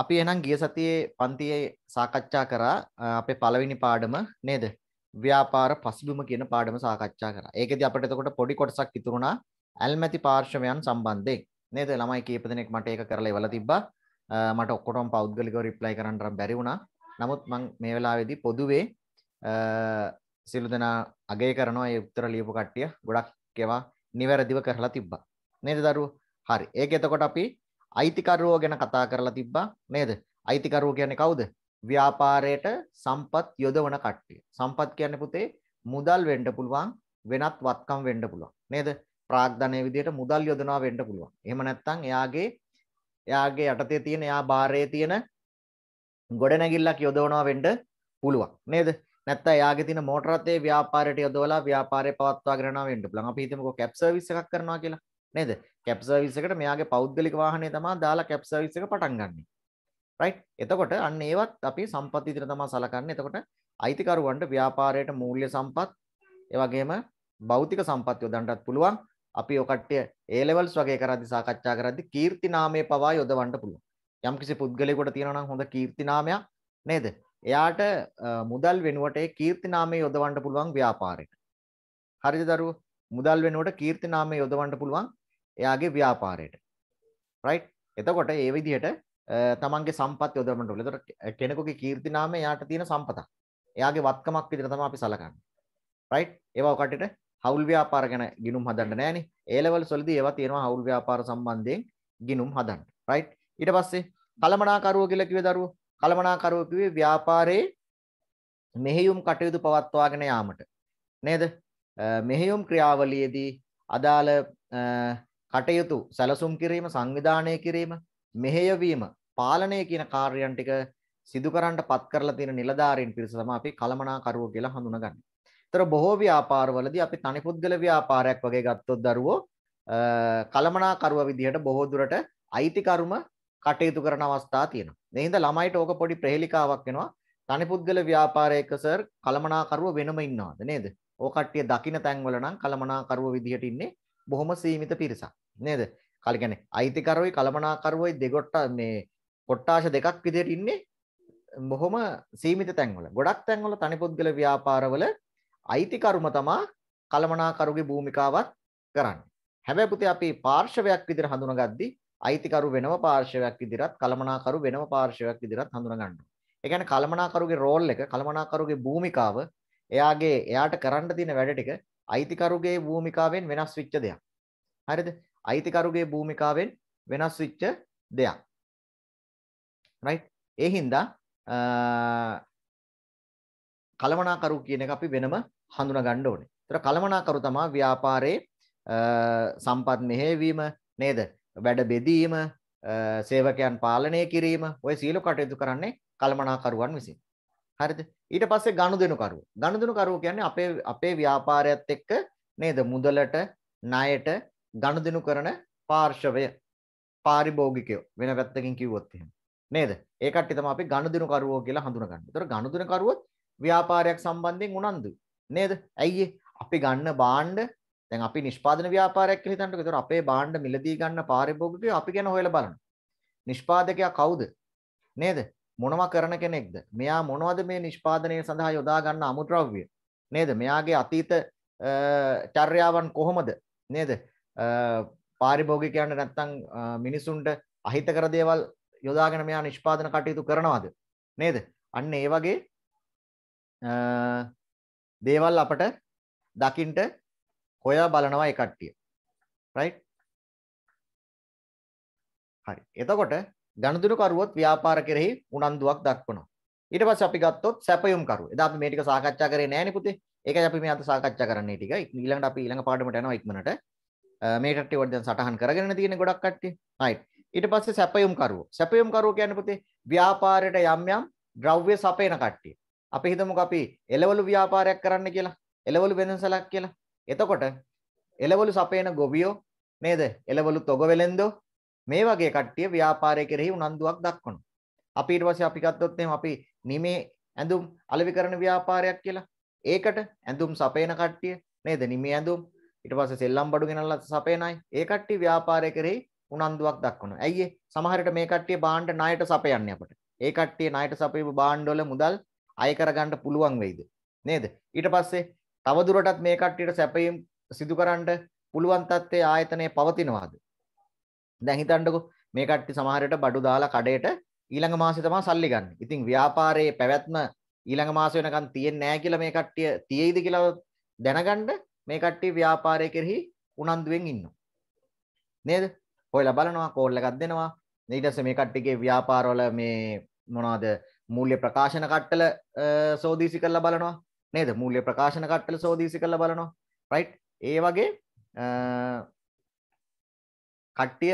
අපි එහෙනම් ගිය සතියේ පන්තියේ සාකච්ඡා කරා අපේ පළවෙනි පාඩම නේද? ව්‍යාපාර පසුබිම කියන පාඩම සාකච්ඡා කරා. ඒකෙදි අපිට එතකොට පොඩි කොටසක් ඉතුරු වුණා ඇල්මැති පාර්ශවයන් සම්බන්ධයෙන්. නේද? ළමයි කීප දෙනෙක් මට ඒක කරලා ඉවලා තිබ්බා. මට ඔක්කොටම පෞද්ගලිකව රිප්ලයි කරන්න බැරි වුණා. නමුත් මම මේ වෙලාවේදී පොදුවේ සියලු දෙනා අගය කරනවා ඒ උත්තර ලියපු කට්ටිය ගොඩක් ඒවා නිවැරදිව කරලා තිබ්බා. නේද දරුවෝ? හරි. ඒක එතකොට අපි අයිතිකරුවෝ ගැන කතා කරලා තිබ්බා නේද? අයිතිකරුවෝ කියන්නේ කවුද? ව්‍යාපාරයට සම්පත් යොදවන කට්ටිය. සම්පත් කියන්නේ පුතේ මුදල් වෙන්න පුළුවන්, වෙනත් වත්කම් වෙන්න පුළුවන්. නේද? ප්‍රාග්ධනයේ විදිහට මුදල් යොදනවා වෙන්න පුළුවන්. එහෙම නැත්නම් එයාගේ එයාගේ යටතේ තියෙන එයා බාරයේ තියෙන ගොඩනැගිල්ලක් යොදවනවා වෙන්න පුළුවන්. නේද? නැත්නම් එයාගේ තියෙන මෝටර රථයේ ව්‍යාපාරයට යොදවලා ව්‍යාපාරේ පවත්වාගෙන යනවා වෙන්න පුළුවන්. අපි හිතමුකෝ කැබ් සර්විස් එකක් කරනවා කියලා. නේද? කැප් සර්විස් එකට මෙයාගේ පෞද්ගලික වාහනේ තමයි දාලා කැප් සර්විස් එක පටන් ගන්නෙ. රයිට්? එතකොට අන්න ඒවත් අපි සම්පත් විදිහට තමයි සලකන්නේ. එතකොට අයිතිකරුවන්ට ව්‍යාපාරයට මූල්‍ය සම්පත්, ඒ වගේම භෞතික සම්පත් යොදන්නත් පුළුවන්. අපි ඔය කට්ටිය A levels වගේ කරද්දි සාකච්ඡා කරද්දි කීර්ති නාමය පවා යොදවන්න පුළුවන්. යම්කිසි පුද්ගලයෙකුට තියෙනවා නම් හොඳ කීර්ති නාමයක් නේද? එයාට මුදල් වෙනුවට ඒ කීර්ති නාමය යොදවන්න පුළුවන් ව්‍යාපාරයට. හරිද දරුවෝ? මුදල් වෙනුවට කීර්ති නාමය යොදවන්න පුළුවන් එයාගේ ව්‍යාපාරයට රයිට් එතකොට ඒ විදිහට තමන්ගේ සම්පත් යොදරමට ල කෙනෙකුගේ කීර්තිනාම යායට තියෙන සම්පතක් එයාගේ වත්කමක් විදිර තම අපි සලකන්න රයිට් ඒවා කටට හවුල් ව්‍යාපාර ගැන ගිනුම් හදන්න නෑන ඒලවල් සොල්ද ඒවා තියෙනවා හවුල් ව්‍යාපාර සම්බන්ධයෙන් ගිනුම් හදන්න රයිට් ඉට පස්සේ කළමනාකරුව කියලකිව දරුව කළමනාකරුවකිවේ ව්‍යාපාරයේ මෙහෙයුම් කටයුතු පවත්වාගෙන යාමට නේද මෙහෙයුම් ක්‍රියාවලියේදී අදාළ කටයුතු සැලසුම් කිරීම සංවිධානය කිරීම මෙහෙයවීම පාලනය කියන කාර්යයන් ටික සිදු කරන්නට පත් කරලා තියෙන නිලධාරීන් පිරිස තමයි අපි කළමනාකරුවෝ කියලා හඳුනගන්නේ. ඒතර බොහෝ ව්‍යාපාරවලදී අපි තනි පුද්ගල ව්‍යාපාරයක් වගේ ගත්තොත් දරුවෝ කළමනාකරුවා විදිහට බොහෝ දුරට අයිතිකරුම කටයුතු කරන අවස්ථා තියෙනවා. මේ හින්දා ළමයිට ඕක පොඩි ප්‍රහෙලිකාවක් වෙනවා. තනි පුද්ගල ව්‍යාපාරයක සර් කළමනාකරුව වෙනම ඉන්නවද නේද? ඕ කට්ටිය දකින්න තැන්වල නම් කළමනාකරුව විදිහට ඉන්නේ බොහොම සීමිත පිරිසක් නේද? කල කියන්නේ අයිතිකරුවයි කළමනාකරුවයි දෙගොට්ට මේ කොට්ටාෂ දෙකක් විදිහට ඉන්නේ බොහොම සීමිත තැන්වල. ගොඩක් තැන්වල තනිපුද්ගල ව්‍යාපාරවල අයිතිකරුම තමා කළමනාකරුගේ භූමිකාවත් කරන්නේ. හැබැයි පුතේ අපි පාර්ශවයක් විදිහට හඳුනාගද්දී අයිතිකරු වෙනම පාර්ශවයක් විදිහට කළමනාකරු වෙනම පාර්ශවයක් විදිහට හඳුනා ගන්නවා. ඒ කියන්නේ කළමනාකරුගේ රෝල් එක, කළමනාකරුගේ භූමිකාව, එයාගේ එයාට කරන්න තියෙන වැඩ ටික අයිතිකරුගේ භූමිකාවෙන් වෙනස් වෙච්ච දෙයක්. හරිද? අයිතිකරුගේ භූමිකාවෙන් වෙනස් වෙච්ච දෙයක්. right? ඒ හින්දා කලමනාකරු කියන එක අපි වෙනම හඳුනා ගන්න ඕනේ. ඒතර කලමනාකරු තමයි ව්‍යාපාරයේ සම්පත් මෙහෙවීම නේද? වැඩ බෙදීම, සේවකයන් පාලනය කිරීම, ওই සියලු කටයුතු කරන්නේ කලමනාකරුවන් විසින්. හරිද? ඊට පස්සේ ගනුදෙනු කරුවෝ. ගනුදෙනු කරුවෝ කියන්නේ අපේ අපේ ව්‍යාපාරයත් එක්ක නේද මුදලට ණයට ගනුදෙනු කරන පාර්ශවය පාරිභෝගිකයෝ වෙන පැත්තකින් කිව්වොත් එහෙම නේද? ඒ කට්ටිය තමයි අපි ගනුදෙනු කරුවෝ කියලා හඳුනගන්නේ. ඒතර ගනුදෙනු කරුවොත් ව්‍යාපාරයක් සම්බන්ධයෙන් උනන්දු නේද? ඇයි අපි ගන්න බාණ්ඩ දැන් අපි නිෂ්පාදන ව්‍යාපාරයක් කියලා හිතන්නකෝ. ඒතර අපේ බාණ්ඩ මිලදී ගන්න පාරිභෝගිකයෝ අපි ගැන හොයලා බලනවා. නිෂ්පාදකයා කවුද? නේද? මොනවා කරන කෙනෙක්ද? මෙයා මොනවද මේ නිෂ්පාදනය සඳහා යොදා ගන්න අමුද්‍රව්‍ය? නේද? මෙයාගේ අතීත චර්යාවන් කොහොමද? නේද? පාරිභෝගිකයන්ට නැත්තම් මිනිසුන්ට අහිතකර දේවල් යොදාගෙන මෙයා නිෂ්පාදන කටයුතු කරනවද? නේද? අන්න ඒ වගේ දේවල් අපට දකින්ට හොයා බලනවා ඒ කට්ටිය. right? හරි. එතකොට ගනුදෙනුකරුවොත් ව්‍යාපාර කෙරෙහි උනන්දුවක් දක්වනවා. ඊට පස්සේ අපි ගත්තොත් සැපයුම් කරුව. එදා අපි මේ ටික සාකච්ඡා කරේ නෑනේ පුතේ. ඒකයි අපි මේ අද සාකච්ඡා කරන්නේ ටික. ඊළඟට අපි ඊළඟ පාඩමට යනවා ඉක්මනට. මේ කට්ටිය වල දැන් සටහන් කරගෙන තියෙන ගොඩක් කට්ටිය. right. ඊට පස්සේ සැපයුම් කරුව. සැපයුම් කරුව කියන්නේ පුතේ ව්‍යාපාරයට යම් යම් ද්‍රව්‍ය සපයන කට්ටිය. අපි හිතමුකෝ අපි එළවලු ව්‍යාපාරයක් කරන්න කියලා. එළවලු වෙනසලක් කියලා. එතකොට එළවලු සපයන ගොවියෝ නේද? එළවලු තොග වෙලෙන්දෝ මේ වගේ කට්ටිය ව්‍යාපාරය කෙරෙහි උනන්දුවක් දක්වනවා. අපි ඊට පස්සේ අපි ගත්තොත් එහෙනම් අපි නිමේ ඇඳුම් අලෙවි කරන ව්‍යාපාරයක් කියලා. ඒකට ඇඳුම් සපේන කට්ටිය නේද? නිමේ ඇඳුම් ඊට පස්සේ සෙල්ලම් බඩු ගෙනල්ලා සපේන අය. ඒ කට්ටිය ව්‍යාපාරය කෙරෙහි උනන්දුවක් දක්වනවා. ඇයි ඒ? සමහර විට මේ කට්ටිය බාණ්ඩ ණයට සපයන්නේ අපිට. ඒ කට්ටිය ණයට සපයපු බාණ්ඩවල මුදල් අය කරගන්න පුළුවන් වෙයිද? නේද? ඊට පස්සේ තවදුරටත් මේ කට්ටියට සැපයීම් සිදු කරන්න පුළුවන් තත්ත්වයේ ආයතනය පවතිනවාද? දැන් හිතන්නකෝ මේ කට්ටි සමහරට බඩු දාලා කඩේට ඊළඟ මාසේ තමයි සල්ලි ගන්න. ඉතින් ව්‍යාපාරයේ පැවැත්ම ඊළඟ මාසේ වෙනකන් තියෙන්නේ නැහැ කියලා මේ කට්ටිය තියෙයිද කියලා දැනගන්න මේ කට්ටිය ව්‍යාපාරය කෙරෙහි උනන්දුවෙන් ඉන්නවා. නේද? හොයලා බලනවා, කෝල් එකක් දෙනවා. ඊට පස්සේ මේ කට්ටියගේ ව්‍යාපාරවල මේ මොනවද මූල්‍ය ප්‍රකාශන කට්ටල සෝදීසි කරලා බලනවා. නේද? මූල්‍ය ප්‍රකාශන කට්ටල සෝදීසි කරලා බලනවා. රයිට්? ඒ වගේ කට්ටිය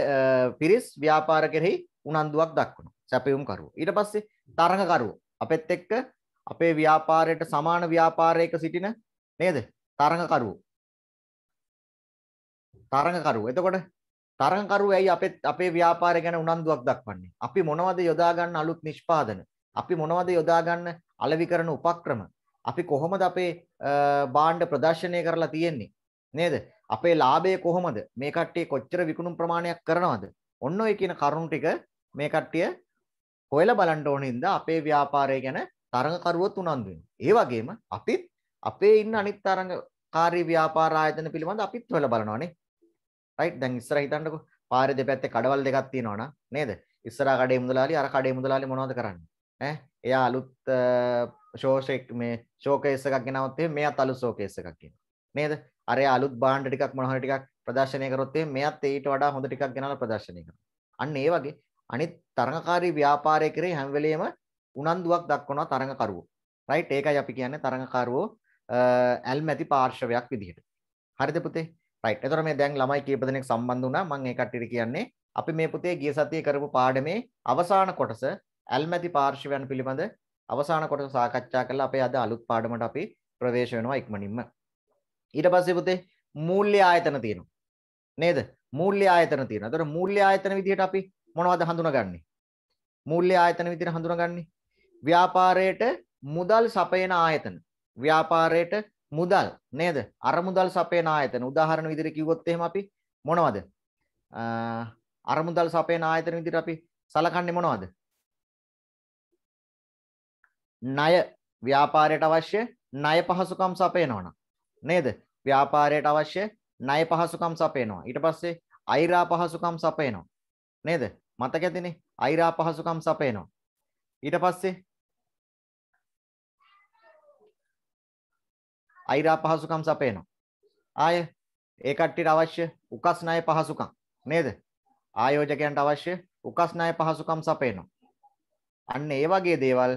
පිරිස් ව්‍යාපාර කෙරෙහි උනන්දුවක් දක්වනු සැපයුම්කරුව. ඊට පස්සේ තරඟකරුව අපෙත් එක්ක අපේ ව්‍යාපාරයට සමාන ව්‍යාපාරයක සිටින නේද තරඟකරුව. තරඟකරුව. එතකොට තරඟකරුව ඇයි අපෙත් අපේ ව්‍යාපාරය ගැන උනන්දුවක් දක්වන්නේ? අපි මොනවද යොදා ගන්න අලුත් නිෂ්පාදන? අපි මොනවද යොදා ගන්න අලෙවි කරන උපක්‍රම? අපි කොහොමද අපේ බාණ්ඩ ප්‍රදර්ශනය කරලා තියෙන්නේ? නේද? අපේ ලාභය කොහොමද? මේ කට්ටිය කොච්චර විකුණුම් ප්‍රමාණයක් කරනවද? ඔන්න ඔය කියන කරුණු ටික මේ කට්ටිය හොයලා බලන්න ඕනින්ද අපේ ව්‍යාපාරය ගැන තරඟකරුවොත් උනන්දු වෙනවා. ඒ වගේම අපිත් අපේ ඉන්න අනිත් තරඟකාරී ව්‍යාපාර ආයතන පිළිබඳ අපිත් හොයලා බලනවානේ. රයිට් දැන් ඉස්සර හිතන්නකෝ පාරේ දෙපැත්තේ කඩවල් දෙකක් තියෙනවා නම් නේද? ඉස්සරහා කඩේ මුදලාලි අර කඩේ මුදලාලි මොනවද කරන්නේ? ඈ එයා අලුත් ෂෝෂෙක් මේ ෂෝකේස් එකක් ගෙනවත් එහෙම මෙයාත් අලුත් ෂෝකේස් එකක් ගෙනවා. නේද? අර අලුත් භාණ්ඩ ටිකක් මොනවා හරි ටිකක් ප්‍රදර්ශනය කරොත් එහෙනම් මෙයත් ඊට වඩා හොඳ ටිකක් ගෙනල්ලා ප්‍රදර්ශනය කරනවා. අන්න ඒ වගේ අනිත් තරඟකාරී ව්‍යාපාරය කරේ හැම වෙලෙම උනන්දුවක් දක්වනවා තරඟකරුවෝ. රයිට් ඒකයි අපි කියන්නේ තරඟකරුවෝ ඇල්මැති පාර්ශවයක් විදිහට. හරිද පුතේ? රයිට්. එතකොට මේ දැන් ළමයි කීප දෙනෙක් සම්බන්ධ වුණා. මම ඒ කට්ටියට කියන්නේ අපි මේ පුතේ ගිය සතියේ කරපු පාඩමේ අවසාන කොටස ඇල්මැති පාර්ශවයන් පිළිබඳ අවසාන කොටස සාකච්ඡා කරලා අපේ අද අලුත් පාඩමට අපි ප්‍රවේශ වෙනවා ඉක්මනින්ම. ඊට පස්සේ පුතේ මූල්‍ය ආයතන තියෙනවා. නේද? මූල්‍ය ආයතන තියෙනවා. ඒතර මූල්‍ය ආයතන විදිහට අපි මොනවද හඳුනගන්නේ? මූල්‍ය ආයතන විදිහට හඳුනගන්නේ ව්‍යාපාරයට මුදල් සපයන ආයතන. ව්‍යාපාරයට මුදල් නේද? අරමුදල් සපයන ආයතන. උදාහරණ විදිහට කිව්වොත් එහෙම අපි මොනවද? අරමුදල් සපයන ආයතන විදිහට අපි සලකන්නේ මොනවද? ණය ව්‍යාපාරයට අවශ්‍ය ණය පහසුකම් සපයනවා නම් නේද? ව්‍යාපාරයට අවශ්‍ය ණය පහසුකම් සපයනවා. ඊට පස්සේ අයිරා පහසුකම් සපයනවා. නේද? මතක ඇතිනේ? අයිරා පහසුකම් සපයනවා. ඊට පස්සේ අයිරා පහසුකම් සපයනවා. ආය ඒ කට්ටියට අවශ්‍ය උකස් ණය පහසුකම් නේද? ආයෝජකයන්ට අවශ්‍ය උකස් ණය පහසුකම් සපයනවා. අන්න ඒ වගේ දේවල්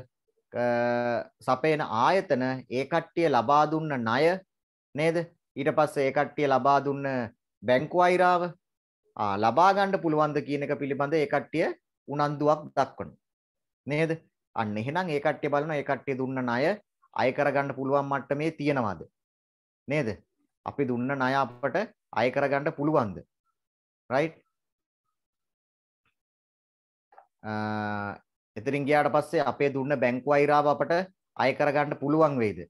සපයන ආයතන ඒ කට්ටිය ලබා දුන්න ණය නේද? ඊට පස්සේ ඒ කට්ටිය ලබා දුන්න බැංකු අයිරාව ආ ලබා ගන්න පුළුවන්ද කියන එක පිළිබඳ ඒ කට්ටිය උනන්දුවක් දක්වනවා. නේද? අන්න එහෙනම් ඒ කට්ටිය බලනවා ඒ කට්ටිය දුන්න ණය අය කරගන්න පුළුවන් මට්ටමේ තියෙනවද? නේද? අපි දුන්න ණය අපට අය කරගන්න පුළුවන්ද? right? එතරින් ගියාට පස්සේ අපේ දුන්න බැංකු අයිරාව අපට අය කරගන්න පුළුවන් වෙයිද?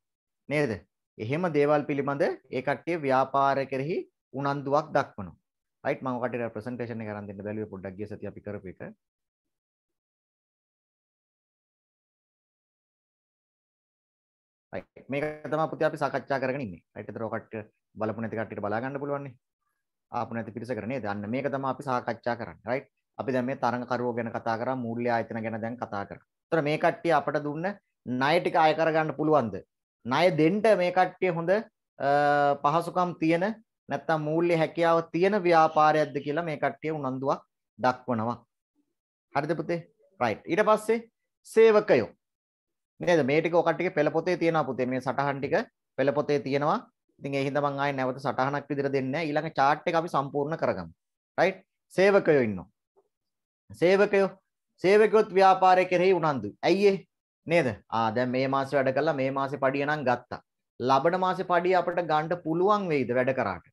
නේද? එහෙම දේවල් පිළිබඳ ඒ කට්ටිය ව්‍යාපාර කෙරෙහි උනන්දුවක් දක්වනවා. රයිට් මම ඔකට ප්‍රසන්ටේෂන් එක අරන් දෙන්න බැලුවේ පොඩ්ඩක් ගිය සතිය අපි කරපු එක. රයිට් මේක තමයි පුතේ අපි සාකච්ඡා කරගෙන ඉන්නේ. රයිට් ඒතර ඔකට බලපු නැති කට්ටියට බලා ගන්න පුළුවන් නේ. ආපු නැති පිරිසකට නේද? අන්න මේක තමයි අපි සාකච්ඡා කරන්නේ. රයිට්. අපි දැන් මේ තරඟකරුවෝ ගැන කතා කරා, මූල්‍ය ආයතන ගැන දැන් කතා කරා. ඒතර මේ කට්ටිය අපට දුන්න ණය ටික අය කරගන්න පුළුවන්ද? ණය දෙන්න මේ කට්ටිය හොඳ පහසුකම් තියෙන නැත්තම් මූල්‍ය හැකියාව තියෙන ව්‍යාපාරයක්ද කියලා මේ කට්ටිය උනන්දුවක් දක්වනවා. හරිද පුතේ? right. ඊට පස්සේ සේවකයෝ. නේද? මේ ටික ඔක ටික පෙළ පොතේ තියෙනවා පුතේ. මේ සටහන් ටික පෙළ පොතේ තියෙනවා. ඉතින් ඒ හින්දා මම ආයෙ නැවත සටහනක් විදිහට දෙන්නේ නැහැ. ඊළඟ chart එක අපි සම්පූර්ණ කරගමු. right? සේවකයෝ ඉන්නවා. සේවකයෝ සේවකයොත් ව්‍යාපාරය කෙරෙහි උනන්දු. ඇයි ඒ? නේද? ආ දැන් මේ මාසේ වැඩ කළා මේ මාසේ පඩිය නම් ගත්තා. ලබන මාසේ පඩිය අපිට ගන්න පුළුවන් වෙයිද වැඩ කරාට?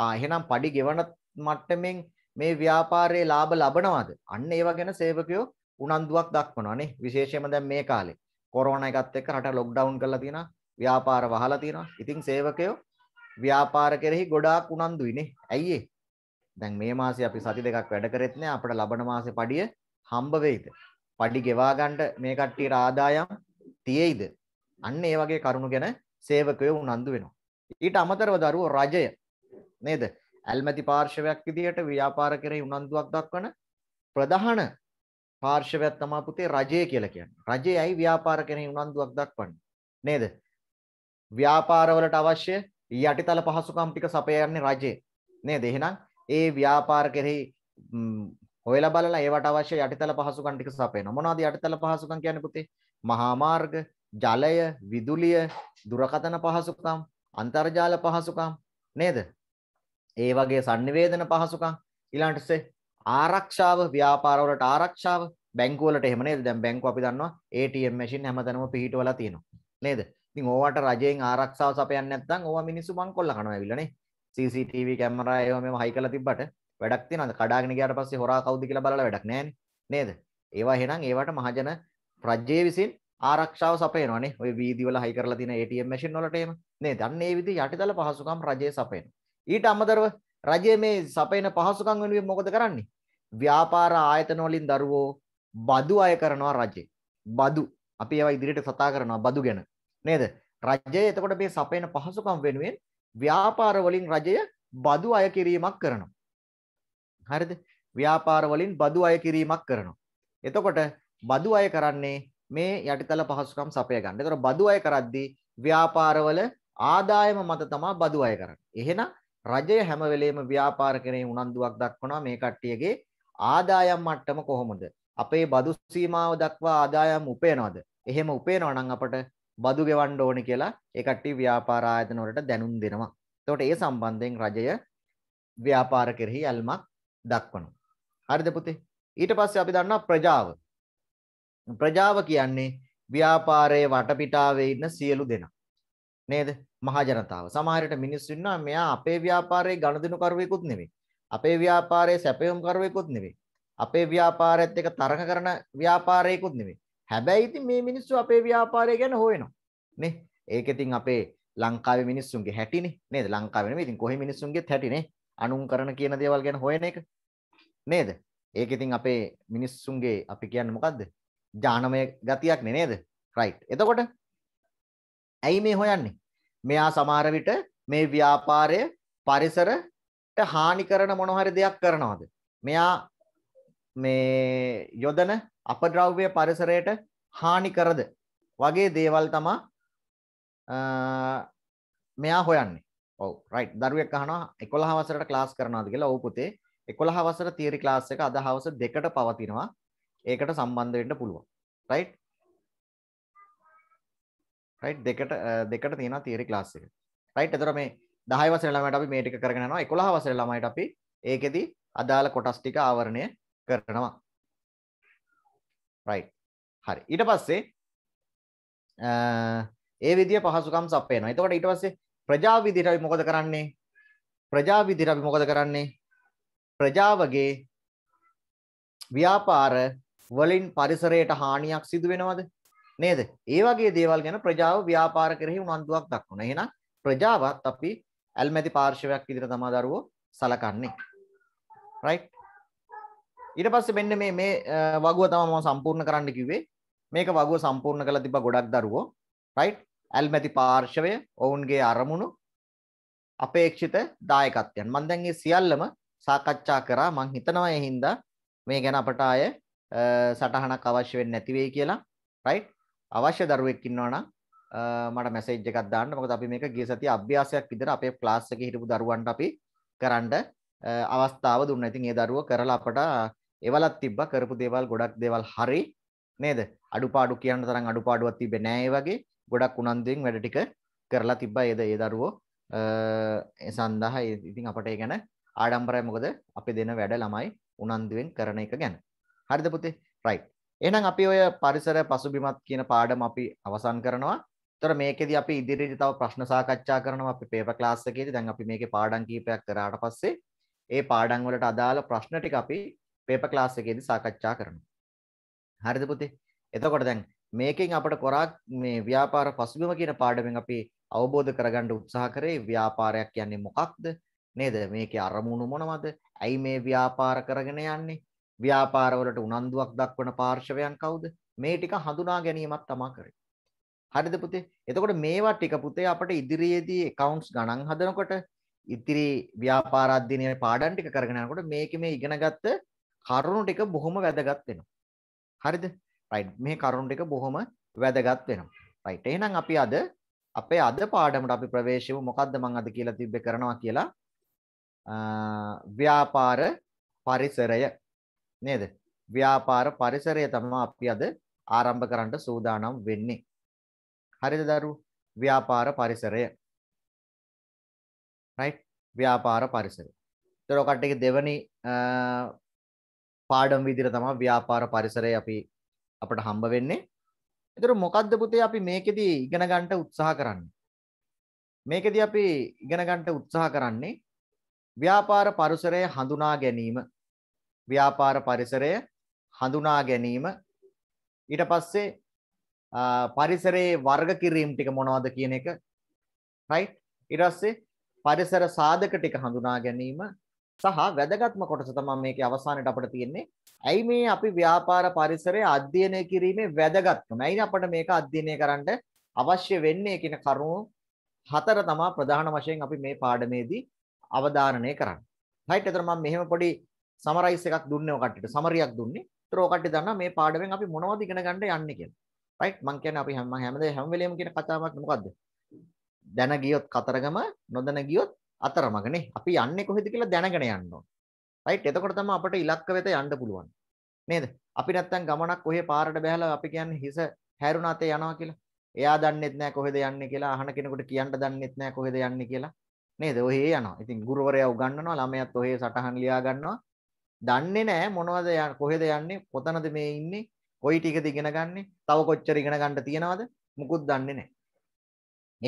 ආ එහෙනම් පඩි ගෙවන මට්ටමින් මේ ව්‍යාපාරයේ ලාභ ලබනවද? අන්න ඒව ගැන සේවකයෝ උනන්දුවක් දක්වනවා නේ. විශේෂයෙන්ම දැන් මේ කාලේ කොරෝනා එකත් එක්ක රට ලොක්ඩවුන් කරලා තියෙනවා. ව්‍යාපාර වහලා තියෙනවා. ඉතින් සේවකයෝ ව්‍යාපාර කෙරෙහි ගොඩාක් උනන්දුයි නේ. ඇයි ඒ? දැන් මේ මාසේ අපි සති දෙකක් වැඩ කරෙත් නෑ අපිට ලබන මාසේ පඩිය හම්බ වෙයිද? පඩි ගෙවා ගන්න මේ කට්ටියට ආදායම් තියෙයිද? අන්න ඒ වගේ කරුණු ගැන සේවකයෝ උනන්දු වෙනවා. ඊට අමතරව දරුවෝ රජය නේද? ඇල්මැති පාර්ශවයක් විදිහට ව්‍යාපාර කෙරෙහි උනන්දුවක් දක්වන ප්‍රධාන පාර්ශවයක් තමයි පුතේ රජය කියලා කියන්නේ. රජයයි ව්‍යාපාර කෙරෙහි උනන්දුවක් දක්වන්නේ. නේද? ව්‍යාපාරවලට අවශ්‍ය යටිතල පහසුකම් ටික සපයන්නේ රජය. නේද? එහෙනම් ඒ ව්‍යාපාර කෙරෙහි හොයලා බලලා ඒවට අවශ්‍ය යටිතල පහසුකම් ටික සපයනවා. මොනවද යටිතල පහසුකම් කියන්නේ පුතේ? මහා මාර්ග, ජලය, විදුලිය, දුරකථන පහසුකම්, අන්තර්ජාල පහසුකම් නේද? ඒ වගේ sannivedana පහසුකම් ඊළඟට සේ ආරක්ෂාව ව්‍යාපාරවලට ආරක්ෂාව බැංකුවලට එහෙම නේද? දැන් බැංකුව අපි දන්නවා ATM machine හැමතැනම පිහිටවලා තියෙනවා. නේද? ඉතින් ඕවට රජයෙන් ආරක්ෂාව සපයන්නේ නැත්නම් ඕවා මිනිස්සු මංකොල්ල කනවා ඇවිල්ලා නේ. CCTV කැමරා ඒවා මේව හයි කරලා තිබ්බට වැඩක් තියෙනවද? කඩාගෙන ගියාට පස්සේ හොරා කවුද කියලා බලලා වැඩක් නැහැනේ. නේද? ඒවා එහෙනම් ඒවට මහජන රජයේ විසින් ආරක්ෂාව සපයනවානේ. ওই වීදිවල හයි කරලා තියෙන ATM මැෂින් වලට එහෙම. නේද? අන්න ඒ විදිහ යටිදල පහසුකම් රජයේ සපයනවා. ඊට අමතරව රජයේ මේ සපයන පහසුකම් වෙනුවෙන් මොකද කරන්නේ? ව්‍යාපාර ආයතන වලින් දරුවෝ බදු අය කරනවා රජේ. බදු. අපි ඒවා ඉදිරියට කතා කරනවා බදු ගැන. නේද? රජය එතකොට මේ සපයන පහසුකම් වෙනුවෙන් ව්‍යාපාර වලින් රජය බදු අය කිරීමක් කරනවා. හරිද? ව්‍යාපාර වලින් බදු අය කිරීමක් කරනවා. එතකොට බදු අය කරන්නේ මේ යටිතල පහසුකම් සපය ගන්න. එතකොට බදු අය කරද්දී ව්‍යාපාරවල ආදායම මත තමයි බදු අය කරන්නේ. එහෙනම් රජය හැම වෙලේම ව්‍යාපාර කරේ උනන්දුවක් දක්වනවා මේ කට්ටියගේ ආදායම් මට්ටම කොහොමද? අපේ බදු සීමාව දක්වා ආදායම් උපයනවද? එහෙම උපයනවා නම් අපට බදු ගෙවන්න ඕනේ කියලා ඒ කට්ටිය ව්‍යාපාර ආයතන වලට දැනුම් දෙනවා. එතකොට ඒ සම්බන්ධයෙන් රජය ව්‍යාපාර කෙරෙහි යල්මක් දක්වනවා. හරිද පුතේ? ඊට පස්සේ අපි දන්නවා ප්‍රජාව. ප්‍රජාව කියන්නේ ව්‍යාපාරයේ වටපිටාවේ ඉන්න සියලු දෙනා. නේද? මහා ජනතාව. සමහර විට මිනිස්සු ඉන්නවා මෙයා අපේ ව්‍යාපාරයේ ගනුදෙනු කරුවෙකුත් නෙවෙයි. අපේ ව්‍යාපාරයේ සැපයුම් කරුවෙකුත් නෙවෙයි. අපේ ව්‍යාපාරයත් එක්ක තරඟ කරන ව්‍යාපාරයකුත් නෙමෙයි. හැබැයි ඉතින් මේ මිනිස්සු අපේ ව්‍යාපාරය ගැන හොයනවා. නේ? ඒක ඉතින් අපේ ලංකාවේ මිනිස්සුන්ගේ හැටිනේ. නේද? ලංකාවේ නෙමෙයි ඉතින් කොහේ මිනිස්සුන්ගේත් හැටිනේ. අනුන් කරන කියන දේවල් ගැන හොයන එක නේද? ඒක ඉතින් අපේ මිනිස්සුන්ගේ අපි කියන්නේ මොකද්ද? ඥානමය ගතියක් නේ නේද? රයිට්. එතකොට ඇයි මේ හොයන්නේ? මෙයා සමහර විට මේ ව්‍යාපාරය පරිසරට හානි කරන මොන හරි දෙයක් කරනවද? මෙයා මේ යොදන අපද්‍රව්‍ය පරිසරයට හානි කරද වගේ දේවල් තමා මෙයා හොයන්නේ. ඔව් රයිට් දරුවෙක් අහනවා 11 වසරට ක්ලාස් කරනවාද කියලා. ඔව් පුතේ 11 වසර තියරි ක්ලාස් එක අද හවස 2ට පවතිනවා. ඒකට සම්බන්ධ වෙන්න පුළුවන්. රයිට්? රයිට් දෙකට දෙකට තියෙනවා තියරි ක්ලාස් එක. රයිට් එතකොට මේ 10 වසරේ ළමයට අපි මේ ටික කරගෙන යනවා. 11 වසරේ ළමයට අපි ඒකෙදි අදාළ කොටස් ටික ආවරණය කරනවා. රයිට්. හරි. ඊට පස්සේ ඒ විදිය පහසුකම් සපයනවා. එතකොට ඊට පස්සේ ප්‍රජාව විදිහට අපි මොකද කරන්නේ? ප්‍රජාව විදිහට අපි මොකද කරන්නේ? ප්‍රජාවගේ ව්‍යාපාර වලින් පරිසරයට හානියක් සිදු වෙනවද? නේද? ඒ වගේ දේවල් ගැන ප්‍රජාව ව්‍යාපාර කෙරෙහි උනන්දුවක් දක්වනවා. එහෙනම් ප්‍රජාවත් අපි ඇල්මැති පාර්ශවයක් විදිහට තමයි දරුවෝ සලකන්නේ. right? ඊට පස්සේ මෙන්න මේ මේ වගුව තමයි මම සම්පූර්ණ කරන්න කිව්වේ. මේක වගුව සම්පූර්ණ කළා තිබ්බා ගොඩක් දරුවෝ. right? ඇල්මැති පාර්ශවය ඔවුන්ගේ අරමුණු අපේක්ෂිත දායකත්වයන් මම දැන් මේ සියල්ලම සාකච්ඡා කරා මම හිතනවා ඒ හින්දා මේ ගැන අපට ආය සටහනක් අවශ්‍ය වෙන්නේ නැති වෙයි කියලා රයිට් අවශ්‍ය දරුවෙක් ඉන්නවා නම් මට මැසේජ් එකක් දාන්න මොකද අපි මේක ගිය සතියේ අභ්‍යාසයක් විදිහට අපේ ක්ලාස් එකේ හිටපු දරුවන්ට අපි කරන්න අවස්ථාව දුන්නා. ඉතින් ඒ දරුවෝ කරලා අපට එවලක් තිබ්බා කරපු දේවල් ගොඩක් දේවල් හරි නේද? අඩුපාඩු කියන්න තරම් අඩුපාඩුවක් තිබ්බේ නෑ ඒ වගේ. ගොඩක් උනන්දුවෙන් වැඩ ටික කරලා තිබ්බා ඒද ඒ දරුවෝ ඒ සඳහා ඉතින් අපට ඒ ගැන ආඩම්බරයි මොකද අපි දෙන වැඩ ළමයි උනන්දුවෙන් කරන එක ගැන. හරිද පුතේ? රයිට්. එහෙනම් අපි ඔය පරිසර පසුබිමත් කියන පාඩම අපි අවසන් කරනවා. තොර මේකෙද අපි ඉදිරියට තව ප්‍රශ්න සාකච්ඡා කරනවා අපි පේපර් ක්ලාස් එකේදී දැන් අපි මේකේ පාඩම් කීපයක් කරාට පස්සේ ඒ පාඩම් වලට අදාළ ප්‍රශ්න ටික අපි පේපර් ක්ලාස් එකේදී සාකච්ඡා කරනවා හරිද පුතේ එතකොට දැන් මේකෙන් අපට කොරා මේ ව්‍යාපාර පසුබිම කියන පාඩමෙන් අපි අවබෝධ කරගන්න උත්සාහ කරේ ව්‍යාපාරයක් කියන්නේ මොකක්ද නේද මේකේ අරමුණු මොනවද ඇයි මේ ව්‍යාපාර කරගෙන යන්නේ ව්‍යාපාරවලට උනන්දුවක් දක්වන පාර්ශවයන් කවුද මේ ටික හඳුනා ගැනීමක් තමයි කරේ හරිද පුතේ එතකොට මේවා ටික පුතේ අපිට ඉදිරියේදී accounts ගණන් හදනකොට ඉතිරි ව්‍යාපාර අධ්‍යයනයේ පාඩම් ටික කරගෙන යනකොට මේකේ මේ ඉගෙනගත්ත කරුණු ටික බොහොම වැදගත් වෙනවා හරිද right මේ කරුණු ටික බොහොම වැදගත් වෙනවා right එහෙනම් අපි අද අපේ අද පාඩමට අපි ප්‍රවේශ වෙමු මොකද්ද මම අද කියලා තිබ්බේ කරනවා කියලා ව්‍යාපාර පරිසරය නේද ව්‍යාපාර පරිසරය තමයි අපි අද ආරම්භ කරන්න සූදානම් වෙන්නේ හරිද දරුවෝ ව්‍යාපාර පරිසරය right ව්‍යාපාර පරිසරය ඒතර ඔකට දෙවනි පාඩම් විදිහට තමයි ව්‍යාපාර පරිසරය අපි අපට හම්බ වෙන්නේ. ඒතර මොකද්ද පුතේ අපි මේකෙදි ඉගෙන ගන්නට උත්සාහ කරන්නේ? මේකෙදි අපි ඉගෙන ගන්නට උත්සාහ කරන්නේ ව්‍යාපාර පරිසරය හඳුනා ගැනීම. ව්‍යාපාර පරිසරය හඳුනා ගැනීම. ඊට පස්සේ පරිසරයේ වර්ග කිරීම ටික මොනවද කියන එක. right? ඊට පස්සේ පරිසර සාධක ටික හඳුනා ගැනීම සහ වැදගත්ම කොටස තමයි මේකේ අවසානයේ අපිට තියෙන්නේ. ඇයි මේ අපි ව්‍යාපාර පරිසරය අධ්‍යයනය කිරීමේ වැදගත්කම? ඇයි අපිට මේක අධ්‍යයනය කරන්න අවශ්‍ය වෙන්නේ කියන කරුණු හතර තමයි ප්‍රධාන වශයෙන් අපි මේ පාඩමේදී අවධාරණය කරන්නේ. හයිට් එතන මම මෙහෙම පොඩි සමරයිස් එකක් දුන්නේ ඔය කට්ටියට. සමරියක් දුන්නේ. ඒතර ඔය කට්ටිය දන්නා මේ පාඩමෙන් අපි මොනවද ඉගෙන ගන්න යන්නේ කියලා. රයිට් මං කියන්නේ අපි හැම හැමදේ හැම වෙලෙම කියන කතාවක් මොකද්ද? දැන ගියොත් කතරගම, නොදැන ගියොත් අතරමඟනේ අපි යන්නේ කොහෙද කියලා දැනගෙන යන්න ඕන. රයිට් එතකොට තමයි අපිට ඉලක්ක වෙත යන්න පුළුවන්. නේද? අපි නැත්තම් ගමනක් කොහේ පාරට බැහැලා අපි කියන්නේ හිස හැරුණා තේ යනවා කියලා. එයා දන්නෙත් නැහැ කොහෙද යන්නේ කියලා අහන කෙනෙකුට කියන්න දන්නෙත් නැහැ කොහෙද යන්නේ කියලා. නේද? ඔහේ යනවා. ඉතින් ගුරුවරයා උගන්වනවා ළමයාත් ඔහේ සටහන් ලියා ගන්නවා. දන්නේ නැහැ මොනවද කොහෙද යන්නේ කොතනද මේ ඉන්නේ කොයි ටිකද ඉගෙන ගන්නෙ තව කොච්චර ඉගෙන ගන්න තියනවද මුකුත් දන්නේ නැහැ.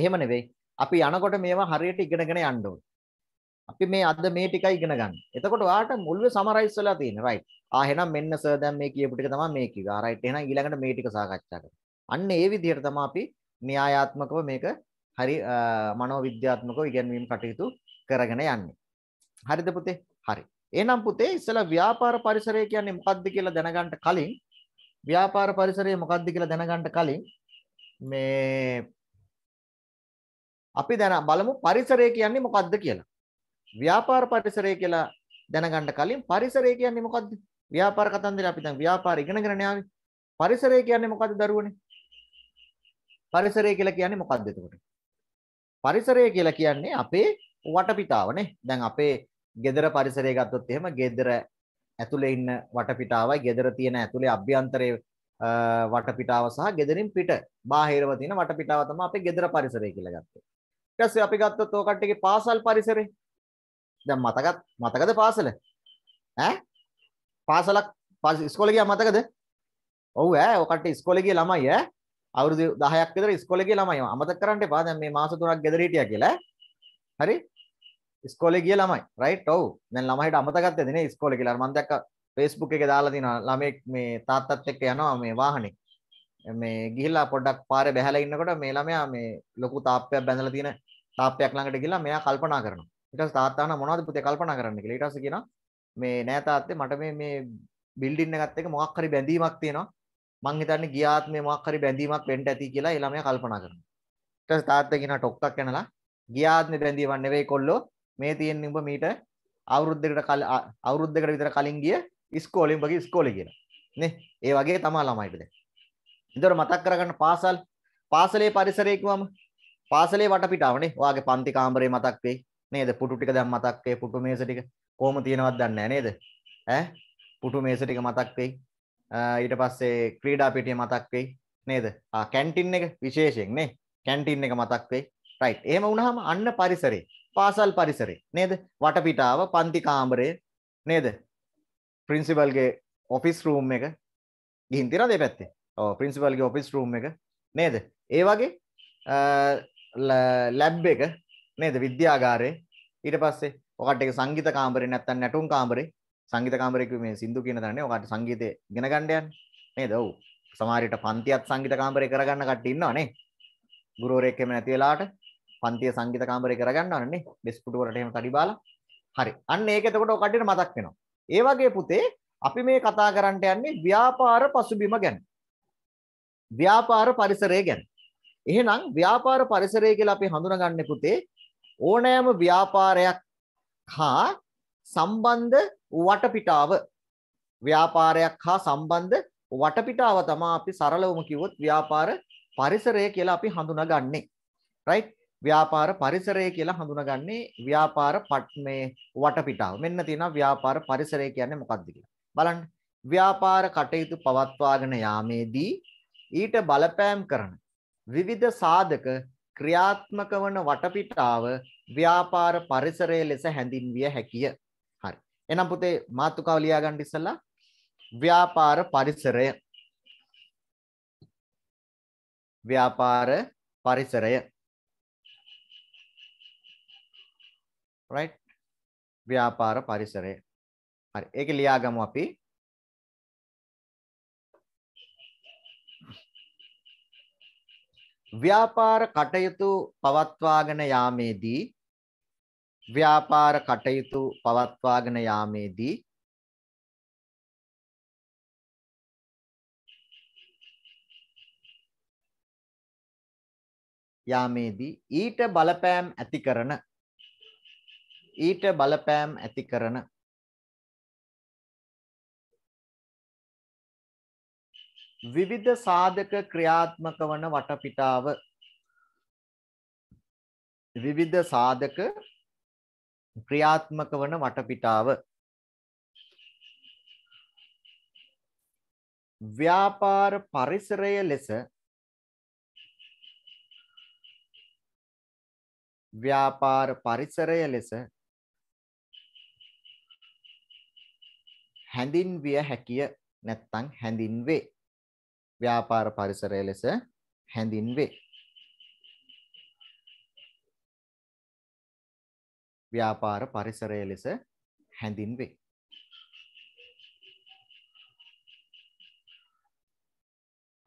එහෙම නෙවෙයි. අපි යනකොට මේවා හරියට ඉගෙනගෙන යන්න අපි මේ අද මේ ටිකයි ඉගෙන ගන්න. එතකොට ඔයාට මුල්වේ සමරයිස් වෙලා තියෙන. right. ආ එහෙනම් මෙන්න සර් දැන් මේ කියපු ටික තමයි මේ කිව්වා. right. එහෙනම් ඊළඟට මේ ටික සාකච්ඡා කරමු. අන්න ඒ විදිහට තමයි අපි න්‍යායාත්මකව මේක හරි මනෝවිද්‍යාත්මකව ඉගෙනවීම් කටයුතු කරගෙන යන්නේ. හරිද පුතේ? හරි. එහෙනම් පුතේ ඉස්සලා ව්‍යාපාර පරිසරය කියන්නේ මොකක්ද කියලා දැනගන්න කලින් ව්‍යාපාර පරිසරය මොකක්ද කියලා දැනගන්න කලින් මේ අපි දැන බලමු පරිසරය කියන්නේ මොකක්ද කියලා. ව්‍යාපාර පරිසරය කියලා දැනගන්න කලින් පරිසරය කියන්නේ මොකද්ද? ව්‍යාපාර කතන්දරේ අපි දැන් ව්‍යාපාර ඉගෙනගෙන ආවේ. පරිසරය කියන්නේ මොකද්ද දරුවනේ? පරිසරය කියලා කියන්නේ මොකද්ද එතකොට? පරිසරය කියලා කියන්නේ අපේ වටපිටාවනේ. දැන් අපේ gedara පරිසරය ගත්තොත් එහෙම gedara ඇතුලේ ඉන්න වටපිටාවයි gedara තියෙන ඇතුලේ අභ්‍යන්තරයේ වටපිටාව සහ gederin පිට බාහිරව තියෙන වටපිටාව තමයි අපේ gedara පරිසරය කියලා ගත්තේ. ඊට පස්සේ අපි ගත්තොත් ඔය කට්ටියගේ පාසල් පරිසරේ දැන් මතකත් මතකද පාසල ඈ පාසලක් ඉස්කෝලේ ගියා මතකද ඔව් ඈ ඔය කට්ටිය ඉස්කෝලේ ගිය ළමයි ඈ අවුරුදු 10ක් විතර ඉස්කෝලේ ගිය ළමයි අමතක කරන්න එපා දැන් මේ මාස 3ක් ගෙදර හිටියා කියලා හරි ඉස්කෝලේ ගිය ළමයි රයිට් ඔව් දැන් ළමයිට අමතකත් දෙන්නේ ඉස්කෝලේ කියලා මම දැක්ක Facebook එකේ දාලා තිනවා ළමෙක් මේ තාත්තත් එක්ක යනවා මේ වාහනේ මේ ගිහිල්ලා පොඩ්ඩක් පාරේ බැහැලා ඉන්නකොට මේ ළමයා මේ ලොකු තාප්පයක් බැඳලා තියෙන තාප්පයක් ළඟට ගිහිල්ලා මෙයා කල්පනා කරනවා. ඊට පස්සේ තාත්තා අහනවා මොනවද පුතේ කල්පනා කරන්න කියලා. ඊට පස්සේ කියනවා මේ නෑ තාත්තේ මට මේ මේ බිල්ඩින් එකත් එක්ක මොකක් හරි බැඳීමක් තියෙනවා. මං හිතන්නේ ගිය ආත්මේ මොකක් හරි බැඳීමක් වෙන්න ඇති කියලා ඒ ළමයා කල්පනා කරනවා. ඊට පස්සේ තාත්තා කියනවා ටොක්ක්ක් යනලා ගිය ආත්මේ බැඳීමක් නෙවෙයි කොල්ලෝ මේ තියෙන්නේ උඹ මීට අවුරුද්දකට කල අවුරුද්දකට විතර කලින් ගිය ඉස්කෝලේ උඹගේ ඉස්කෝලේ කියලා. නේ? ඒ වගේ තමයි ළමයිට දැන්. එතකොට මතක් කරගන්න පාසල් පාසලේ පරිසරය කිව්වම පාසලේ වටපිටාවනේ. ඔයාගේ පන්ති කාමරේ මතක් වෙයි. නේද? පුටු ටික දැන් මතක් වෙයි. පුටු මේස ටික කොහොම තියෙනවද දන්නේ නැහැ නේද? ඈ පුටු මේස ටික මතක් වෙයි. ඊට පස්සේ ක්‍රීඩා පිටිය මතක් වෙයි. නේද? ආ කැන්ටින් එක විශේෂයෙන් නේ. කැන්ටින් එක මතක් වෙයි. රයිට්. එහෙම වුණාම අන්න පරිසරේ. පාසල් පරිසරේ. නේද? වටපිටාව, පන්ති කාමරය නේද? ප්‍රින්සිපල්ගේ ඔෆිස් රූම් එක ගිහින් තියන දෙපැත්තේ. පින්සිපල්ගේ ඔෆිස් රූම් එක නේද ඒ වගේ ලැබ් එක නේද විද්‍යාගාරේ ඊට පස්සේ ඔකට එක සංගීත කාමරේ නැත්තම් නැටුම් කාමරේ සංගීත කාමරේ කිව්වේ මේ සින්දු කියන දන්නේ ඔකට සංගීතය ඉගෙන ගන්න යන්නේ නේද ඔව් සමහර විට පන්තියත් සංගීත කාමරේ කරගන්න කට්ටිය ඉන්නවනේ ගුරුවරයෙක් එහෙම නැති වෙලාවට පන්තිය සංගීත කාමරේ කරගන්නවනේ බෙස් පුටු වලට එහෙම කඩි බාලා හරි අන්න ඒක එතකොට ඔකට මතක් වෙනවා ඒ වගේ පුතේ අපි මේ කතා කරන්න යන්නේ ව්‍යාපාර පසුබිම ගැන ව්‍යාපාර පරිසරය ගැන. එහෙනම් ව්‍යාපාර පරිසරය කියලා අපි හඳුනගන්නේ පුතේ ඕනෑම ව්‍යාපාරයක් හා සම්බන්ධ වටපිටාව ව්‍යාපාරයක් හා සම්බන්ධ වටපිටාව තමයි අපි සරලවම කිව්වොත් ව්‍යාපාර පරිසරය කියලා අපි හඳුනගන්නේ. right? ව්‍යාපාර පරිසරය කියලා හඳුනගන්නේ ව්‍යාපාර පට් මේ වටපිටාව. මෙන්න තියෙනවා ව්‍යාපාර පරිසරය කියන්නේ මොකක්ද කියලා. බලන්න. ව්‍යාපාර කටයුතු පවත්වාගෙන යාමේදී ඊට බලපෑම් කරන විවිධ සාධක ක්‍රියාත්මක වන වටපිටාව ව්‍යාපාර පරිසරය ලෙස හැඳින්විය හැකිය. හරි. එහෙනම් පුතේ මාතෘකාව ලියාගන්න ඉස්සලා ව්‍යාපාර පරිසරය ව්‍යාපාර පරිසරය right ව්‍යාපාර පරිසරය. හරි. ඒක ලියාගමු අපි. ව්‍යාපාර කටයුතු පවත්වාගෙන යාමේදී ව්‍යාපාර කටයුතු පවත්වාගෙන යාමේදී යාමේදී ඊට බලපෑම් ඇති කරන ඊට බලපෑම් ඇති කරන විවිධ සාධක ක්‍රියාත්මක වන වටපිටාව විවිධ සාධක ක්‍රියාත්මක වන වටපිටාව ව්‍යාපාර පරිසරය ලෙස ව්‍යාපාර පරිසරය ලෙස හැඳින්විය හැකිය නැත්නම් හැඳින්වේ ව්‍යාපාර පරිසරය ලෙස හැඳින්වේ. ව්‍යාපාර පරිසරය ලෙස හැඳින්වේ.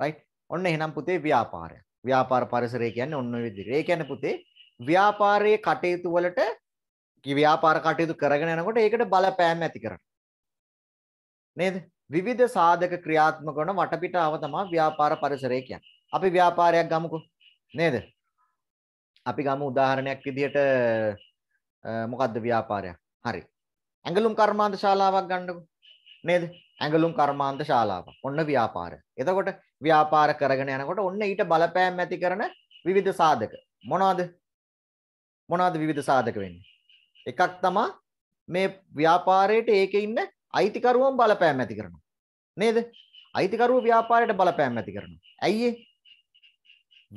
right ඔන්න එහෙනම් පුතේ ව්‍යාපාරය. ව්‍යාපාර පරිසරය කියන්නේ ඔන්න ඔය විදිහට. ඒ කියන්නේ පුතේ ව්‍යාපාරයේ කටයුතු වලට ව්‍යාපාර කටයුතු කරගෙන යනකොට ඒකට බලපෑම් ඇති කරනවා. නේද? විවිධ සාධක ක්‍රියාත්මක වන වටපිටාව තමයි ව්‍යාපාර පරිසරය කියන්නේ. අපි ව්‍යාපාරයක් ගමුකෝ. නේද? අපි ගමු උදාහරණයක් විදිහට මොකද්ද ව්‍යාපාරයක්? හරි. ඇඟලුම් කර්මාන්ත ශාලාවක් ගන්නකො. නේද? ඇඟලුම් කර්මාන්ත ශාලාව. ඔන්න ව්‍යාපාරය. එතකොට ව්‍යාපාර කරගෙන යනකොට ඔන්න ඊට බලපෑම් ඇති කරන විවිධ සාධක. මොනවද? මොනවද විවිධ සාධක වෙන්නේ? එකක් තමයි මේ ව්‍යාපාරයේට ඒකේ ඉන්න අයිතිකරුවන් බලපෑම් ඇති කරනවා. නේද? අයිතිකරුවෝ ව්‍යාපාරයට බලපෑම් ඇති කරනවා. ඇයි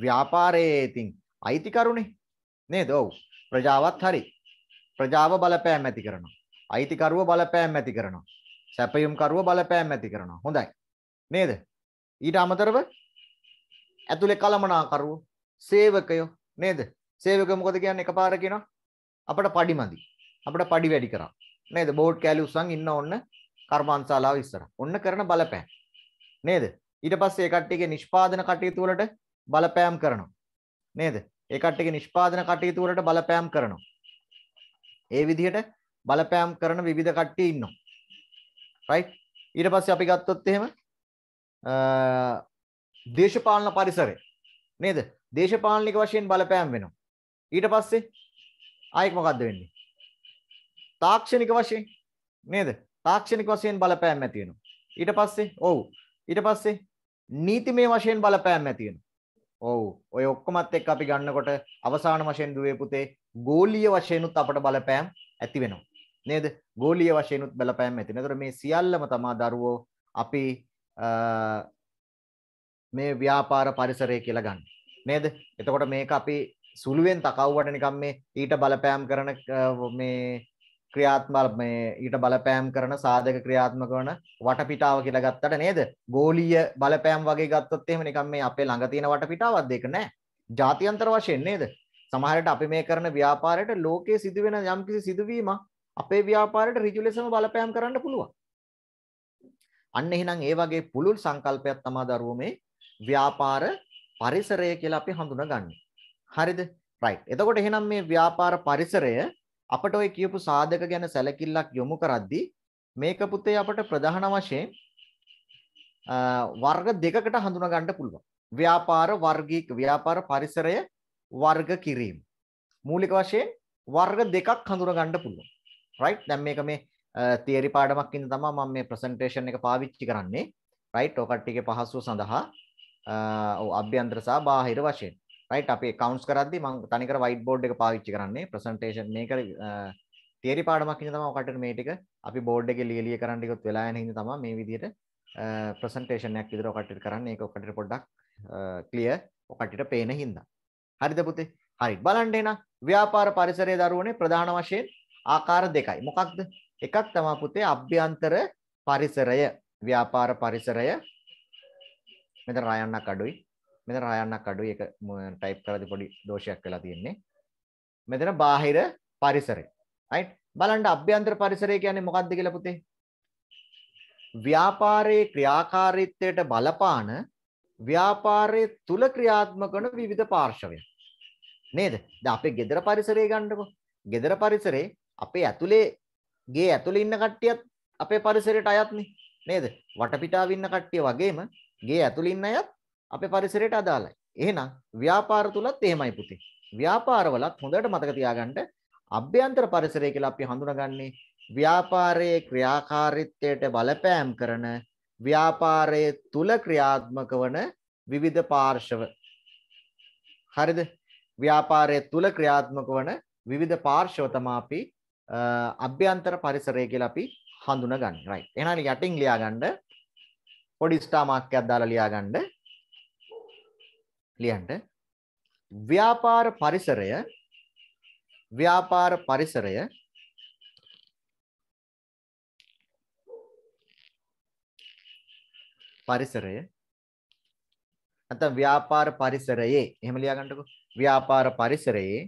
ව්‍යාපාරයේ ඉතින් අයිතිකරුනේ නේද? ඔව්. ප්‍රජාවත් හරි. ප්‍රජාව බලපෑම් ඇති කරනවා. අයිතිකරුව බලපෑම් ඇති කරනවා. සැපයුම්කරුව බලපෑම් ඇති කරනවා. හොඳයි. නේද? ඊට අමතරව ඇතුලේ කලමනාකරුවෝ, සේවකයෝ නේද? සේවකයෝ මොකද කියන්නේ එකපාර කියනවා අපිට පඩිමදි. අපිට පඩි වැඩි කරා. නේද? බෝඩ් කෑලි උස්සන් ඉන්න ඕන්න කර්මාන්තශාලාව ඉස්සරහ. ඔන්න කරන බලපෑම්. නේද? ඊට පස්සේ ඒ කට්ටියගේ නිෂ්පාදන කටයුතු වලට බලපෑම් කරනවා. නේද? ඒ කට්ටියගේ නිෂ්පාදන කටයුතු වලට බලපෑම් කරනවා. ඒ විදිහට බලපෑම් කරන විවිධ කට්ටිය ඉන්නවා. right? ඊට පස්සේ අපි ගත්තොත් එහෙම දේශපාලන පරිසරය නේද? දේශපාලනික වශයෙන් බලපෑම් වෙනවා. ඊට පස්සේ ආයෙත් මොකද්ද වෙන්නේ? තාක්ෂණික වශයෙන් නේද? තාක්ෂණික වශයෙන් බලපෑම් ඇති වෙනවා. ඊට පස්සේ ඔව්. ඊට පස්සේ නීතිමය වශයෙන් බලපෑම් ඇති වෙනවා. ඔව්. ඔය ඔක්කොමත් එක්ක අපි ගන්නකොට අවසාන වශයෙන් දුවේ පුතේ ගෝලීය වශයෙන්ුත් අපට බලපෑම් ඇති වෙනවා. නේද? ගෝලීය වශයෙන්ුත් බලපෑම් ඇති වෙනවා. මේ සියල්ලම තමා දරුවෝ අපි මේ ව්‍යාපාර පරිසරය කියලා ගන්න. නේද? එතකොට මේක අපි සුළුවෙන් තකව්වට නිකම් මේ ඊට බලපෑම් කරන මේ ක්‍රියාත්මක මේ ඊට බලපෑම් කරන සාධක ක්‍රියාත්මක වන වටපිටාව කියලා ගත්තට නේද? ගෝලීය බලපෑම් වගේ ගත්තොත් එහෙම නිකන් මේ අපේ ළඟ තියෙන වටපිටාවක් දෙක නෑ. ජාත්‍යන්තර වශයෙන් නේද? සමහරවිට අපි මේ කරන ව්‍යාපාරයට ලෝකයේ සිදුවෙන යම්කිසි සිදුවීමක් අපේ ව්‍යාපාරයට ඍජු ලෙසම බලපෑම් කරන්න පුළුවන්. අන්න එහෙනම් ඒ වගේ පුළුල් සංකල්පයක් තමයි දරුවෝ මේ ව්‍යාපාර පරිසරය කියලා අපි හඳුනගන්නේ. හරිද? right. එතකොට එහෙනම් මේ ව්‍යාපාර පරිසරය අපට ওই කියපු සාධක ගැන සැලකිල්ලක් යොමු කරද්දී මේක පුතේ අපට ප්‍රධාන වශයෙන් වර්ග දෙකකට හඳුනා ගන්න පුළුවන්. ව්‍යාපාර වර්ගීක ව්‍යාපාර පරිසරය වර්ග කිරීම. මූලික වශයෙන් වර්ග දෙකක් හඳුනා ගන්න පුළුවන්. රයිට්? දැන් මේක මේ තියරි පාඩමක් ඉඳන් තමයි මම මේ ප්‍රසන්ටේෂන් එක පාවිච්චි කරන්නේ. රයිට්? ඔය කට්ටියගේ පහසුව සඳහා ඔව් අභ්‍යන්තර සහ බාහිර වශයෙන්. රයිට් අපි කවුන්ස් කරද්දි මම තනිකර white board එක පාවිච්චි කරන්නේ presentation මේක තියරි පාඩමක් හින්දා තමයි ඔකට මේ ටික අපි board එකේ ලියලිය කරන්න ටිකත් වෙලා යන හින්දා තමයි මේ විදිහට ප්‍රසන්ටේෂන් එකක් විදිහට ඔකට කරන්නේ ඒක ඔකට පොඩ්ඩක් ක්ලියර් ඔකට පේන හින්දා හරිද පුතේ හරි බලන්න එහෙනම් ව්‍යාපාර පරිසරයේ දරුවනේ ප්‍රධාන වශයෙන් ආකාර දෙකයි මොකක්ද එකක් තමයි පුතේ අභ්‍යන්තර පරිසරය ව්‍යාපාර පරිසරය මෙතන රයන්නක් අඩුයි මෙතන රායන්නක් අඩුයි ඒක ටයිප් කරලා පොඩි දෝෂයක් වෙලා තියෙන්නේ මෙතන බාහිර පරිසරය රයිට් බලන්න අභ්‍යන්තර පරිසරය කියන්නේ මොකක්ද කියලා පුතේ ව්‍යාපාරයේ ක්‍රියාකාරීත්වයට බලපාන ව්‍යාපාරයේ තුල ක්‍රියාත්මක වන විවිධ පාර්ශවයන් නේද දැන් අපේ ගෙදර පරිසරය ගන්නකො ගෙදර පරිසරේ අපේ ඇතුලේ ගේ ඇතුලේ ඉන්න කට්ටියත් අපේ පරිසරයට අයත් නේද වටපිටාව ඉන්න කට්ටිය වගේම ගේ ඇතුලේ ඉන්න අයත් අපේ පරිසරයට අදාළයි. එහෙනම් ව්‍යාපාර තුලත් එහෙමයි පුතේ. ව්‍යාපාරවලත් හොඳට මතක තියාගන්න අභ්‍යන්තර පරිසරය කියලා අපි හඳුනගන්නේ ව්‍යාපාරයේ ක්‍රියාකාරීත්වයට බලපෑම් කරන ව්‍යාපාරයේ තුල ක්‍රියාත්මක වන විවිධ පාර්ශව. හරිද? ව්‍යාපාරයේ තුල ක්‍රියාත්මක වන විවිධ පාර්ශව තමයි අපි අභ්‍යන්තර පරිසරය කියලා අපි හඳුනගන්නේ. right. එහෙනම් යටින් ලියාගන්න පොඩි ස්ටාර් මාක්කයක් දාලා ලියාගන්න ලියන්න ව්‍යාපාර පරිසරය ව්‍යාපාර පරිසරය පරිසරය නැත්නම් ව්‍යාපාර පරිසරයේ එහෙම ලියා ගන්නකො ව්‍යාපාර පරිසරයේ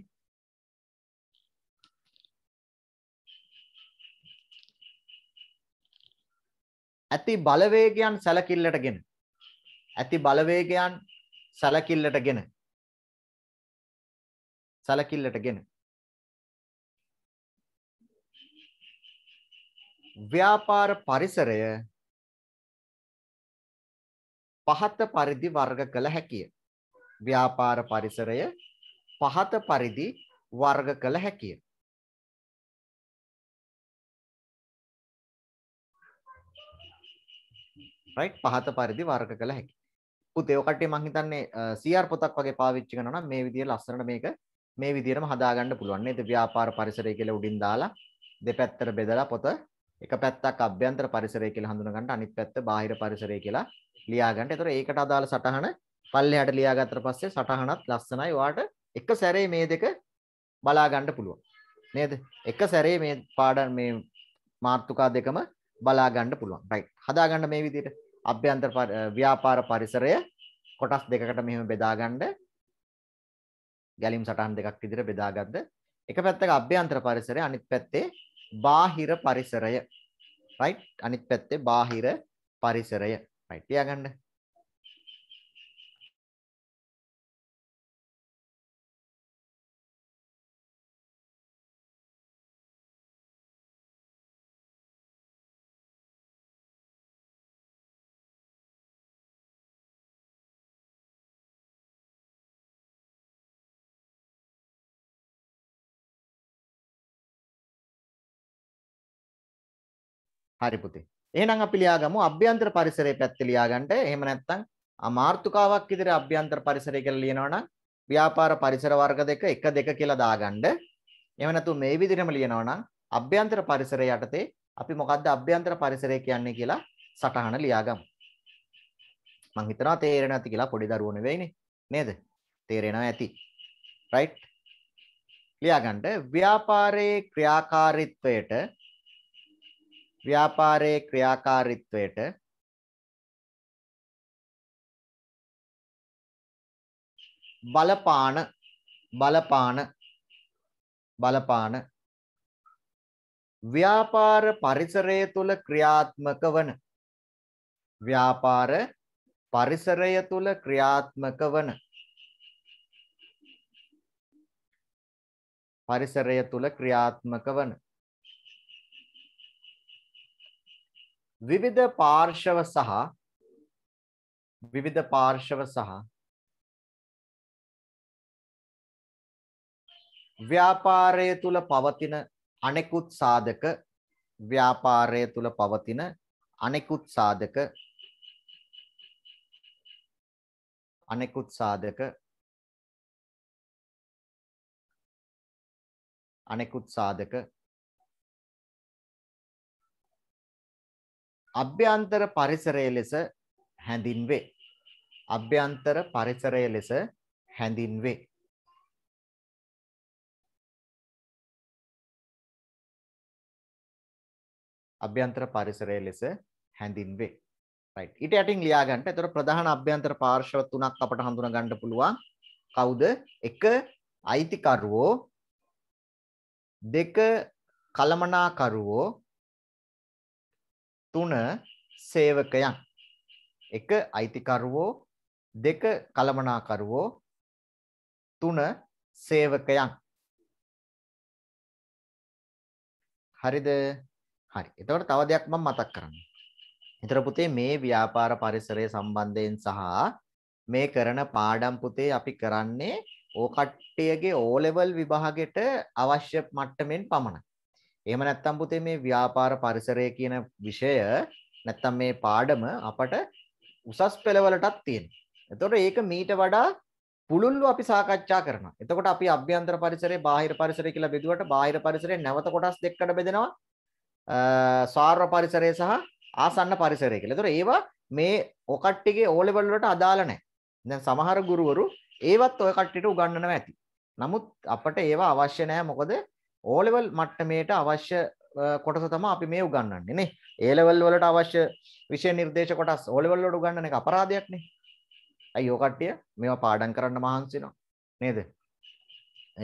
ඇති බලවේගයන් සැලකිල්ලටගෙන ඇති බලවේගයන් සලකිල්ලටගෙන සලකිල්ලටගෙන ව්‍යාපාර පරිසරය පහත පරිදි වර්ග කළ හැකිය. ව්‍යාපාර පරිසරය පහත පරිදි වර්ග කළ හැකිය. right පහත පරිදි වර්ග කළ හැකිය. පුතේ ඔකට මං හිතන්නේ CR පොතක් වගේ පාවිච්චි කරනවා නම් මේ විදියට ලස්සනට මේක මේ විදියටම හදාගන්න පුළුවන් නේද ව්‍යාපාර පරිසරය කියලා උඩින් දාලා දෙපැත්තට බෙදලා පොත එක පැත්තක් අභ්‍යන්තර පරිසරය කියලා හඳුනගන්න අනිත් පැත්ත බාහිර පරිසරය කියලා ලියාගන්න. ඒතර ඒකට අදාළ සටහන පල්ලෙහාට ලියාගත්තට පස්සේ සටහනත් ලස්සනයි. ඔයාට එක සැරේ මේ දෙක බලා ගන්න පුළුවන්. නේද? එක සැරේ මේ පාඩම් මේ මාතෘකා දෙකම බලා ගන්න පුළුවන්. රයිට්. හදාගන්න මේ විදියට. අභ්‍යන්තර ව්‍යාපාර පරිසරය කොටස් දෙකකට මෙහෙම බෙදාගන්න ගැලීම් සටහන් දෙකක් විදිහට බෙදාගත්ද එක පැත්තක අභ්‍යන්තර පරිසරය අනිත් පැත්තේ බාහිර පරිසරය රයිට් අනිත් පැත්තේ බාහිර පරිසරය රයිට් තියාගන්න හරි පුතේ. එහෙනම් අපි ලියාගමු අභ්‍යන්තර පරිසරයේ පැත්තේ ලියාගන්න. එහෙම නැත්නම් අමාර්තුකාවක් ඉදිරියේ අභ්‍යන්තර පරිසරය කියලා ලියනවනම් ව්‍යාපාර පරිසර වර්ග දෙක 1 2 කියලා දාගන්න. එහෙම නැතු මේ විදිහටම ලියනවනම් අභ්‍යන්තර පරිසරය යටතේ අපි මොකද්ද අභ්‍යන්තර පරිසරය කියන්නේ කියලා සටහන ලියාගමු. මං හිතනවා තේරෙන්නේ නැති කියලා පොඩි දරුවෝ නෙවෙයිනේ. නේද? තේරෙනවා ඇති. රයිට්? ලියාගන්න ව්‍යාපාරයේ ක්‍රියාකාරීත්වයට ව්‍යාපාරයේ ක්‍රියාකාරීත්වයට බලපාන බලපාන බලපාන ව්‍යාපාර පරිසරය තුල ක්‍රියාත්මක වන ව්‍යාපාර පරිසරය තුල ක්‍රියාත්මක වන පරිසරය තුල ක්‍රියාත්මක වන විවිධ පාර්ශව සහ විවිධ පාර්ශව සහ ව්‍යාපාරය තුල පවතින අනෙකුත් සාධක ව්‍යාපාරය තුල පවතින අනෙකුත් සාධක අනෙකුත් සාධක අනෙකුත් සාධක අභ්‍යන්තර පරිසරය ලෙස හැඳින්වේ. අභ්‍යන්තර පරිසරය ලෙස හැඳින්වේ. අභ්‍යන්තර පරිසරය ලෙස හැඳින්වේ. right ඊට යටින් ලියා ගන්න. එතකොට ප්‍රධාන අභ්‍යන්තර පාර්ශ්ව තුනක් අපට හඳුනා ගන්න පුළුවන්. කවුද? 1 අයිතිකරුවෝ 2 කලමනාකරුවෝ තුන සේවකයන් එක අයිතිකරුවෝ දෙක කළමනාකරුවෝ තුන සේවකයන් හරිද හරි එතකොට තව දෙයක් මම මතක් කරන්න. හිතර පුතේ මේ ව්‍යාපාර පරිසරය සම්බන්ධයෙන් සහ මේ කරන පාඩම් පුතේ අපි කරන්නේ ඕ කට්ටියගේ ඕ ලෙවල් විභාගෙට අවශ්‍ය මට්ටමින් පමණයි. එහෙම නැත්නම් පුතේ මේ ව්‍යාපාර පරිසරය කියන විෂය නැත්නම් මේ පාඩම අපට උසස් පෙළවලටත් තියෙනවා. එතකොට ඒක මීට වඩා පුළුල්ව අපි සාකච්ඡා කරනවා. එතකොට අපි අභ්‍යන්තර පරිසරය, බාහිර පරිසරය කියලා බෙදුවට බාහිර පරිසරය නැවත කොටස් දෙකකට බෙදෙනවා. සාර්ව පරිසරය සහ ආසන්න පරිසරය කියලා. එතකොට ඒවා මේ ඔකට්ටිගේ ඕ ලෙවල් වලට අදාළ නැහැ. දැන් සමහර ගුරුවරු ඒවත් ඔය කට්ටියට උගන්වනවා ඇති. නමුත් අපට ඒවා අවශ්‍ය නැහැ. මොකද ඕලෙවල් මට්ටමේට අවශ්‍ය කොටස තම අපි මේ උගන්නන්නේ නේ. ඒ ලෙවල් වලට අවශ්‍ය විෂය නිර්දේශ කොටස් ඕ ලෙවල් වලට උගන්නන එක අපරාධයක් නේ. අයි ඔය කට්ටිය මේවා පාඩම් කරන්න මහන්සි වෙනවා නේද?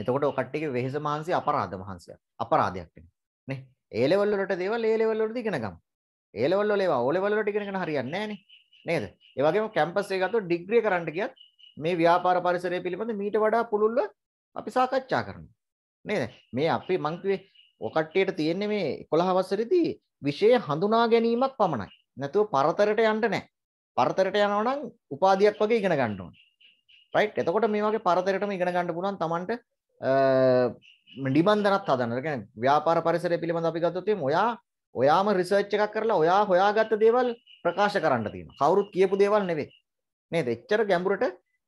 එතකොට ඔය කට්ටියගේ වෙහෙස මහන්සි අපරාධ මහන්සියක්. අපරාධයක් නේ. නේ? ඒ ලෙවල් වලට දේවල් ඒ ලෙවල් වලට ඉගෙන ගමු. ඒ ලෙවල් වල ඒවා ඕ ලෙවල් වලට ඉගෙනගෙන හරියන්නේ නැහැ නේ. නේද? ඒ වගේම කැම්පස් එකේ ගත්තොත් ඩිග්‍රී කරන්න ගියත් මේ ව්‍යාපාර පරිසරය පිළිබඳ මීට වඩා පුළුල්ව අපි සාකච්ඡා කරනවා. නේද? මේ අපි මං කිව්වේ ඔය කට්ටියට තියෙන්නේ මේ 11 වසරේදී විශේෂ හඳුනා ගැනීමක් පමණයි. නැතුව පරතරයට යන්න නැහැ. පරතරයට යනවා නම් උපාධියක් වගේ ඉගෙන ගන්න ඕනේ. රයිට්? එතකොට මේ වගේ පරතරයටම ඉගෙන ගන්න පුළුවන් Tamanට නිබන්ධනත් හදන්න. ඒ කියන්නේ ව්‍යාපාර පරිසරය පිළිබඳ අපි ගත්තොත් එimhe ඔයා ඔයාම රිසර්ච් එකක් කරලා ඔයා හොයාගත්ත දේවල් ප්‍රකාශ කරන්න තියෙනවා. කවුරුත් කියපු දේවල් නෙවෙයි. නේද? එච්චර ගැඹුරට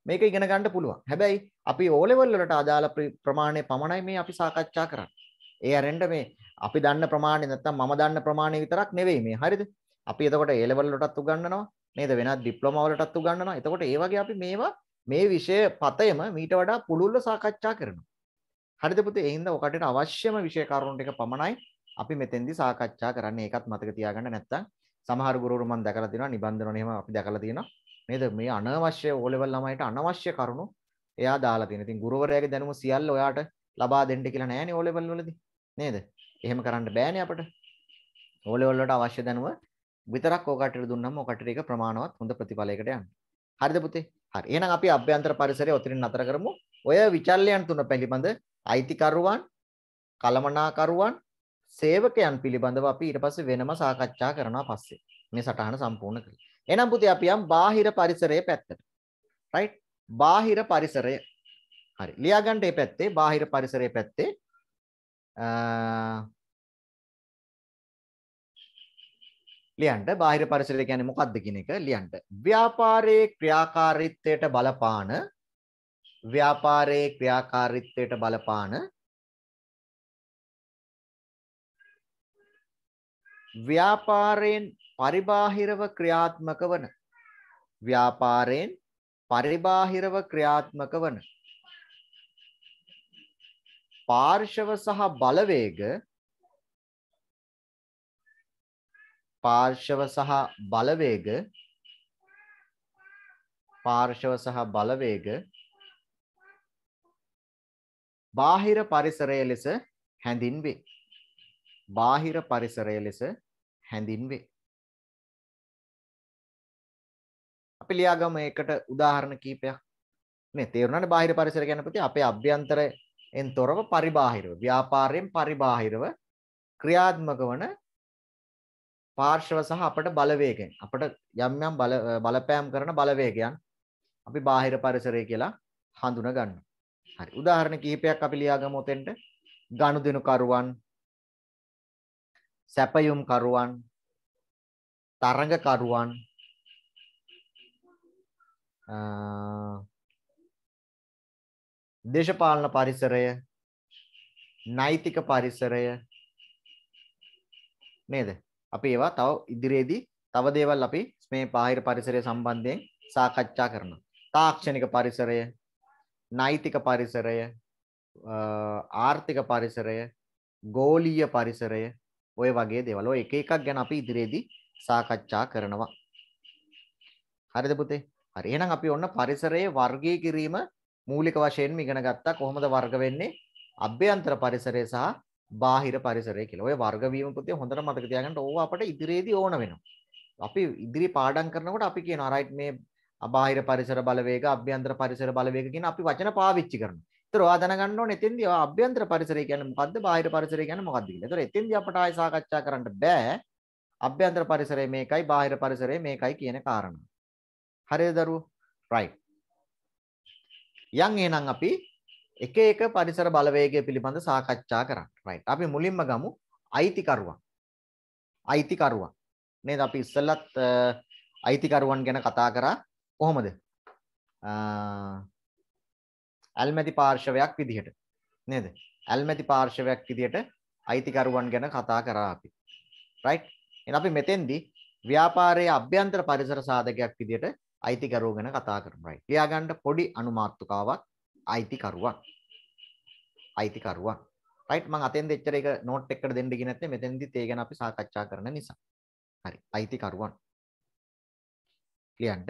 මේක ඉගෙන ගන්න පුළුවන්. හැබැයි අපි O level වලට අදාළ ප්‍රමාණය පමණයි මේ අපි සාකච්ඡා කරන්නේ. ඒ අරෙන්ඩ මේ අපි දන්න ප්‍රමාණය නැත්නම් මම දන්න ප්‍රමාණය විතරක් නෙවෙයි මේ. හරිද? අපි එතකොට A level වලටත් උගන්වනවා. නේද? වෙනත් ඩිප්ලෝමා වලටත් උගන්වනවා. එතකොට ඒ වගේ අපි මේවා මේ විෂය පතයම මීට වඩා පුළුල්ව සාකච්ඡා කරනවා. හරිද පුතේ? ඒ හින්දා ඔකටට අවශ්‍යම විෂය කරුණු ටික පමණයි අපි මෙතෙන්දි සාකච්ඡා කරන්නේ. ඒකත් මතක තියාගන්න නැත්නම් සමහර ගුරුවරු මම දැකලා තියෙනවා නිබන්ධන එහෙම අපි දැකලා තියෙනවා. නේද මේ අනවශ්‍ය ඕලෙවල් ළමයිට අනවශ්‍ය කරුණු එයා දාලා තියෙනවා. ඉතින් ගුරුවරයාගේ දැනුම සියල්ල ඔයාට ලබා දෙන්න කියලා නෑනේ ඕලෙවල් වලදී. නේද? එහෙම කරන්න බෑනේ අපිට. ඕලෙවල් වලට අවශ්‍ය දැනුම විතරක් ඕකටට දුන්නම ඔකට එක ප්‍රමාණවත් හොඳ ප්‍රතිඵලයකට යනවා. හරිද පුතේ? හරි. එහෙනම් අපි අභ්‍යන්තර පරිසරය ඔතනින් නතර කරමු. ඔය විචල්යන් තුන පිළිබඳ අයිතිකරුවන්, කලමනාකරුවන්, සේවකයන් පිළිබඳව අපි ඊට පස්සේ වෙනම සාකච්ඡා කරනවා පස්සේ. මේ සටහන සම්පූර්ණ කරලා එහෙනම් පුතේ අපි යම් බාහිර පරිසරයේ පැත්තට. right? බාහිර පරිසරය. හරි. ලියාගන්න මේ පැත්තේ බාහිර පරිසරයේ පැත්තේ ලියන්න බාහිර පරිසරය කියන්නේ මොකක්ද කියන එක ලියන්න. ව්‍යාපාරයේ ක්‍රියාකාරීත්වයට බලපාන ව්‍යාපාරයේ ක්‍රියාකාරීත්වයට බලපාන ව්‍යාපාරයෙන් පරිබාහිරව ක්‍රියාත්මක වන ව්‍යාපාරයෙන් පරිබාහිරව ක්‍රියාත්මක වන පාර්ශව සහ බලවේග පාර්ශව සහ බලවේග පාර්ශව සහ බලවේග බාහිර පරිසරය ලෙස හැඳින්වේ. බාහිර පරිසරය ලෙස හැඳින්වේ. අප්පිලියාගම ඒකට උදාහරණ කීපයක් මේ තේරුණාට බාහිර පරිසර ගැන ප්‍රති අපේ අභ්‍යන්තරයෙන් තොරව පරිබාහිරව ව්‍යාපාරයෙන් පරිබාහිරව ක්‍රියාත්මක වන පාර්ශව සහ අපට බලවේගෙන් අපට යම් යම් බල බලපෑම් කරන බලවේගයන් අපි බාහිර පරිසරය කියලා හඳුනා ගන්නවා. හරි. උදාහරණ කිහිපයක් අපි ලියාගමු උතෙන්ට. ගනුදෙනු කරුවන්, සැපයුම් කරුවන්, තරඟ කරුවන්, දේශපාලන පරිසරය නෛතික පරිසරය නේද අපි ඒවා තව ඉදිරියේදී තව දේවල් අපි මේ බාහිර පරිසරය සම්බන්ධයෙන් සාකච්ඡා කරනවා තාක්ෂණික පරිසරය නෛතික පරිසරය ආර්ථික පරිසරය ගෝලීය පරිසරය ඔය වගේ දේවල් ඔය එක එකක් ගැන අපි ඉදිරියේදී සාකච්ඡා කරනවා හරිද පුතේ හරි එහෙනම් අපි ඔන්න පරිසරයේ වර්ගය කිරීම මූලික වශයෙන්ම ඉගෙන ගත්තා කොහොමද වර්ග වෙන්නේ අභ්‍යන්තර පරිසරය සහ බාහිර පරිසරය කියලා. ඔය වර්ග වීම පුතේ හොඳට මතක තියාගන්න ඕවා අපට ඉදිරියේදී ඕන වෙනවා. අපි ඉදිරි පාඩම් කරනකොට අපි කියනවා රයිට් මේ බාහිර පරිසර බලවේග අභ්‍යන්තර පරිසර බලවේග කියන අපි වචන පාවිච්චි කරනවා. ඒතර ඔයා දැනගන්න ඕනේ එතෙන්දී ඔයා අභ්‍යන්තර පරිසරය කියන්නේ මොකද්ද බාහිර පරිසරය කියන්නේ මොකද්ද කියලා. ඒතර එතෙන්දී අපට ආය සාකච්ඡා කරන්න බෑ. අභ්‍යන්තර පරිසරය මේකයි බාහිර පරිසරය මේකයි කියන කාරණා. හරිද දරුවෝ? right. යන් එහෙනම් අපි එක එක පරිසර බලවේගය පිළිබඳ සාකච්ඡා කරන්න. right. අපි මුලින්ම ගමු අයිතිකරුවන්. අයිතිකරුවන්. නේද අපි ඉස්සෙල්ලත් අයිතිකරුවන් ගැන කතා කරා. කොහොමද? ඇල්මැති පාර්ශවයක් විදිහට. නේද? ඇල්මැති පාර්ශවයක් විදිහට අයිතිකරුවන් ගැන කතා කරා අපි. right. එහෙනම් අපි මෙතෙන්දී ව්‍යාපාරයේ අභ්‍යන්තර පරිසර සාධකයක් විදිහට අයිතිකරුවෝ ගැන කතා කරමු right ලියා ගන්න පොඩි අනුමාත්තුකාවක් අයිතිකරුවක් අයිතිකරුවක් right මම අතෙන්ද එච්චර එක නෝට් එකකට දෙන්න ගියේ නැත්නම් මෙතෙන්දිත් ඒ ගැන අපි සාකච්ඡා කරන නිසා හරි අයිතිකරුවන් ලියන්න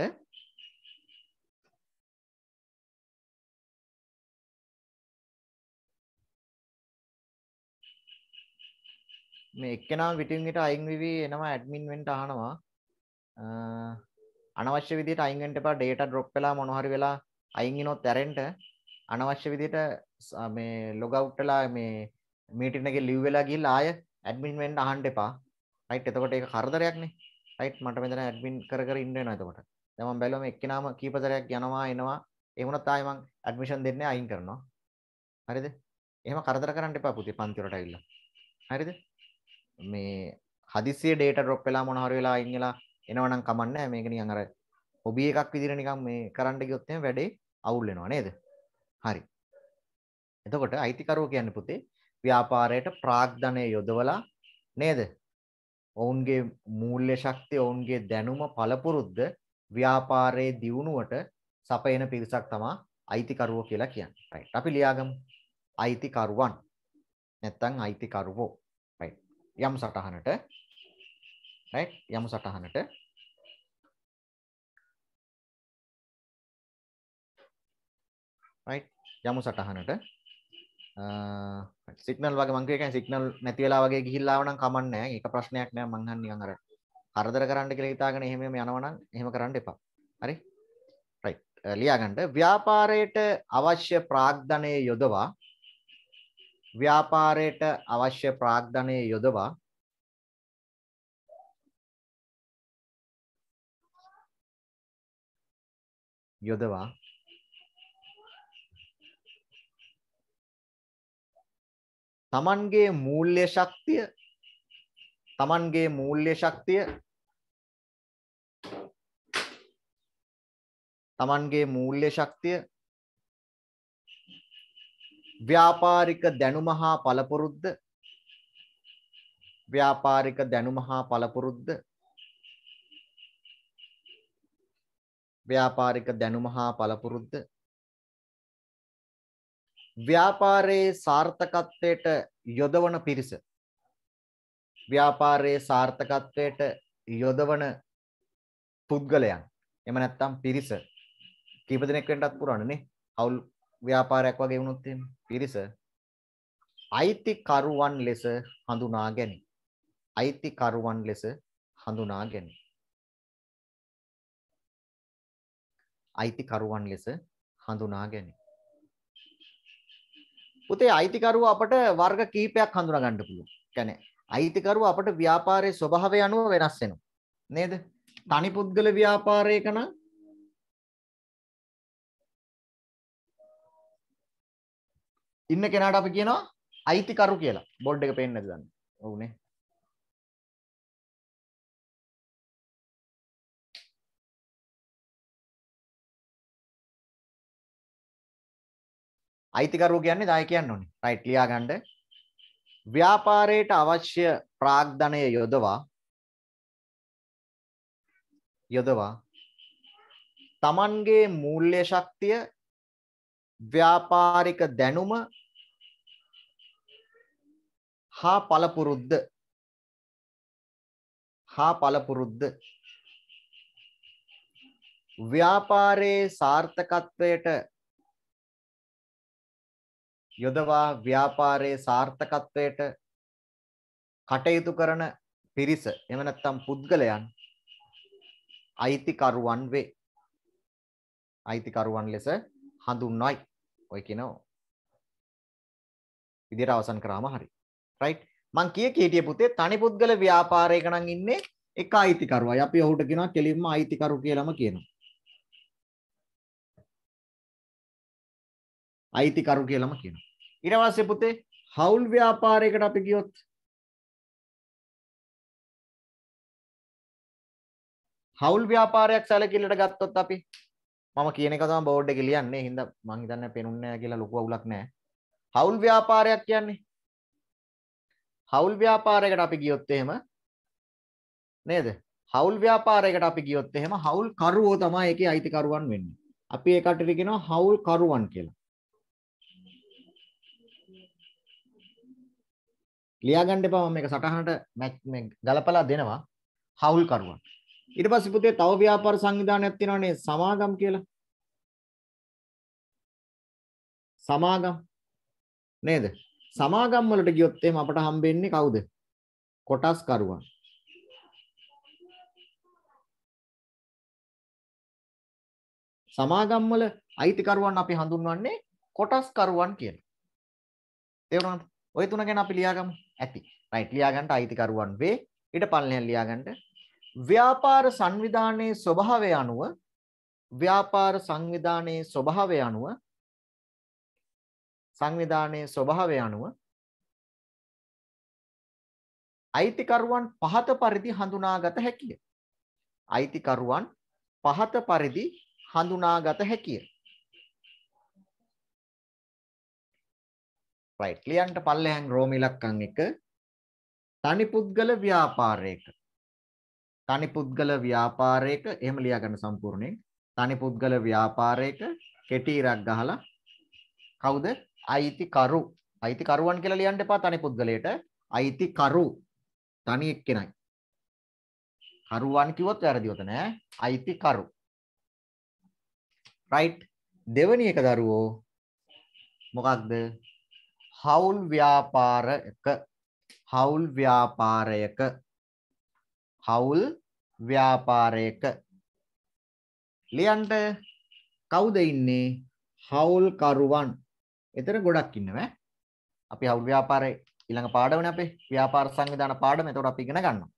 මේ එක්කෙනා විටින් විට අයින් වෙවි එනවා ඇඩ්මින් වෙන්න අහනවා අනවශ්‍ය විදිහට අයින් වෙන්න එපා data drop වෙලා මොන හරි වෙලා අයින් වෙනොත් ඇරෙන්න අනවශ්‍ය විදිහට මේ log out වෙලා මේ meeting එකේ leave වෙලා ගිහිල්ලා ආය admin වෙන්න අහන්න එපා right එතකොට ඒක කරදරයක්නේ right මට මෙතන admin කර කර ඉන්න වෙනවා එතකොට දැන් මම බැලුවම එක්කෙනාම කීප සැරයක් යනවා එනවා ඒ වුණත් ආයෙ මම admission දෙන්නේ අයින් කරනවා හරිද එහෙම කරදර කරන්න එපා පුතේ පන්ති වලට ඇවිල්ලා හරිද මේ හදිස්සියේ data drop වෙලා මොන හරි වෙලා අයින් වෙලා එනවනම් කමන්නෑ මේක නිකන් අර හොබි එකක් විදිහට නිකන් මේ කරන්න ගියොත් එහෙම වැඩේ අවුල් වෙනවා නේද? හරි. එතකොට අයිතිකරුව කියන්නේ පුතේ ව්‍යාපාරයට ප්‍රාග්ධනය යොදවලා නේද? ඔවුන්ගේ මූල්‍ය ශක්තිය, ඔවුන්ගේ දැනුම, පළපුරුද්ද ව්‍යාපාරයේ දියුණුවට සපයන පිරිසක් තමයි අයිතිකරුවෝ කියලා කියන්නේ. රයිට්. අපි ලියාගමු. අයිතිකරුවන්. නැත්තම් අයිතිකරුවෝ. රයිට්. යම් සටහනට රයිට් යම් සටහනට right යමු සටහනට සිගනල් වගේ මංක එක සිගනල් නැති වෙලා වගේ ගිහිල්ලා නම් කමන්නේ ඒක ප්‍රශ්නයක් නෑ මං අහන්නේ නිකන් අර හරදර කරන්න කියලා හිතාගෙන එහෙම එහෙම යනවා නම් එහෙම කරන්න එපා හරි right ලියා ගන්න ව්‍යාපාරයට අවශ්‍ය ප්‍රාග්ධනය යොදවා ව්‍යාපාරයට අවශ්‍ය ප්‍රාග්ධනය යොදවා යොදවා Tamanගේ මූල්‍ය ශක්තිය Tamanගේ මූල්‍ය ශක්තිය Tamanගේ මූල්‍ය ශක්තිය ව්‍යාපාරික දැනුම හා පළපුරුද්ද ව්‍යාපාරික දැනුම හා පළපුරුද්ද ව්‍යාපාරික දැනුම හා පළපුරුද්ද ව්‍යාපාරයේ සාර්ථකත්වයට යොදවන පිරිස ව්‍යාපාරයේ සාර්ථකත්වයට යොදවන පුද්ගලයන් එම නැත්තම් පිරිස කීප දෙනෙක් වෙන්නත් පුරන්නේ අවුල් ව්‍යාපාරයක් වගේ වුණොත් පිරිස අයිතිකරුවන් ලෙස හඳුනා ගැනීම අයිතිකරුවන් ලෙස හඳුනා ගැනීම අයිතිකරුවන් ලෙස හඳුනා ගැනීම පුතේ අයිතිකරුව අපට වර්ග කීපයක් හඳුනා ගන්න පුළුවන්. කියන්නේ අයිතිකරුව අපට ව්‍යාපාරයේ ස්වභාවය අනුව වෙනස් වෙනවා. නේද? තනි පුද්ගල ව්‍යාපාරයක නම් ඉන්න කෙනාට අපි කියනවා අයිතිකරු කියලා. බෝඩ් එක පේන්නේ නැද්ද දන්නේ. ඔව්නේ. අයිතිකරුව කියන්නේ දාය කියන්න ඕනේ. රයිට් ලියා ගන්න. ව්‍යාපාරයට අවශ්‍ය ප්‍රාග්ධනය යොදවා යොදවා තමන්ගේ මූල්‍ය ශක්තිය ව්‍යාපාරික දැනුම හා පළපුරුද්ද හා පළපුරුද්ද ව්‍යාපාරයේ සාර්ථකත්වයට යොදවා ව්‍යාපාරයේ සාර්ථකත්වයට කටයුතු කරන පිරිස එහෙම නැත්නම් පුද්ගලයන් අයිතිකරුවන් වේ. අයිතිකරුවන් ලෙස හඳුන්වයි. ඔය කියන විදිහට අවසන් කරාම හරි. රයිට්. මං කිය කීටිය පුතේ තනි පුද්ගල ව්‍යාපාරයක නම් ඉන්නේ එක අයිතිකරුවයි. අපි ඔහුට කියනවා කෙලින්ම අයිතිකරු කියලාම කියනවා. අයිතිකරු කියලාම කියනවා. ඊට පස්සේ පුතේ හවුල් ව්‍යාපාරයකට අපි ගියොත් හවුල් ව්‍යාපාරයක් සැලකිල්ලට ගත්තොත් අපි මම කියන එක තමයි බෝඩ් එකේ ලියන්නේ හින්දා මං හිතන්නේ පේනුන්නේ නැහැ කියලා ලොකු අවුලක් නැහැ. හවුල් ව්‍යාපාරයක් කියන්නේ හවුල් ව්‍යාපාරයකට අපි ගියොත් එහෙම නේද? හවුල් ව්‍යාපාරයකට අපි ගියොත් එහෙම හවුල් කරුවෝ තමයි ඒකේ අයිතිකරුවන් වෙන්නේ. අපි ඒ කටට කියනවා හවුල් කරුවන් කියලා. ලියාගන්න එපා මම මේක සටහනට මේ ගලපලා දෙනවා හවුල් කරුවා. ඊට පස්සේ පුතේ තව ව්‍යාපාර සංවිධානයක් තියෙනවානේ සමාගම් කියලා. සමාගම් නේද? සමාගම් වලට ගියොත් එහෙම අපට හම්බෙන්නේ කවුද? කොටස් කරුවා. සමාගම් වල අයිතිකරුවන් අපි හඳුන්වන්නේ කොටස් කරුවන් කියලා. තේරුණාද? ওই තුන ගැන අපි ලියාගමු. ඇති. right ලියාගන්න අයිතිකරුවන් වේ. ඊට පල්ලෙන් ලියාගන්න ව්‍යාපාර සංවිධානයේ ස්වභාවය අනුව ව්‍යාපාර සංවිධානයේ ස්වභාවය අනුව සංවිධානයේ ස්වභාවය අනුව අයිතිකරුවන් පහත පරිදි හඳුනාගත හැකිය. අයිතිකරුවන් පහත පරිදි හඳුනාගත හැකිය. රයිට් ලියන්ට පල්ලෙහාන් රෝම ඉලක්කම් එක තනි පුද්ගල ව්‍යාපාරයක තනි පුද්ගල ව්‍යාපාරයක එහෙම ලියා ගන්න සම්පූර්ණයෙන් තනි පුද්ගල ව්‍යාපාරයක කෙටි ඉරක් ගහලා කවුද අයිතිකරු අයිතිකරුවන් කියලා ලියන්න එපා තනි පුද්ගලයට අයිතිකරු තනි එක්කෙනයි කරුවන් කිව්වොත් වැරදි උත නෑ අයිතිකරු රයිට් දෙවැනි එක දරුවෝ මොකක්ද හවුල් ව්‍යාපාරයක හවුල් ව්‍යාපාරයක හවුල් ව්‍යාපාරයක ලියන්ට කවුද ඉන්නේ හවුල් කරුවන් එතන ගොඩක් ඉන්නවා අපි හවුල් ව්‍යාපාරේ ඊළඟ පාඩමනේ අපේ ව්‍යාපාර සංවිධාන පාඩම එතකොට අපි ඉගෙන ගන්නවා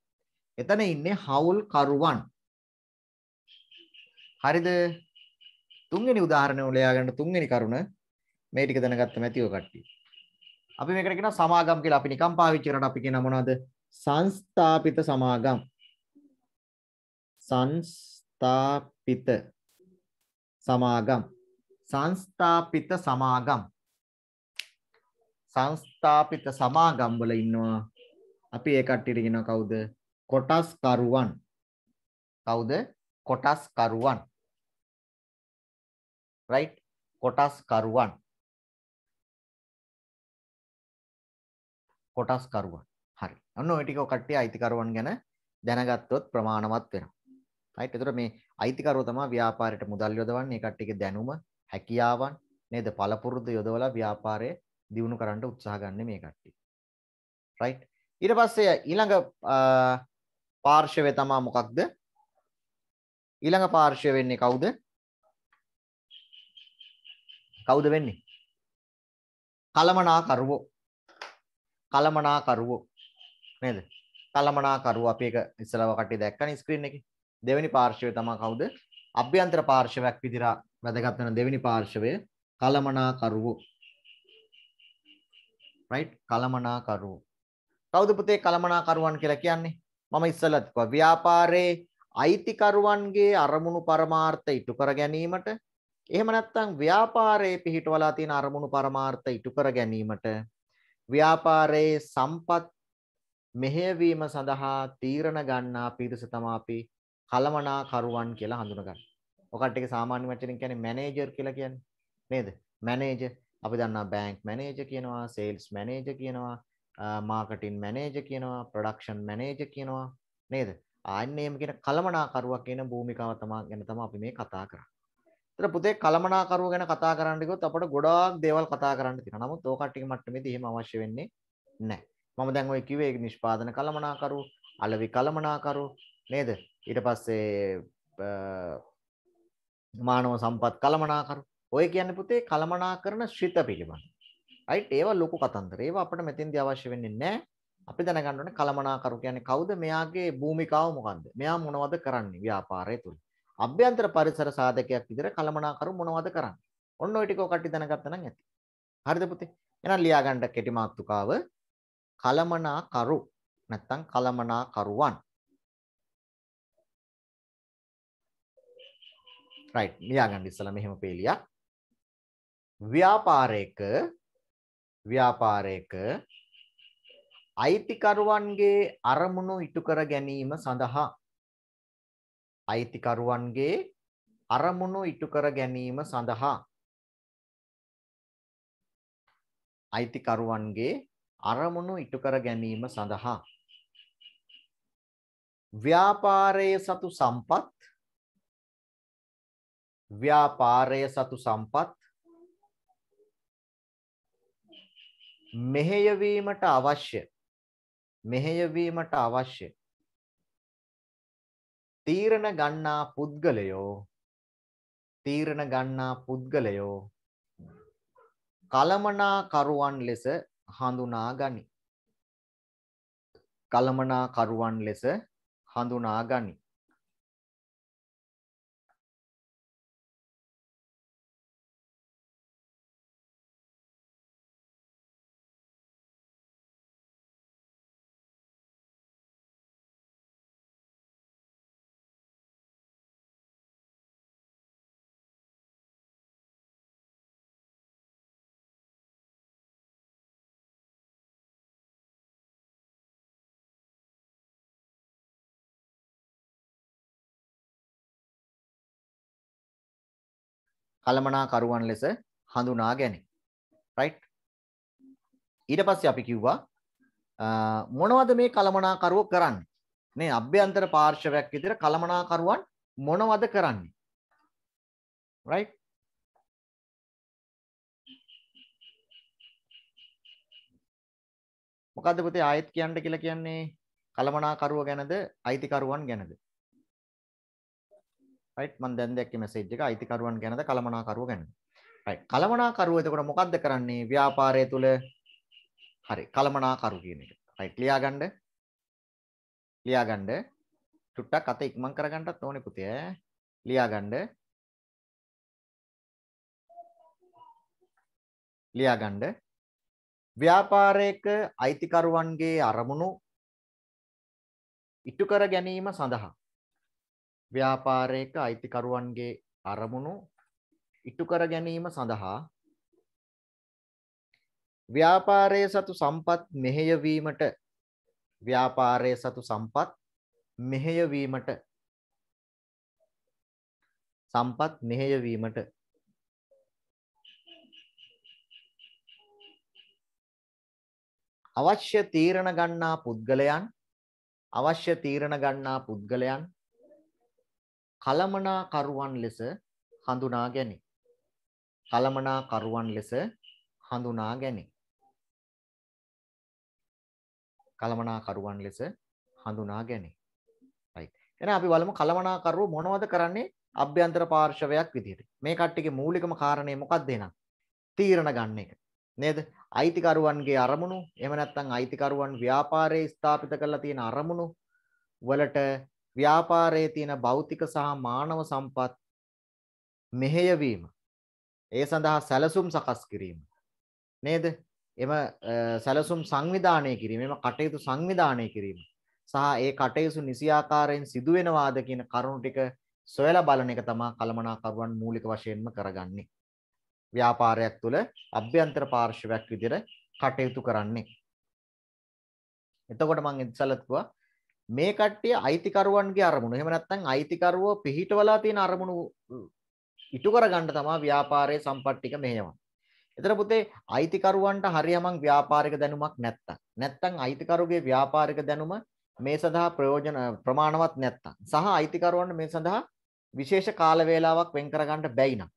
එතන ඉන්නේ හවුල් කරුවන් හරිද තුන්වෙනි උදාහරණය උලයා ගන්න තුන්වෙනි කරුණ මේ ටික දැනගත්ත මැතිව කට්ටිය අපි මේකට කියනවා සමාගම් කියලා. අපි නිකම් පාවිච්චි කරලා අපි කියනවා මොනවද? සංස්ථාපිත සමාගම්. සංස්ථාපිත සමාගම්. සංස්ථාපිත සමාගම්. සංස්ථාපිත සමාගම් වල ඉන්නවා අපි ඒ කට්ටියට කියනවා කවුද? කොටස්කරුවන්. කවුද? කොටස්කරුවන්. right? කොටස්කරුවන්. කොටස්කරුවන්. හරි. අන්න ওই ටික කට්ටිය අයිතිකරුවන් ගැන දැනගත්තොත් ප්‍රමාණවත් වෙනවා. right? ඒතර මේ අයිතිකරුව තමයි ව්‍යාපාරයට මුදල් යොදවන්නේ. ඒ කට්ටියගේ දැනුම, හැකියාවන් නේද? පළපුරුදු යොදවලා ව්‍යාපාරය දියුණු කරන්න උත්සාහ ගන්න මේ කට්ටිය. right? ඊට පස්සේ ඊළඟ පාර්ශවය තමයි මොකක්ද? ඊළඟ පාර්ශවය වෙන්නේ කවුද? කවුද වෙන්නේ? කලමනාකරුවෝ කලමනාකරුවෝ නේද? කලමනාකරුවෝ අපි ඒක ඉස්සලව කට්ටිය දැක්කනේ ස්ක්‍රීන් එකේ. දෙවෙනි පාර්ශවය තමයි කවුද? අභ්‍යන්තර පාර්ශවයක් විදිහට වැදගත් වෙන දෙවෙනි පාර්ශවය කලමනාකරුවෝ. right කලමනාකරුවෝ. කවුද පුතේ කලමනාකරුවන් කියලා කියන්නේ? මම ඉස්සලත් කිව්වා ව්‍යාපාරේ අයිතිකරුවන්ගේ අරමුණු පරමාර්ථ ඉටු කර ගැනීමට එහෙම නැත්නම් ව්‍යාපාරයේ පිහිටවලා තියෙන අරමුණු පරමාර්ථ ඉටු කර ගැනීමට ව්‍යාපාරයේ සම්පත් මෙහෙයවීම සඳහා තීරණ ගන්නා පිරිස තමයි අපි කලමනාකරුවන් කියලා හඳුනගන්නේ. ඔකට එක සාමාන්‍ය වචනෙන් කියන්නේ මැනේජර් කියලා කියන්නේ. නේද? මැනේජර් අපි දන්නා බැංක් මැනේජර් කියනවා, සේල්ස් මැනේජර් කියනවා, මාකටින් මැනේජර් කියනවා, ප්‍රොඩක්ෂන් මැනේජර් කියනවා. නේද? ආන්නේ මේ කියන කලමනාකරුවා කියන භූමිකාව තමයි ගැන තමයි අපි මේ කතා කරන්නේ. ඒතර පුතේ කලමනාකරුව ගැන කතා කරන්න ගියොත් අපට ගොඩාක් දේවල් කතා කරන්න තියෙනවා. නමුත් ඕක කට්ටිය මට්ටමේදී එහෙම අවශ්‍ය වෙන්නේ නැහැ. මම දැන් ඔය කිව්වේ නිෂ්පාදන කලමනාකරු, අලවි කලමනාකරු නේද? ඊට පස්සේ මානව සම්පත් කළමනාකරු ඔය කියන්නේ පුතේ කළමනා කරන ශ්‍රිත පිළිබඳ. අයිට් ඒවා ලොකු කතන්දර. ඒවා අපිට මෙතෙන්දී අවශ්‍ය වෙන්නේ නැහැ. අපි දැනගන්න ඕනේ කළමනාකරු කියන්නේ කවුද? මෙයාගේ භූමිකාව මොකන්ද? මෙයා මොනවද කරන්නේ ව්‍යාපාරය තුල? අභ්‍යන්තර පරිසර සාධකයක් විදිහට කළමනාකරු මොනවද කරන්නේ? ඔන්න ඔය ටික ඔකට දැනගත්තා නම් ඇති. හරිද පුතේ? එහෙනම් ලියා ගන්න කෙටි මාතෘකාව කළමනාකරු නැත්තම් කළමනාකරුවන්. right ලියා ගන්න ඉස්සලා මෙහෙම පේලියක්. ව්‍යාපාරයක ව්‍යාපාරයක අයිතිකරුවන්ගේ අරමුණු ඉටු කර ගැනීම සඳහා අයිතිකරුවන්ගේ අරමුණු ඉටු කර ගැනීම සඳහා අයිතිකරුවන්ගේ අරමුණු ඉටු කර ගැනීම සඳහා ව්‍යාපාරයේ සතු සම්පත් ව්‍යාපාරයේ සතු සම්පත් මෙහෙයවීමට අවශ්‍ය මෙහෙයවීමට අවශ්‍ය තීරණ ගන්නා පුද්ගලයෝ තීරණ ගන්නා පුද්ගලයෝ කලමනාකරුවන් ලෙස හඳුනා ගනි. කලමනාකරුවන් ලෙස හඳුනා ගනි. කළමනාකරුවන් ලෙස හඳුනා ගැනේ. right? ඊට පස්සේ අපි කිව්වා මොනවද මේ කළමනාකරුවෝ කරන්නේ? මේ අභ්‍යන්තර පාර්ශවයක් විදිහට කළමනාකරුවන් මොනවද කරන්නේ? right? මොකද්ද පුතේ ආයෙත් කියන්න කියලා කියන්නේ කළමනාකරුව ගැනද අයිතිකරුවන් ගැනද? right මම දැන් දැක්කේ මැසේජ් එක අයිතිකරුවන් ගැනද කළමනාකරුවෝ ගැනද right කළමනාකරුවෝ එතකොට මොකද්ද කරන්නේ ව්‍යාපාරය තුල හරි කළමනාකරු කියන එක right ලියා ගන්න ලියා ගන්න චුට්ටක් අත ඉක්මන් කරගන්නත් ඕනේ පුතේ ලියා ගන්න ලියා ගන්න ව්‍යාපාරයක අයිතිකරුවන්ගේ අරමුණු ඉටු කර ගැනීම සඳහා ව්‍යාපාරයක අයිතිකරුවන්ගේ අරමුණු ඉටු කර ගැනීම සඳහා ව්‍යාපාරයේ සතු සම්පත් මෙහෙයවීමට ව්‍යාපාරයේ සතු සම්පත් මෙහෙයවීමට සම්පත් මෙහෙයවීමට අවශ්‍ය තීරණ ගන්නා පුද්ගලයන් අවශ්‍ය තීරණ ගන්නා පුද්ගලයන් කලමනාකරුවන් ලෙස හඳුනා ගැනේ. කලමනාකරුවන් ලෙස හඳුනා ගැනේ. කලමනාකරුවන් ලෙස හඳුනා ගැනේ. right. එහෙනම් අපි බලමු කලමනාකරුවෝ මොනවද කරන්නේ? අභ්‍යන්තර පාර්ශවයක් විදිහට. මේ කට්ටියගේ මූලිකම කාරණේ මොකක්ද එහෙනම්? තීරණ ගන්න එක. නේද? අයිතිකරුවන්ගේ අරමුණු, එහෙම නැත්නම් අයිතිකරුවන් ව්‍යාපාරයේ ස්ථාપિත කරලා තියෙන අරමුණු වලට ව්‍යාපාරයේ තියෙන භෞතික සහ මානව සම්පත් මෙහෙයවීම ඒ සඳහා සැලසුම් සකස් කිරීම නේද? එම සැලසුම් සංවිධානය කිරීම, එම කටයුතු සංවිධානය කිරීම සහ ඒ කටයුතු නිසියාකාරයෙන් සිදු වෙනවාද කියන කරුණු ටික සොයලා බලන එක තමයි කළමනාකරුවන් මූලික වශයෙන්ම කරගන්නේ. ව්‍යාපාරයක් තුළ අභ්‍යන්තර පාර්ශවයක් විදිහට කටයුතු කරන්නේ. එතකොට මම ඉස්සලත් කිව්වා මේ කට්ටිය අයිතිකරුවන්ගේ අරමුණු. එහෙම නැත්නම් අයිතිකරුව පිහිටවලා තියෙන අරමුණු ඉටු කරගන්න තමයි ව්‍යාපාරයේ සම්පත්තික මෙහෙයවන්නේ. එතන පුතේ අයිතිකරුවන්ට හරියමං ව්‍යාපාරික දැනුමක් නැත්තම් නැත්තම් අයිතිකරුගේ ව්‍යාපාරික දැනුම මේ සඳහා ප්‍රයෝජන ප්‍රමාණවත් නැත්තම් සහ අයිතිකරුවන්ට මේ සඳහා විශේෂ කාල වේලාවක් වෙන් කරගන්න බැයි නම්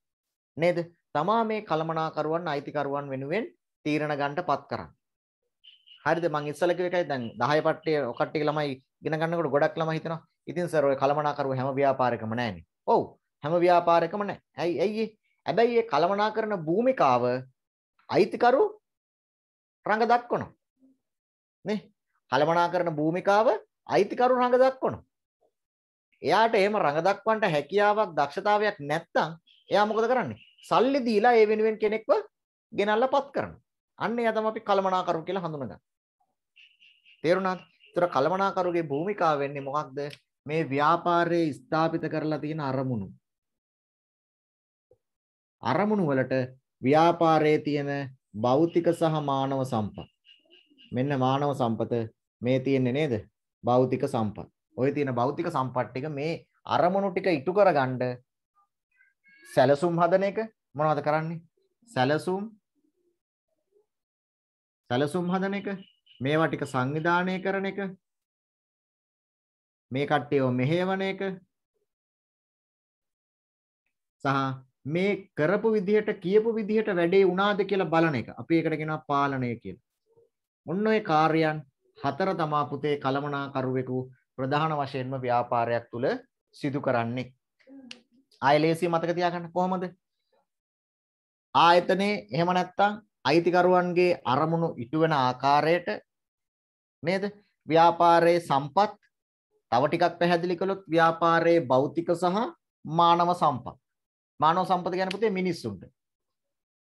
නේද? තමා මේ කලමනාකරුවන් අයිතිකරුවන් වෙනුවෙන් තීරණ ගන්නපත් කරන්නේ. හරිද? මං ඉස්සල කිව්ව එකයි දැන් 10 පට්ටිය ඔකට්ටිය ළමයි ඉගෙන ගන්නකොට ගොඩක් ළමයි හිතනවා ඉතින් සර් ඔය කලමනාකරුව හැම ව්‍යාපාරයකම නැහැනේ. ඔව් හැම ව්‍යාපාරයකම නැහැ. ඇයි ඇයි හැබැයි මේ කලමනාකරන භූමිකාව අයිතිකරු රඟ දක්වනවා. නේ? කලමනාකරන භූමිකාව අයිතිකරු රඟ දක්වනවා. එයාට එහෙම රඟ දක්වන්නට හැකියාවක් දක්ෂතාවයක් නැත්නම් එයා මොකද කරන්නේ? සල්ලි දීලා ඒ වෙනුවෙන් කෙනෙක්ව ගෙනල්ලා පත් කරනවා. අන්න එයා තමයි අපි කලමනාකරු කියලා හඳුනගන්නේ. තේරුණාද? ඒතර කළමනාකරුගේ භූමිකාව වෙන්නේ මොකක්ද? මේ ව්‍යාපාරයේ ස්ථාපිත කරලා තියෙන අරමුණු. අරමුණු වලට ව්‍යාපාරයේ තියෙන භෞතික සහ මානව සම්පත්. මෙන්න මානව සම්පත මේ තියෙන්නේ නේද? භෞතික සම්පත්. ඔය තියෙන භෞතික සම්පත් ටික මේ අරමුණු ටික ඉටු කරගන්න සැලසුම් හදන එක මොනවද කරන්නේ? සැලසුම් සැලසුම් හදන එක මේවා ටික සංවිධානය කරන එක මේ කට්ටියව මෙහෙවන එක සහ මේ කරපු විදිහට කියපු විදිහට වැඩේ වුණාද කියලා බලන එක. අපි ඒකට කියනවා පාලනය කියලා. ඔන්න ඔය කාර්යයන් හතර තමා පුතේ කලමනාකරුවෙකු ප්‍රධාන වශයෙන්ම ව්‍යාපාරයක් තුල සිදු කරන්නේ. ආයෙ ලේසිය මතක තියාගන්න කොහොමද? ආයතනේ එහෙම නැත්තම් අයිතිකරුවන්ගේ අරමුණු ඉටු වෙන ආකාරයට නේද? ව්‍යාපාරයේ සම්පත් තව ටිකක් පැහැදිලි කළොත් ව්‍යාපාරයේ භෞතික සහ මානව සම්පත්. මානව සම්පත කියන්නේ පුතේ මිනිස්සුන්ට.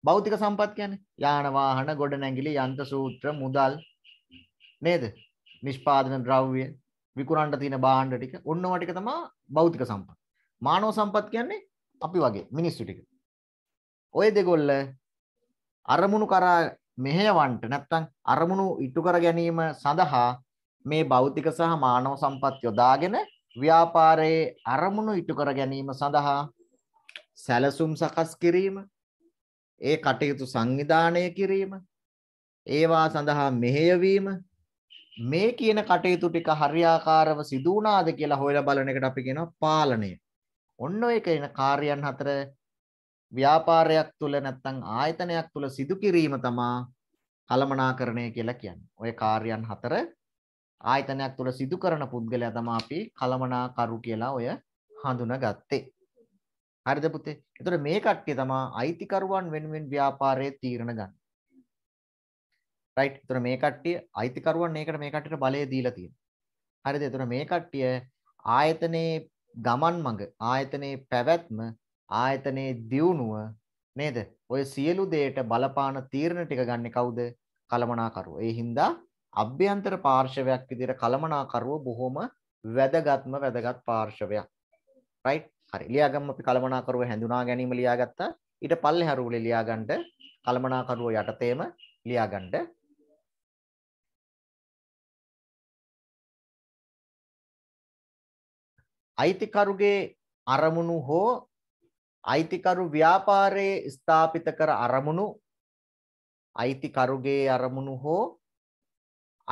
භෞතික සම්පත් කියන්නේ යාන වාහන, ගොඩනැගිලි, යන්ත්‍ර සූත්‍ර, මුදල් නේද? නිෂ්පාදන ද්‍රව්‍ය, විකුණන්න තියෙන භාණ්ඩ ටික. ඔන්න ඔය ටික තමයි භෞතික සම්පත්. මානව සම්පත් කියන්නේ අපි වගේ මිනිස්සු ටික. ඔය දෙගොල්ල අරමුණු කරා මෙහෙයවන්ට නැත්තම් අරමුණු ඉටු කර ගැනීම සඳහා මේ භෞතික සහ මානව සම්පත් යොදාගෙන ව්‍යාපාරයේ අරමුණු ඉටු කර ගැනීම සඳහා සැලසුම් සකස් කිරීම ඒ කටයුතු සංවිධානය කිරීම ඒවා සඳහා මෙහෙයවීම මේ කියන කටයුතු ටික හරියාකාරව සිදු වුණාද කියලා හොයලා බලන එකට අපි කියනවා පාලනය. ඔන්න ඔය කියන කාර්යයන් හතර ව්‍යාපාරයක් තුළ නැත්තං ආයතනයක් තුළ සිදුකිරීම තමා කළමනාකරණය කියලා කියන්නේ. ඔය කාර්යයන් හතර ආයතනයක් තුළ සිදු කරන පුද්ගලයා තමයි අපි කළමනාකරු කියලා ඔය හඳුනාගත්තේ. හරිද පුතේ? එතකොට මේ කට්ටිය තමයි අයිතිකරුවන් වෙනුවෙන් ව්‍යාපාරයේ තීරණ ගන්න. රයිට්. එතකොට මේ කට්ටිය අයිතිකරුවන් මේකට මේ කට්ටියට බලය දීලා තියෙනවා. හරිද? එතකොට මේ කට්ටිය ආයතනයේ ගමන් මඟ ආයතනයේ පැවැත්ම ආයතනයේ දියුණුව නේද? ඔය සියලු දේට බලපාන තීරණ ටික ගන්නෙ කවුද? කළමනාකරුවා. ඒ හින්දා අභ්‍යන්තර පාර්ශවයක් විදිහට කළමනාකරුව බොහොම වැදගත්ම වැදගත් පාර්ශවයක්. රයිට්? හරි. ලියාගන්න අපි කළමනාකරුව හැඳුනා ගැනීම ලියාගත්තා. ඊට පල්ලෙහා රූලේ ලියාගන්න කළමනාකරුව යටතේම ලියාගන්න අයිතිකරුගේ අරමුණු හෝ අයිතිකරු ව්‍යාපාරයේ ස්ථාපිත කර අරමුණු අයිතිකරුගේ අරමුණු හෝ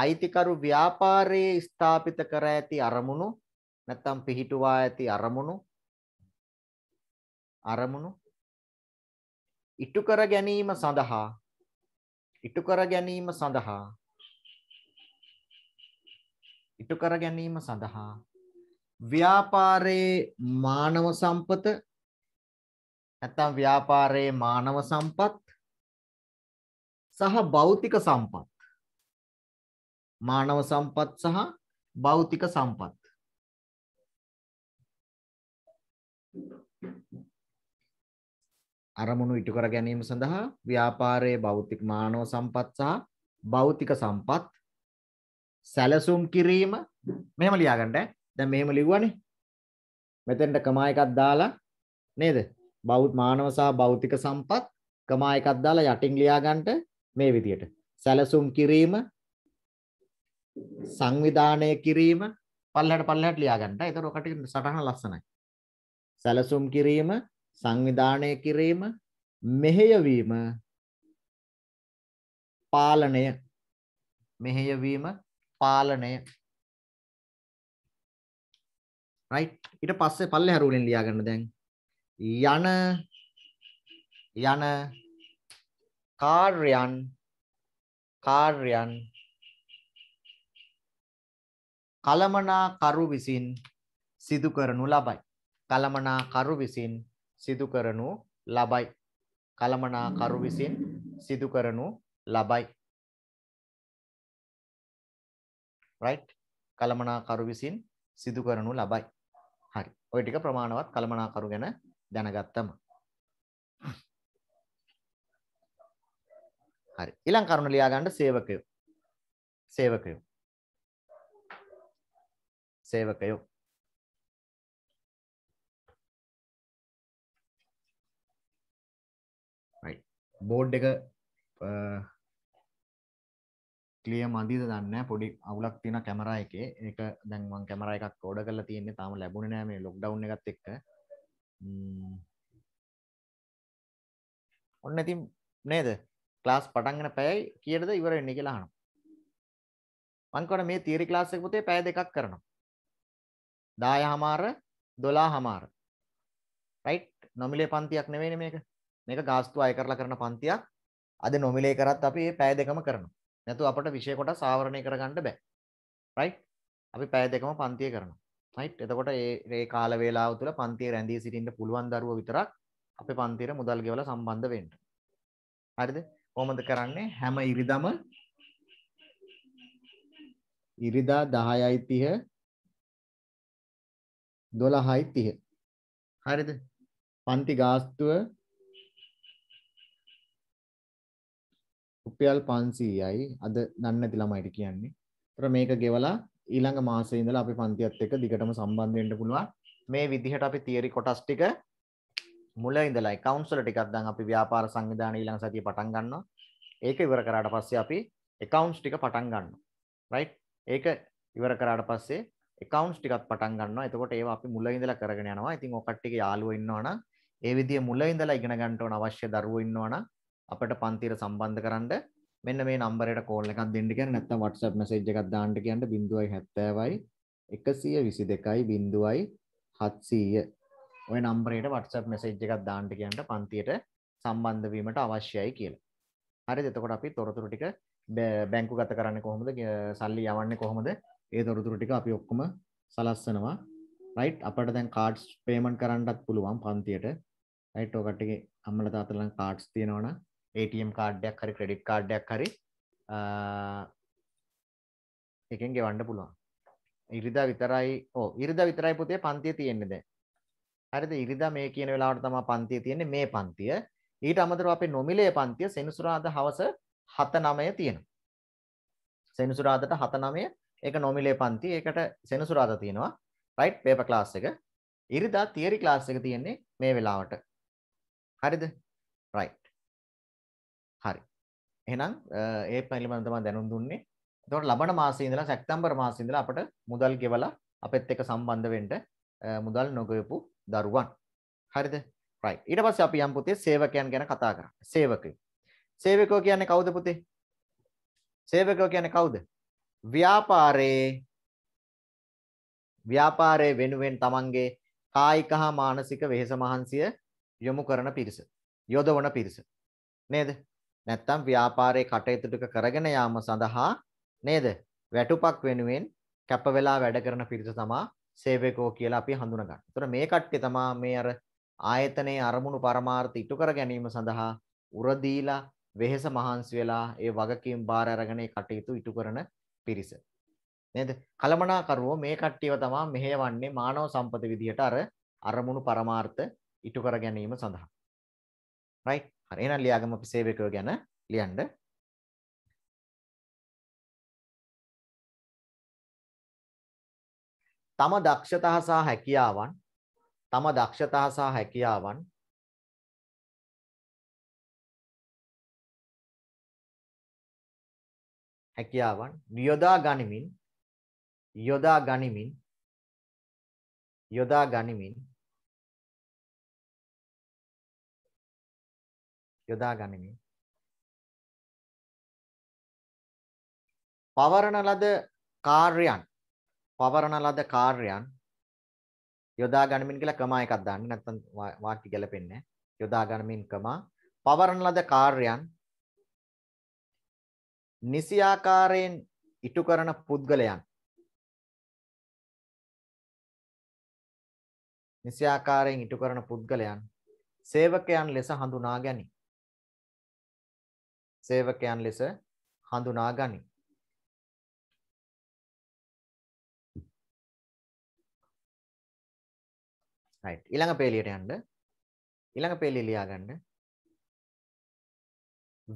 අයිතිකරු ව්‍යාපාරයේ ස්ථාපිත කර ඇති අරමුණු නැත්නම් පිහිටුවා ඇති අරමුණු අරමුණු ඉටු කර ගැනීම සඳහා ඉටු කර ගැනීම සඳහා ඉටු කර ගැනීම සඳහා ව්‍යාපාරයේ මානව සම්පත නැත්නම් ව්‍යාපාරයේ මානව සම්පත් සහ භෞතික සම්පත් මානව සම්පත් සහ භෞතික සම්පත් අරමුණු ඉටු කර ගැනීම සඳහා ව්‍යාපාරයේ භෞතික මානව සම්පත් සහ භෞතික සම්පත් සැලසුම් කිරීම මෙහෙම ලියාගන්න දැන් මෙහෙම ලිව්වනේ මෙතෙන්ට කමා එකක් දාලා නේද මානව සහ භෞතික සම්පත් කමා එකක් දාලා යටින් ලියා ගන්නට මේ විදියට සැලසුම් කිරීම සංවිධානය කිරීම පල්ලෙහාට පල්ලෙහාට ලියා ගන්නට. ඒතර ඔකට සටහන ලස්සනයි. සැලසුම් කිරීම සංවිධානය කිරීම මෙහෙයවීම පාලනය මෙහෙයවීම පාලනය right ඊට පස්සේ පල්ලෙහාට උලින් ලියා ගන්න දැන් යන යන කාර්යයන් කාර්යයන් කලමනාකරු විසින් සිදු කරනු ලබයි. කලමනාකරු විසින් සිදු කරනු ලබයි. කලමනාකරු විසින් සිදු කරනු ලබයි. right කලමනාකරු විසින් සිදු කරනු ලබයි. හරි. ওই ටික ප්‍රමාණවත් කලමනාකරු ගැන දැනගත්තම. හරි. ඊළඟ කරුණ ලියා ගන්න සේවකයෝ. සේවකයෝ. සේවකයෝ. right board එක ක්ලිය මදිද දන්න පොඩි අවුලක් තියෙන කැමරා එකේ ඒක දැන් මම කැමරා එකක් ඕඩර් කරලා තියෙන්නේ තාම ලැබුණේ නෑ මේ ලොක්ඩවුන් එකත් එක්ක ඔන්න ඉතින් නේද ක්ලාස් පටන්ගෙන පැයයි කීයටද ඉවර වෙන්නේ කියලා අහනවා. මං කවර මේ තියරි ක්ලාස් එක පුතේ පැය දෙකක් කරනවා. 10:00මාර 12:00මාර. රයිට් නොමිලේ පන්තියක් නෙවෙයිනේ මේක. මේක ගාස්තු අය කරලා කරන පන්තියක්. අද නොමිලේ කරත් අපි මේ පැය දෙකම කරනවා. නැතු අපට විෂය කොටස් ආවරණය කරගන්න බෑ. රයිට්? අපි පැය දෙකම පන්තිය කරනවා. නයිට් එතකොට ඒ කාල වේලාව තුළ පන්තිය රැඳී සිටින්ට පුළුවන් දරුව විතරක් අප පන්තිර මුදල් ගෙවල සම්බන්ධ වෙන්ට හරිද කොමද කරන්නේ හැම ඉරිදම ඉරිදා දහයයි තිහ දොළහයි තිහ හරිද පන්ති ගාස්තුව උපියල් පන්සීයයි අද දන්න ඇති ළමයිට කියන්නේ තර මේක ගෙවලා ඊළඟ මාසේ ඉඳලා අපි පන්තියත් එක්ක දිගටම සම්බන්ධ වෙන්න පුළුවන්. මේ විදිහට අපි තියරි කොටස් ටික මුල ඉඳලා accounts වල ටිකක් දැන් අපි ව්‍යාපාර සංවිධාන ඊළඟ සතියේ පටන් ගන්නවා. ඒක ඉවර කරාට පස්සේ අපි accounts ටික පටන් ගන්නවා. right? ඒක ඉවර කරාට පස්සේ accounts ටිකක් පටන් ගන්නවා. එතකොට ඒවා අපි මුල ඉඳලා කරගෙන යනවා. ඉතින් ඔය කට්ටියගේ යාළුවෝ ඉන්නවනම් ඒ විදිය මුල ඉඳලා ඉගෙන ගන්න ඕන අවශ්‍ය දරුවෝ ඉන්නවනම් අපිට පන්තිර සම්බන්ධ කරන්න මෙන්න මේ නම්බරයට කෝල් එකක් දෙන්න කියන්නේ නැත්නම් WhatsApp message එකක් දාන්න කියන්න 070යි 122යි 700 ඔය නම්බරයට WhatsApp message එකක් දාන්න කියන්න පන්තියට සම්බන්ධ වීමට අවශ්‍යයි කියලා. හරිද? එතකොට අපි තොරතුරු ටික බැංකු ගත කරන්නේ කොහොමද? සල්ලි යවන්නේ කොහොමද? ඒ තොරතුරු ටික අපි ඔක්කොම සලස්සනවා. රයිට් අපට දැන් කාඩ්ස් පේමන්ට් කරන්නත් පුළුවන් පන්තියට. රයිට් ඔය කට්ටියගේ අම්මලා තාත්තලා කාඩ්ස් තියෙනවනම් ATM කාඩ්ඩයක් හරි ක්‍රඩිට් කාඩ්ඩයක් හරි එකෙන් ගෙවන්න පුළුවන් ඉරිදා විතරයි ඕ ඉරිදා විතරයි පුතේ පන්තිය තියෙන්නේ දැන් හරිද ඉරිදා මේ කියන වෙලාවට තමයි පන්තිය තියෙන්නේ මේ පන්තිය ඊට අමතරව අපේ නොමිලේ පන්තිය සෙනසුරාදා හවස 7:09 තියෙනවා සෙනසුරාදාට 7:09 ඒක නොමිලේ පන්තිය ඒකට සෙනසුරාදා තියෙනවා රයිට් පේපර් ක්ලාස් එක ඉරිදා තියරි ක්ලාස් එක තියෙන්නේ මේ වෙලාවට හරිද රයිට් හරි එහෙනම් ඒ පිළිබඳව තමයි දැනුම් දුන්නේ එතකොට ලබන මාසයේ ඉඳලා සැප්තැම්බර් මාසයේ ඉඳලා අපට මුදල් ගෙවලා අපෙත් එක්ක සම්බන්ධ වෙන්න මුදල් නොගෙවපු දරුවන් හරිද right ඊට පස්සේ අපි යම් පුතේ සේවකයන් ගැන කතා කරා සේවකයෝ සේවකයෝ කියන්නේ කවුද පුතේ සේවකයෝ කියන්නේ කවුද ව්‍යාපාරයේ ව්‍යාපාරයේ වෙනුවෙන් තමන්ගේ කායික හා මානසික වෙහෙස මහන්සිය යොමු කරන පිරිස යොදවන පිරිස නේද නැත්තම් ව්‍යාපාරයේ කටයුතු ටික කරගෙන යාම සඳහා නේද? වැටුපක් වෙනුවෙන් කැප වෙලා වැඩ කරන පිරිස තමයි සේවකෝ කියලා අපි හඳුනගන්නේ. ඒතර මේ කට්ටිය තමයි මේ අර ආයතනයේ අරමුණු පරමාර්ථ ඉටු කර ගැනීම සඳහා උර දීලා වෙහෙස මහන්සි වෙලා ඒ වගකීම් බාර අරගෙන ඒ කටයුතු ඉටු කරන පිරිස. නේද? කලමනාකරුවෝ මේ කට්ටියව තමයි මෙහෙවන්නේ මානව සම්පත විදිහට අර අරමුණු පරමාර්ථ ඉටු කර ගැනීම සඳහා. right හරි එහෙනම් ලියාගමු අපි සේව් එකව ගැන ලියන්න. තම දක්ෂතා සහ හැකියාවන් තම දක්ෂතා සහ හැකියාවන් හැකියාවන් යොදා ගනිමින් යොදා ගනිමින් යොදා ගනිමින් යොදා ගනිමින් පවරන ලද කාර්යයන් පවරන ලද කාර්යයන් යොදා ගනිමින් කියලා කමා එකක් දාන්න නැත්නම් වාක්‍ය ගැලපෙන්නේ යොදා ගනිමින් කමා පවරන ලද කාර්යයන් නිසියාකාරයෙන් ඉටු කරන පුද්ගලයන් නිසියාකාරයෙන් ඉටු කරන පුද්ගලයන් සේවකයන් ලෙස හඳුනා ගැනීම සේවකයන් ලෙස හඳුනා ගනී. right ඊළඟ පේලියට යන්න ඊළඟ පේලිය ලියා ගන්න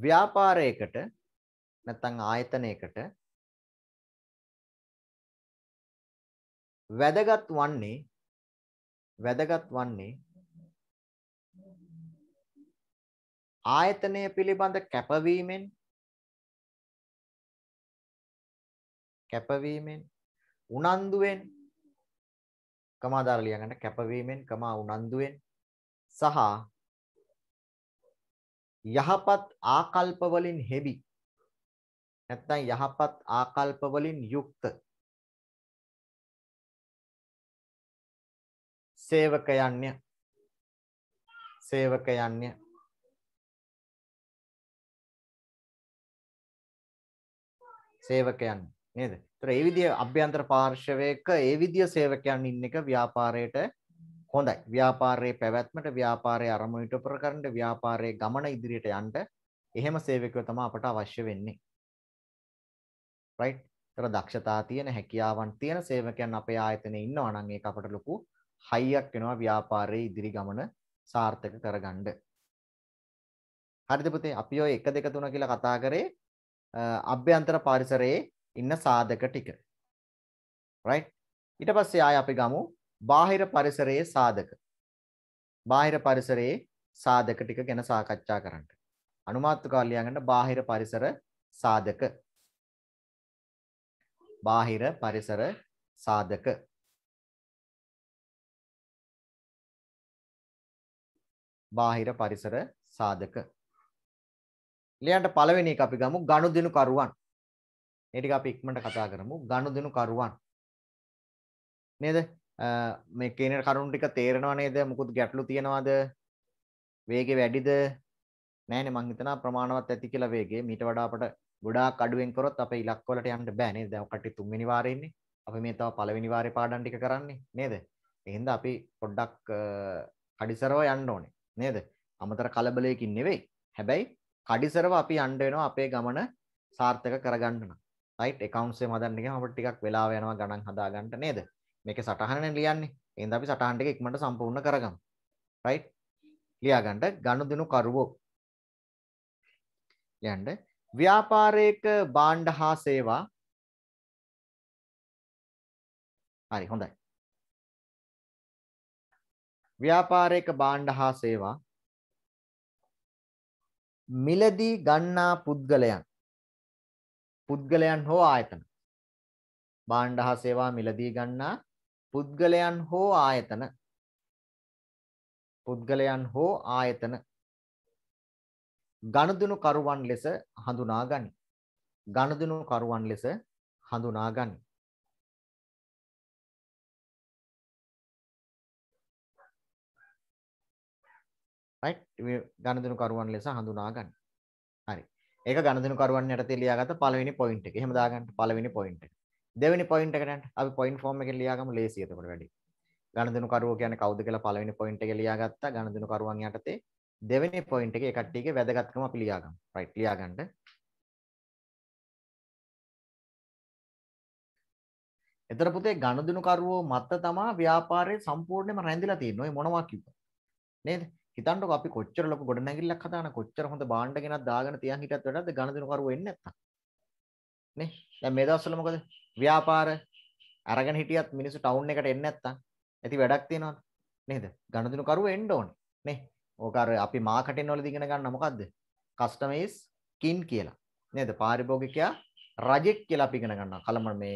ව්‍යාපාරයකට නැත්නම් ආයතනයකට වැදගත් වන්නේ වැදගත් වන්නේ ආයතනය පිළිබඳ කැපවීමෙන් කැපවීමෙන් උනන්දුවෙන් කමා දාලා ලියගන්න කැපවීමෙන් කමා උනන්දුවෙන් සහ යහපත් ආකල්ප වලින් හෙබි නැත්නම් යහපත් ආකල්ප වලින් යුක්ත සේවකයන්ය සේවකයන්ය සේවකයන් නේද? ඒතර ඒ විදිය අභ්‍යන්තර පාර්ශවයක ඒ විදිය සේවකයන් ඉන්න එක ව්‍යාපාරයට හොඳයි. ව්‍යාපාරයේ පැවැත්මට ව්‍යාපාරයේ අරමුණට උපර කරන්න ව්‍යාපාරයේ ගමන ඉදිරියට යන්න එහෙම සේවකයෝ තමයි අපට අවශ්‍ය වෙන්නේ. right? ඒතර දක්ෂතා තියෙන හැකියාවන් තියෙන සේවකයන් අපේ ආයතනයේ ඉන්නවා නම් ඒක අපට ලොකු හයියක් වෙනවා ව්‍යාපාරයේ ඉදිරි ගමන සාර්ථක කරගන්න. හරිද පුතේ අපි ඔය 1 2 3 කියලා කතා කරේ අභ්‍යන්තර පරිසරයේ ඉන්න සාධක ටික. right ඊට පස්සේ ආය අපි ගමු බාහිර පරිසරයේ සාධක. බාහිර පරිසරයේ සාධක ටික ගැන සාකච්ඡා කරන්න. අනුමාත්කාර ලියගන්න බාහිර පරිසර සාධක. බාහිර පරිසර සාධක. බාහිර පරිසර සාධක ඊළඟට පළවෙනි එක අපි ගමු ගනුදෙනු කරුවන්. මේ ටික අපි ඉක්මනට කතා කරමු. ගනුදෙනු කරුවන්. නේද? මේ කියන කරුණු ටික තේරෙනව නේද? මොකුත් ගැටලු තියනවද? වේගෙ වැඩිද? නෑනේ මං හිතනවා ප්‍රමාණවත් ඇති කියලා වේගෙ. මීට වඩා අපට ගොඩාක් අඩුවෙන් කරොත් අපේ ඉලක්ක වලට යන්න බෑ නේද? දැන් ඔකට තුන්වෙනි වාරේ ඉන්නේ. අපි මේ තව පළවෙනි වාරේ පාඩම් ටික කරන්නේ නේද? එහෙනම් අපි පොඩ්ඩක් කඩිසරව යන්න ඕනේ නේද? අමතර කලබලයකින් නෙවෙයි. හැබැයි කඩිසරව අපි යන්න වෙනවා අපේ ගමන සාර්ථක කරගන්න නම්. right accounts එක හදන්න ගියාම අපිට ටිකක් වෙලා යනවා ගණන් හදා ගන්න නේද? මේකේ සටහනනේ ලියන්නේ. එහෙනම් අපි සටහන් ටික ඉක්මනට සම්පූර්ණ කරගමු. right? ලියා ගන්න ගනුදෙනු කරුවෝ. යන්න ව්‍යාපාරයක බාණ්ඩ හා සේවා හරි හොඳයි. ව්‍යාපාරයක බාණ්ඩ හා සේවා මිලදී ගන්නා පුද්ගලයන් පුද්ගලයන් හෝ ආයතන භාණ්ඩ හා සේවා මිලදී ගන්නා පුද්ගලයන් හෝ ආයතන පුද්ගලයන් හෝ ආයතන ගනුදෙනු කරුවන් ලෙස හඳුනා ගනි. ගනුදෙනු කරුවන් ලෙස හඳුනා ගනි. right මේ ගණදුණු කරුවන් ලෙස හඳුනා ගන්න. හරි. ඒක ගණදුණු කරුවන් යටතේ ලියාගත්ත පළවෙනි පොයින්ට් එක. එහෙම දාගන්න පළවෙනි පොයින්ට් එක. දෙවෙනි පොයින්ට් එකට යන්න. අපි පොයින්ට් ෆෝම් එකෙන් ලියාගමු ලේසි එතකොට වැඩි. ගණදුණු කරුවෝ කියන්නේ කවුද කියලා පළවෙනි පොයින්ට් එක ලියාගත්තා. ගණදුණු කරුවන් යටතේ දෙවෙනි පොයින්ට් එකේ ඒ කට්ටියගේ වැදගත්කම අපි ලියාගමු. right ලියාගන්න. එතර පුතේ ගණදුණු කරුවෝ මත තමා ව්‍යාපාරයේ සම්පූර්ණයෙන්ම රැඳිලා තියෙන්නේ. ඔය මොනවා කිව්වද? නේද? හිතන්නකො අපි කොච්චර ලොකු ගොඩනැගිල්ලක් හදාන කොච්චර හොඳ බාණ්ඩ ගෙනත් දාගෙන තියන් හිටියත් වැඩක්ද ඝනදිනු කරුව වෙන්නේ නැත්තම් නේ දැන් මේ දවස්වල මොකද ව්‍යාපාර අරගෙන හිටියත් මිනිස්සු ටවුන් එකට එන්නේ නැත්තම් ඇති වැඩක් තියනවද නේද ඝනදිනු කරුව එන්න ඕනේ නේ ඕක අර අපි මාකටින් වලදී ඉගෙන ගන්න මොකද්ද කස්ටමයිස් කින් කියලා නේද පාරිභෝගිකයා රජෙක් කියලා අපි ඉගෙන ගන්නවා කලම මේ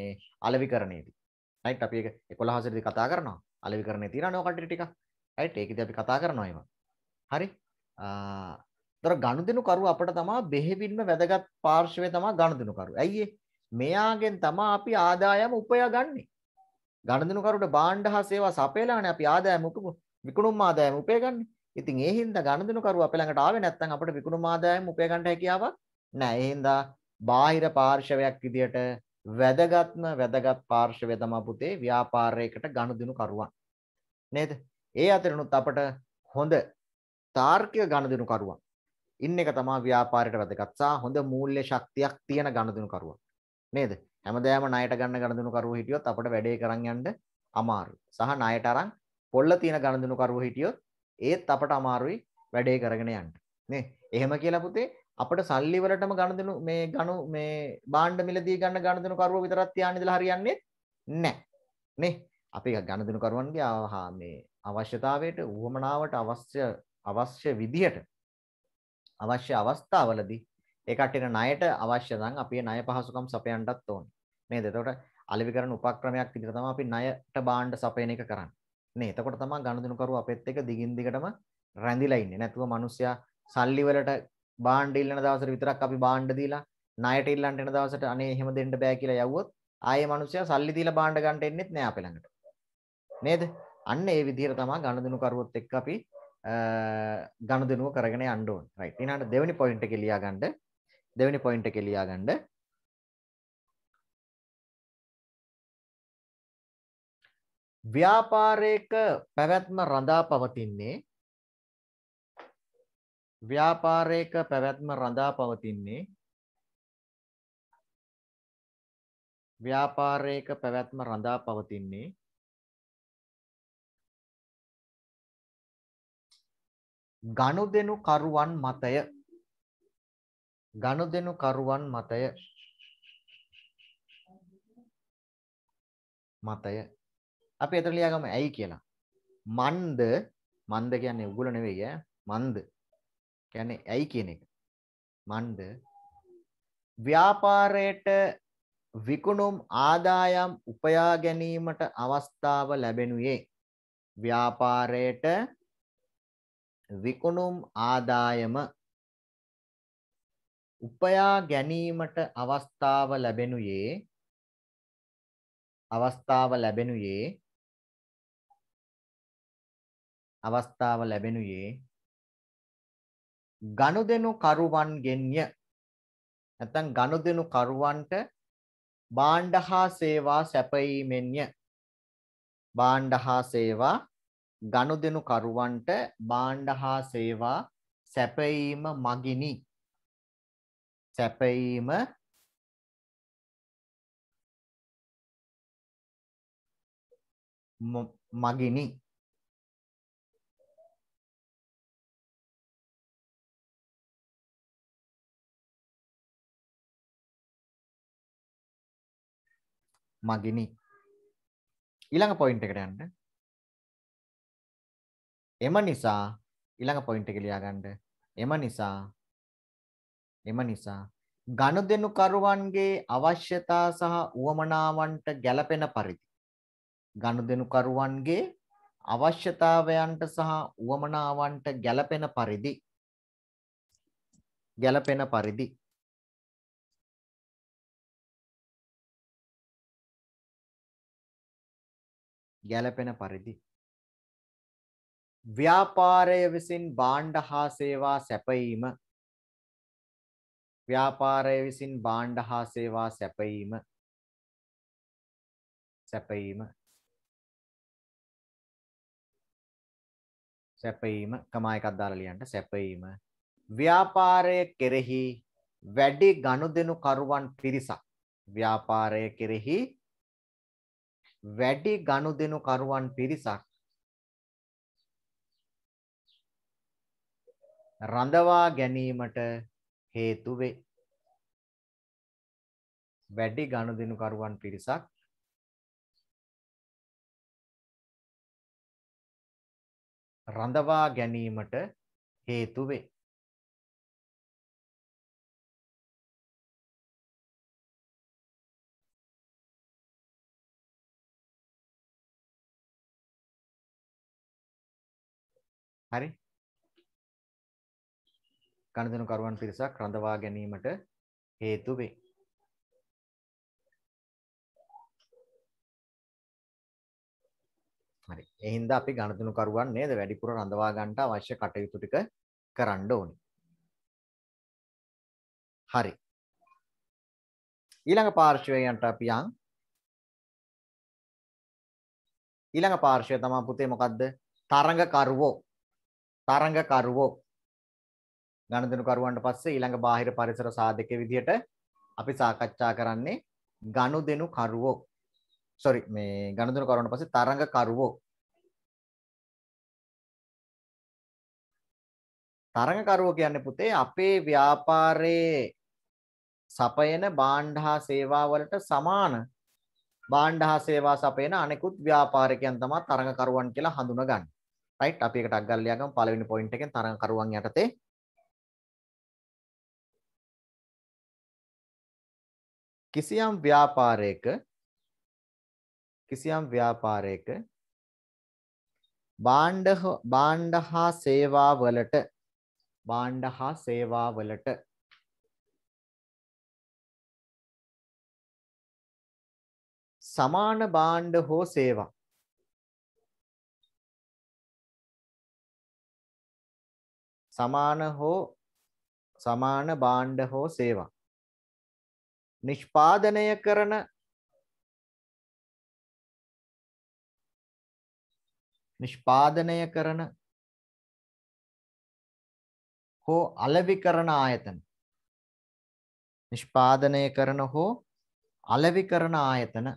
අලෙවිකරණයේදී රයිට් අපි ඒක 11 හසරදී කතා කරනවා අලෙවිකරණේ තියෙනවනේ ඔකට ටිකක් රයිට් ඒකදී අපි කතා කරනවා ඒවා හරි තොර ගණුදෙනුකරු අපට තමා බෙහෙවින්ම වැදගත් පාර්ශවය තමා ගණුදෙනුකරු. ඇයි මෙයාගෙන් තමා අපි ආදායම උපයා ගන්නෙ. ගණුදෙනුකරුට බාණ්ඩ හා සේවා සපයලානේ අපි ආදායම විකුණුම් ආදායම උපයා ගන්නෙ. ඉතින් ඒ හින්දා ගණුදෙනුකරු අපේ ළඟට ආවේ නැත්නම් අපිට විකුණුම් ආදායම උපයා ගන්න හැකියාවක් නැහැ. ඒ හින්දා බාහිර පාර්ශවයක් විදියට වැදගත්ම වැදගත් පාර්ශවය තමා පුතේ ව්‍යාපාරයකට ගණුදෙනුකරුවන්. නේද? ඒ අතරිනුත් අපට හොඳ තාර්කික ගණදෙනු කරුවා. ඉන්න එක තමයි ව්‍යාපාරයට වැදගත්. සා හොඳ මූල්‍ය ශක්තියක් තියෙන ගණදෙනු කරුවා. නේද? හැමදාම ණයට ගන්න ගණදෙනු කරුවෝ හිටියොත් අපිට වැඩේ කරන් යන්න අමාරුයි. සහ ණයට අරන් පොල්ල තියෙන ගණදෙනු කරුවෝ හිටියොත් ඒත් අපට අමාරුයි වැඩේ කරගෙන යන්න. නේ? එහෙම කියලා පුතේ අපිට සල්ලි වලටම ගණදෙනු මේ ගණු මේ බාණ්ඩ මිලදී ගන්න ගණදෙනු කරුවෝ විතරක් තියාගෙන ඉඳලා හරියන්නේ නැහැ. නේ? අපි ගණදෙනු කරුවන්ගේ ආහා මේ අවශ්‍යතාවයට උවමනාවට අවශ්‍ය අවශ්‍ය විදිහට අවශ්‍ය අවස්ථාවලදී ඒ කට්ටියට ණයට අවශ්‍ය නම් අපි ණය පහසුකම් සපයන්නත් ඕනේ. නේද? එතකොට අලෙවිකරණ උපක්‍රමයක් විදිහට තමයි අපි ණයට බාණ්ඩ සපයන එක කරන්නේ. නේ. එතකොට තමයි ගනුදෙනුකරුවෝ අපෙත් එක්ක දිගින් දිගටම රැඳිලා ඉන්නේ. නැතුව මිනිස්සයා සල්ලි වලට බාණ්ඩ ඉල්ලන දවසට විතරක් අපි බාණ්ඩ දීලා ණයට ඉල්ලන්න එන දවසට අනේ එහෙම දෙන්න බෑ කියලා යවුවොත් ආයේ මිනිස්සයා සල්ලි දීලා බාණ්ඩ ගන්න එන්නෙත් නෑ අපේ ළඟට. නේද? අන්න ඒ විදිහට තමයි ගනුදෙනුකරුවොත් එක්ක අපි ගණුදෙනුව කරගෙන යන්න ඕන. right. ඊළඟට දෙවෙනි point එකේ ලියා ගන්න. දෙවෙනි point එකේ ලියා ගන්න. ව්‍යාපාරයක පැවැත්ම රඳා පවතින්නේ ව්‍යාපාරයක පැවැත්ම රඳා පවතින්නේ ව්‍යාපාරයක පැවැත්ම රඳා පවතින්නේ ගනුදෙනු කරුවන් මතය ගනුදෙනු කරුවන් මතය මතය අපි එතන ලියාගම ඇයි කියලා මන්ද මන්ද කියන්නේ උගුල නෙවෙයි ඈ මන්ද කියන්නේ ඇයි කියන එක මන්ද ව්‍යාපාරයට විකුණුම් ආදායම් උපයා ගැනීමට අවස්ථාව ලැබෙනුයේ ව්‍යාපාරයට විකුණුම් ආදායම උපයා ගැනීමට අවස්ථාව ලැබෙනුයේ අවස්ථාව ලැබෙනුයේ අවස්ථාව ලැබෙනුයේ ගනුදෙනු කරුවන්ගෙන්ය නැත්නම් ගනුදෙනු කරුවන්ට භාණ්ඩ හා සේවා සැපයීමෙන්ය භාණ්ඩ හා සේවා ගනුදෙනු කරුවන්ට භාණ්ඩ හා සේවා සැපයීම මගිනි සැපයීම මගිනි මගිනි ඊළඟ පොයින්ට් එකට යන්න එම නිසා ඊළඟ පොයින්ට් එක ලියාගන්න. එම නිසා එම නිසා ගනුදෙනු කරුවන්ගේ අවශ්‍යතා සහ උවමනාවන්ට ගැළපෙන පරිදි ගනුදෙනු කරුවන්ගේ අවශ්‍යතාවයන්ට සහ උවමනාවන්ට ගැළපෙන පරිදි ගැළපෙන පරිදි ගැළපෙන පරිදි ව්‍යාපාරය විසින් භාණ්ඩ හා සේවා සැපයීම ව්‍යාපාරය විසින් භාණ්ඩ හා සේවා සැපයීම සැපයීම සැපයීම කමා එකක් දාලා ලියන්න සැපයීම ව්‍යාපාරය කෙරෙහි වැඩි ගනුදෙනු කරුවන් පිරිසක් ව්‍යාපාරය කෙරෙහි වැඩි ගනුදෙනු කරුවන් පිරිසක් රඳවා ගැනීමට හේතු වේ. වැඩි ගනුදෙනුකරුවන් පිරිසක් රඳවා ගැනීමට හේතු වේ. හරි ගණදනුකරුවන් පිරිසක් රඳවා ගැනීමට හේතු වේ. හරි. ඒ හින්දා අපි ගණදනුකරුවන් නේද වැඩිපුර රඳවා ගන්නට අවශ්‍ය කටයුතු ටික කරන්න ඕනේ. හරි. ඊළඟ පාර්ශවයන්ට අපි යන්. ඊළඟ පාර්ශවය තමයි පුතේ මොකද්ද? තරංග කරවෝ. තරංග කරවෝ. ගණුදෙනුකරුවන්ට පස්සේ ඊළඟ බාහිර පරිසර සාධකයේ විදිහට අපි සාකච්ඡා කරන්නේ ගණුදෙනු කරුවෝ. sorry මේ ගණුදෙනු කරුවන්ට පස්සේ තරංග කරුවෝ. තරංග කරුවෝ කියන්නේ පුතේ අපේ ව්‍යාපාරයේ සපයන භාණ්ඩ හා සේවා වලට සමාන භාණ්ඩ හා සේවා සපයන අනෙකුත් ව්‍යාපාරිකයන් තමයි තරංග කරුවන් කියලා හඳුනගන්නේ. right අපි එකට අග්ගල්ලියගම පළවෙනි point එකෙන් තරංග කරුවන් යටතේ කිසියම් ව්‍යාපාරයක කිසියම් ව්‍යාපාරයක භාණ්ඩ භාණ්ඩ හා සේවා වලට භාණ්ඩ හා සේවා වලට සමාන භාණ්ඩ හෝ සේවා සමාන හෝ සමාන භාණ්ඩ හෝ සේවා නිෂ්පාදනය කරන නිෂ්පාදනය කරන හෝ අලෙවි කරන ආයතන නිෂ්පාදනය කරන හෝ අලෙවි කරන ආයතන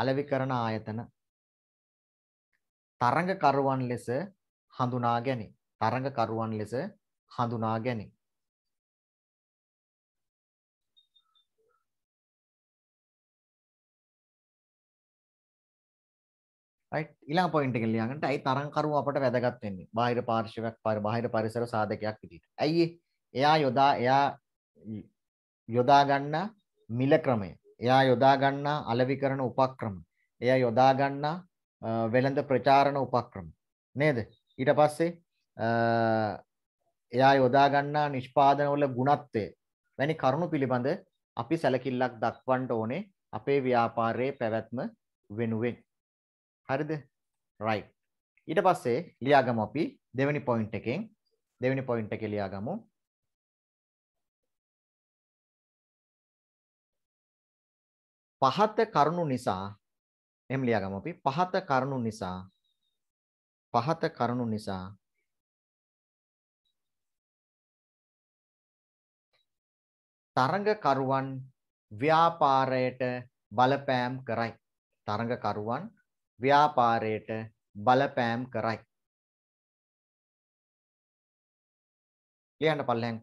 අලෙවි කරන ආයතන තරඟකරුවන් ලෙස හඳුනා ගැනීම තරඟකරුවන් ලෙස හඳුනා ගැනීම. right ඊළඟ පොයින්ට් එක ලියගන්නට ඇයි තරංකරුව අපට වැදගත් වෙන්නේ බාහිර පාර්ශවයක් බාහිර පරිසර සාධකයක් විදිහට ඇයි එයා යොදා එයා යොදා ගන්න මිල ක්‍රමය එයා යොදා ගන්න අලෙවි කරන උපක්‍රම එයා යොදා ගන්න වෙළඳ ප්‍රචාරණ උපක්‍රම නේද ඊට පස්සේ එයා යොදා ගන්නා නිෂ්පාදනවල ගුණත්වය වැනි කරුණු පිළිබඳ අපි සැලකිල්ලක් දක්වන්න ඕනේ අපේ ව්‍යාපාරයේ පැවැත්ම වෙනුවෙන්. හරිද? right. ඊට පස්සේ ලියාගමු අපි දෙවෙනි point එකෙන් දෙවෙනි point එකේ ලියාගමු පහත කරුණු නිසා එහෙම ලියාගමු අපි පහත කරුණු නිසා පහත කරුණු නිසා තරඟකරුවන් ව්‍යාපාරයට බලපෑම් කරයි. තරඟකරුවන් ව්‍යාපාරයට බලපෑම් කරයි. ලියන්න පල්ලෙන්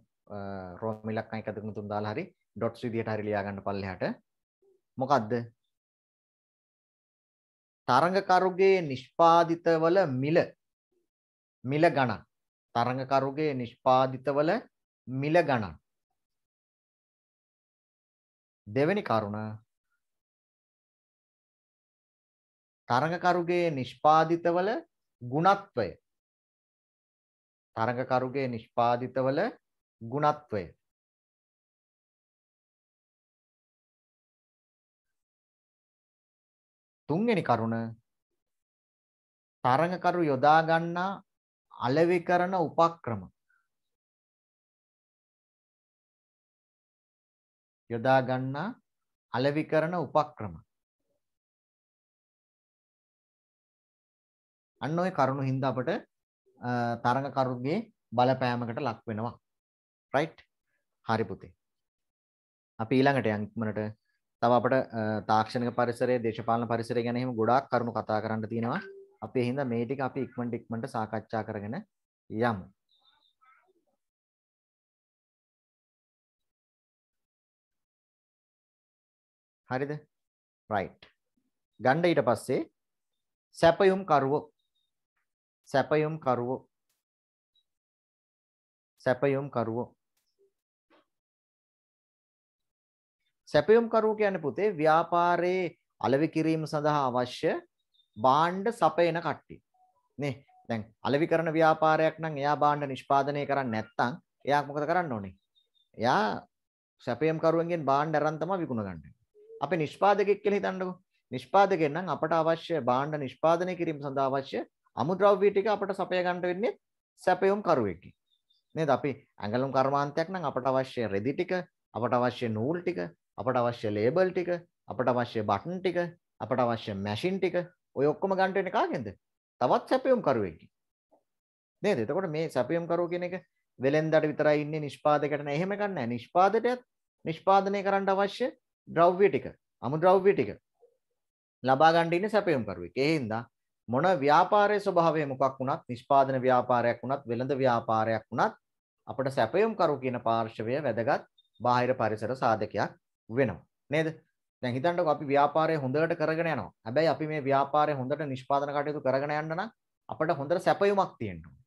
රෝම ඉලක්කම් එකතු තුන දාලා හරි ඩොට්ස් විදියට හරි ලියා ගන්න පල්ලෙහාට. මොකද්ද? තරඟකරුගේ නිෂ්පාදිතවල මිල මිල ගණන්. තරඟකරුගේ නිෂ්පාදිතවල මිල ගණන්. දෙවැනි කරුණ තරඟකරුගේ නිෂ්පාදිතවල ගුණත්වය තරඟකරුගේ නිෂ්පාදිතවල ගුණත්වය තුන්වෙනි කරුණ තරඟකරු යොදා ගන්නා අලෙවි කරන උපක්‍රම යොදා ගන්නා අලෙවි කරන උපක්‍රම. අන්න ওই කරුණු හින්දා අපට තරඟ කරුගේ බලපෑමකට ලක් වෙනවා. රයිට්? හරි පුතේ. අපි ඊළඟට යන් ඉක්මනට තව අපට තාක්ෂණික පරිසරයේ දේශපාලන පරිසරය ගැන එහෙම ගොඩාක් කරුණු කතා කරන්න තියෙනවා. අපි එහෙනම් මේ ටික අපි ඉක්මනට ඉක්මනට සාකච්ඡා කරගෙන යමු. හරිද? right. ගන්න ඊට පස්සේ සැපයුම් කරුවෝ සැපයුම් කරුවෝ සැපයුම් කරුවෝ සැපයුම් කරුවෝ කියන්නේ පුතේ ව්‍යාපාරයේ අලෙවි කිරීම සඳහා අවශ්‍ය භාණ්ඩ සපයන කට්ටිය. නේ. දැන් අලෙවි කරන ව්‍යාපාරයක් නම් එයා භාණ්ඩ නිෂ්පාදනය කරන්නේ නැත්නම් එයා මොකද කරන්න ඕනේ? එයා සැපයම් කරුවන්ගෙන් භාණ්ඩ අරන් තමයි විකුණ ගන්න. අපේ නිෂ්පාදකෙක් කියලා හිතන්නකෝ. නිෂ්පාදකෙන් නම් අපට අවශ්‍ය භාණ්ඩ නිෂ්පාදනය කිරීම සඳහා අවශ්‍ය අමුද්‍රව්‍ය ටික අපට සපය ගන්නට වෙන්නේ සැපයුම් කරුවෙක්ගෙන්. නේද? අපි ඇඟලුම් කර්මාන්තයක් නම් අපට අවශ්‍ය රෙදි ටික, අපට අවශ්‍ය නූල් ටික, අපට අවශ්‍ය ලේබල් ටික, අපට අවශ්‍ය බටන් ටික, අපට අවශ්‍ය මැෂින් ටික ඔය ඔක්කොම ගන්නට වෙන්නේ කාගෙන්ද? තවත් සැපයුම් කරුවෙක්ගෙන්. නේද? එතකොට මේ සැපයුම් කරුව කියන එක වෙලෙන්දට විතරයි ඉන්නේ නිෂ්පාදකයට නෑ. එහෙම ගන්න නෑ. නිෂ්පාදකයට නිෂ්පාදනය කරන්න අවශ්‍ය ද්‍රව්‍ය ටික අමුද්‍රව්‍ය ටික ලබා ගන්න ඉන්නේ සැපයුම්කරුවෙක්. ඒ හින්දා මොන ව්‍යාපාරයේ ස්වභාවය මොකක් වුණත් නිෂ්පාදන ව්‍යාපාරයක් වුණත් වෙළඳ ව්‍යාපාරයක් වුණත් අපිට සැපයුම්කරු කියන පාර්ශවය වැදගත් බාහිර පරිසර සාධකයක් වෙනවා. නේද? දැන් හිතන්නකෝ අපි ව්‍යාපාරය හොඳට කරගෙන යනවා. හැබැයි අපි මේ ව්‍යාපාරය හොඳට නිෂ්පාදන කටයුතු කරගෙන යන්න නම් අපිට හොඳට සැපයුමක් තියෙන්න ඕනේ.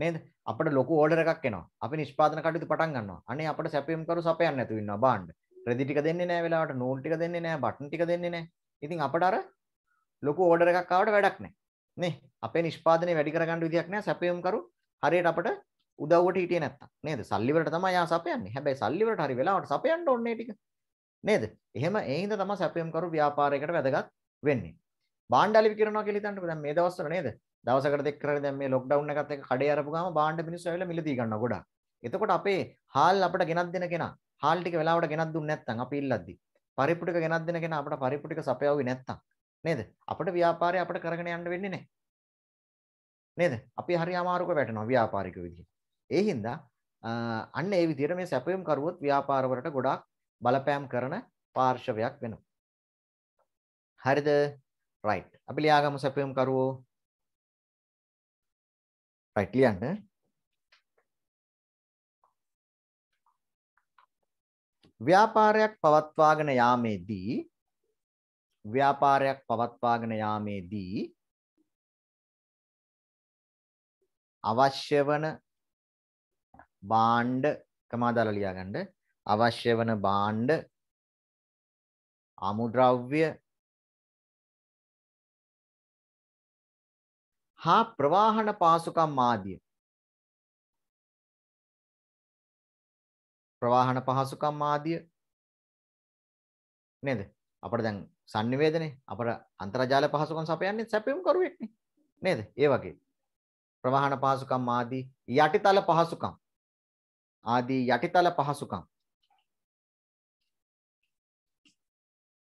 නේද? අපිට ලොකු ඕඩර් එකක් එනවා. අපි නිෂ්පාදන කටයුතු පටන් ගන්නවා. අනේ අපිට සැපයුම්කරු සපයන්න නැතුව ඉන්නවා බාණ්ඩ. රෙදි ටික දෙන්නේ නැහැ වෙලාවට නූල් ටික දෙන්නේ නැහැ බටන් ටික දෙන්නේ නැහැ. ඉතින් අපට අර ලොකු ඕඩර් එකක් ආවට වැඩක් නැහැ. නේ අපේ නිෂ්පාදනය වැඩි කරගන්න විදියක් නැහැ. සැපයුම් කරු හරියට අපට උදව්වට හිටියේ නැත්තම් නේද? සල්ලි වලට තමයි යා සපයන්නේ. හැබැයි සල්ලි වලට හරි වෙලාවට සපයන්න ඕනේ ටික. නේද? එහෙම ඒ හින්දා තමයි සැපයුම් කරු ව්‍යාපාරයකට වැදගත් වෙන්නේ. බාණ්ඩ අලෙවි කරනවා කියලා හිතන්නකෝ දැන් මේ දවස්වල නේද? දවසකට දෙක කරලා දැන් මේ ලොක්ඩවුන් එකත් එක්ක කඩේ අරපු ගාම බාණ්ඩ මිනිස්සු ඇවිල්ලා මිලදී ගන්නවා ගොඩාක්. එතකොට අපේ හාල් අපිට ගෙනත් දෙන කෙනා හාල් ටික වෙලාවට ගෙනත් දුන්නේ නැත්නම් අපි ඉල්ලද්දි පරිප්පු ටික ගෙනත් දෙන කෙනා අපිට පරිප්පු ටික සපයවුවේ නැත්නම් නේද? අපිට ව්‍යාපාරය අපිට කරගෙන යන්න වෙන්නේ නැහැ. නේද? අපි හරි අමාරුක වැටෙනවා ව්‍යාපාරික විදිහට. ඒ හින්දා අන්න ඒ විදිහට මේ සැපයුම් කරුවොත් ව්‍යාපාරවලට ගොඩාක් බලපෑම් කරන පාර්ශවයක් වෙනවා. හරිද? right. අපි ලියාගමු සැපයුම් කරුවෝ. right ලියන්න. ව්‍යාපාරයක් පවත්වාගෙන යාමේදී ව්‍යාපාරයක් පවත්වාගෙන යාමේදී අවශ්‍ය වන බාණ්ඩ කමාදාලා ලියාගන්න අවශ්‍ය වන බාණ්ඩ අමුද්‍රව්‍ය හා ප්‍රවාහන පාසුකම් ආදිය ප්‍රවාහන පහසුකම් ආදිය නේද? අපිට දැන් sannivedane අපර අන්තර්ජාල පහසුකම් සපයන්නේ සැපයුම් කරුවෙක්නේ. නේද? ඒ වගේ. ප්‍රවාහන පහසුකම් ආදී යටිතල පහසුකම් ආදී යටිතල පහසුකම්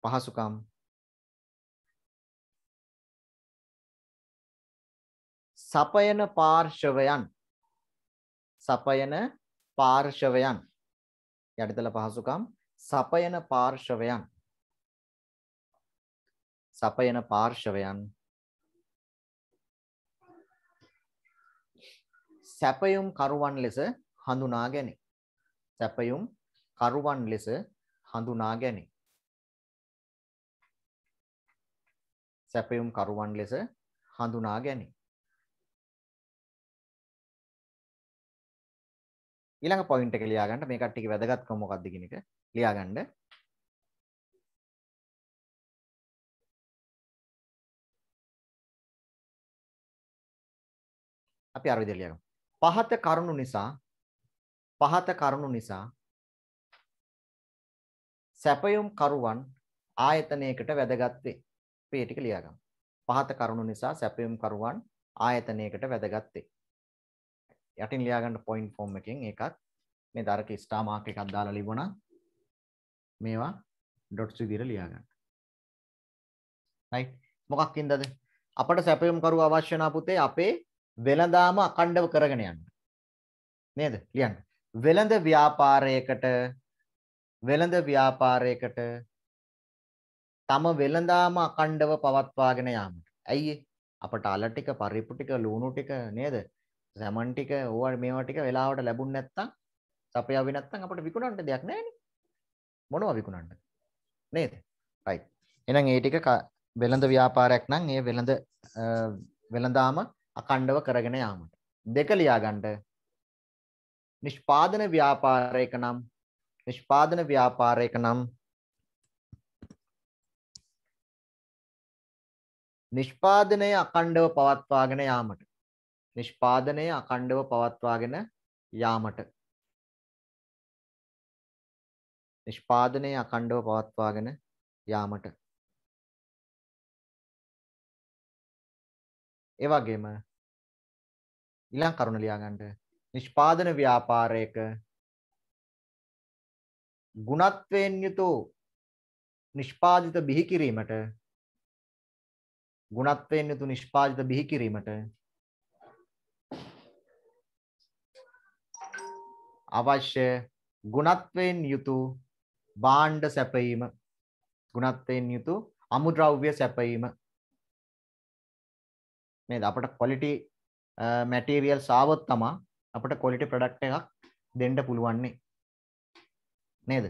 පහසුකම් සපයන පාර්ශවයන් සපයන පාර්ශවයන් යටිතල පහසුකම් සපයන පාර්ශවයන් සපයන පාර්ශවයන් සැපයුම් කරුවන් ලෙස හඳුනා ගැනීම සැපයුම් කරුවන් ලෙස හඳුනා ගැනීම සැපයුම් කරුවන් ලෙස හඳුනා ගැනීම ඊළඟ පොයින්ට් එක ලියාගන්න මේ කට්ටියගේ වැදගත්කම මොකක්ද කියන එක ලියාගන්න. අපි අර විදිහට ලියමු. පහත කරුණු නිසා පහත කරුණු නිසා සැපයුම් කරුවන් ආයතනයකට වැදගත් වේ. මේ ටික ලියාගමු. පහත කරුණු නිසා සැපයුම් කරුවන් ආයතනයකට වැදගත් වේ. යටින් ලියාගන්න පොයින්් ෆෝම් එකෙන් එකක් මේ දරක ස්ටාමාක එකක් දාලා ලිබුණා මේවා ඩොට්ස් විදිර ලියාගන්න යි මොකක් ඉදද අපට සැපයුම්කරු අවශ්‍යනා පුතේ අපේ වෙළඳාම අකණ්ඩව කරගෙන යන්න නේද ලියන්න වෙළඳ ව්‍යාපාරයකට වෙළඳ ව්‍යාපාරයකට තම වෙළඳාම අකණ්ඩව පවත්වාගෙන යාමට ඇයි අපට අල ටික පරිප්පු ටික ලුණු ටික නේද සැමන් ටික ඕවා මේවා ටික වෙලාවට ලැබුණ නැත්තම් සපයාවෙ නැත්තම් අපිට විකුණන්න දෙයක් නැහැනේ. මොනවා විකුණන්නද? නේද? right. එහෙනම් ඒ ටික වෙළඳ ව්‍යාපාරයක් නම් ඒ වෙළඳ වෙළඳාම අකණ්ඩව කරගෙන යාමට. දෙක ලියා ගන්න. නිෂ්පාදන ව්‍යාපාරයක නම් නිෂ්පාදන ව්‍යාපාරයක නම් නිෂ්පාදනය අකණ්ඩව පවත්වාගෙන යාමට නිෂ්පාදනය අකණ්ඩව පවත්වාගෙන යාමට නිෂ්පාදනය අකණ්ඩව පවත්වාගෙන යාමට ඒ වගේම ඊළඟ කරුණ ලියා ගන්න නිෂ්පාදන ව්‍යාපාරයක ගුණත්වයෙන් යුතු නිෂ්පාදිත බිහි කිරීමට ගුණත්වයෙන් යුතු නිෂ්පාදිත බිහි කිරීමට අවශ්‍ය ගුණත්වයෙන් යුතු බාණ්ඩ සැපයීම ගුණත්වයෙන් යුතු අමුද්‍රව්‍ය සැපයීම නේද අපට quality materials ආවොත් තමයි අපට quality product එකක් දෙන්න පුළුවන්නේ නේද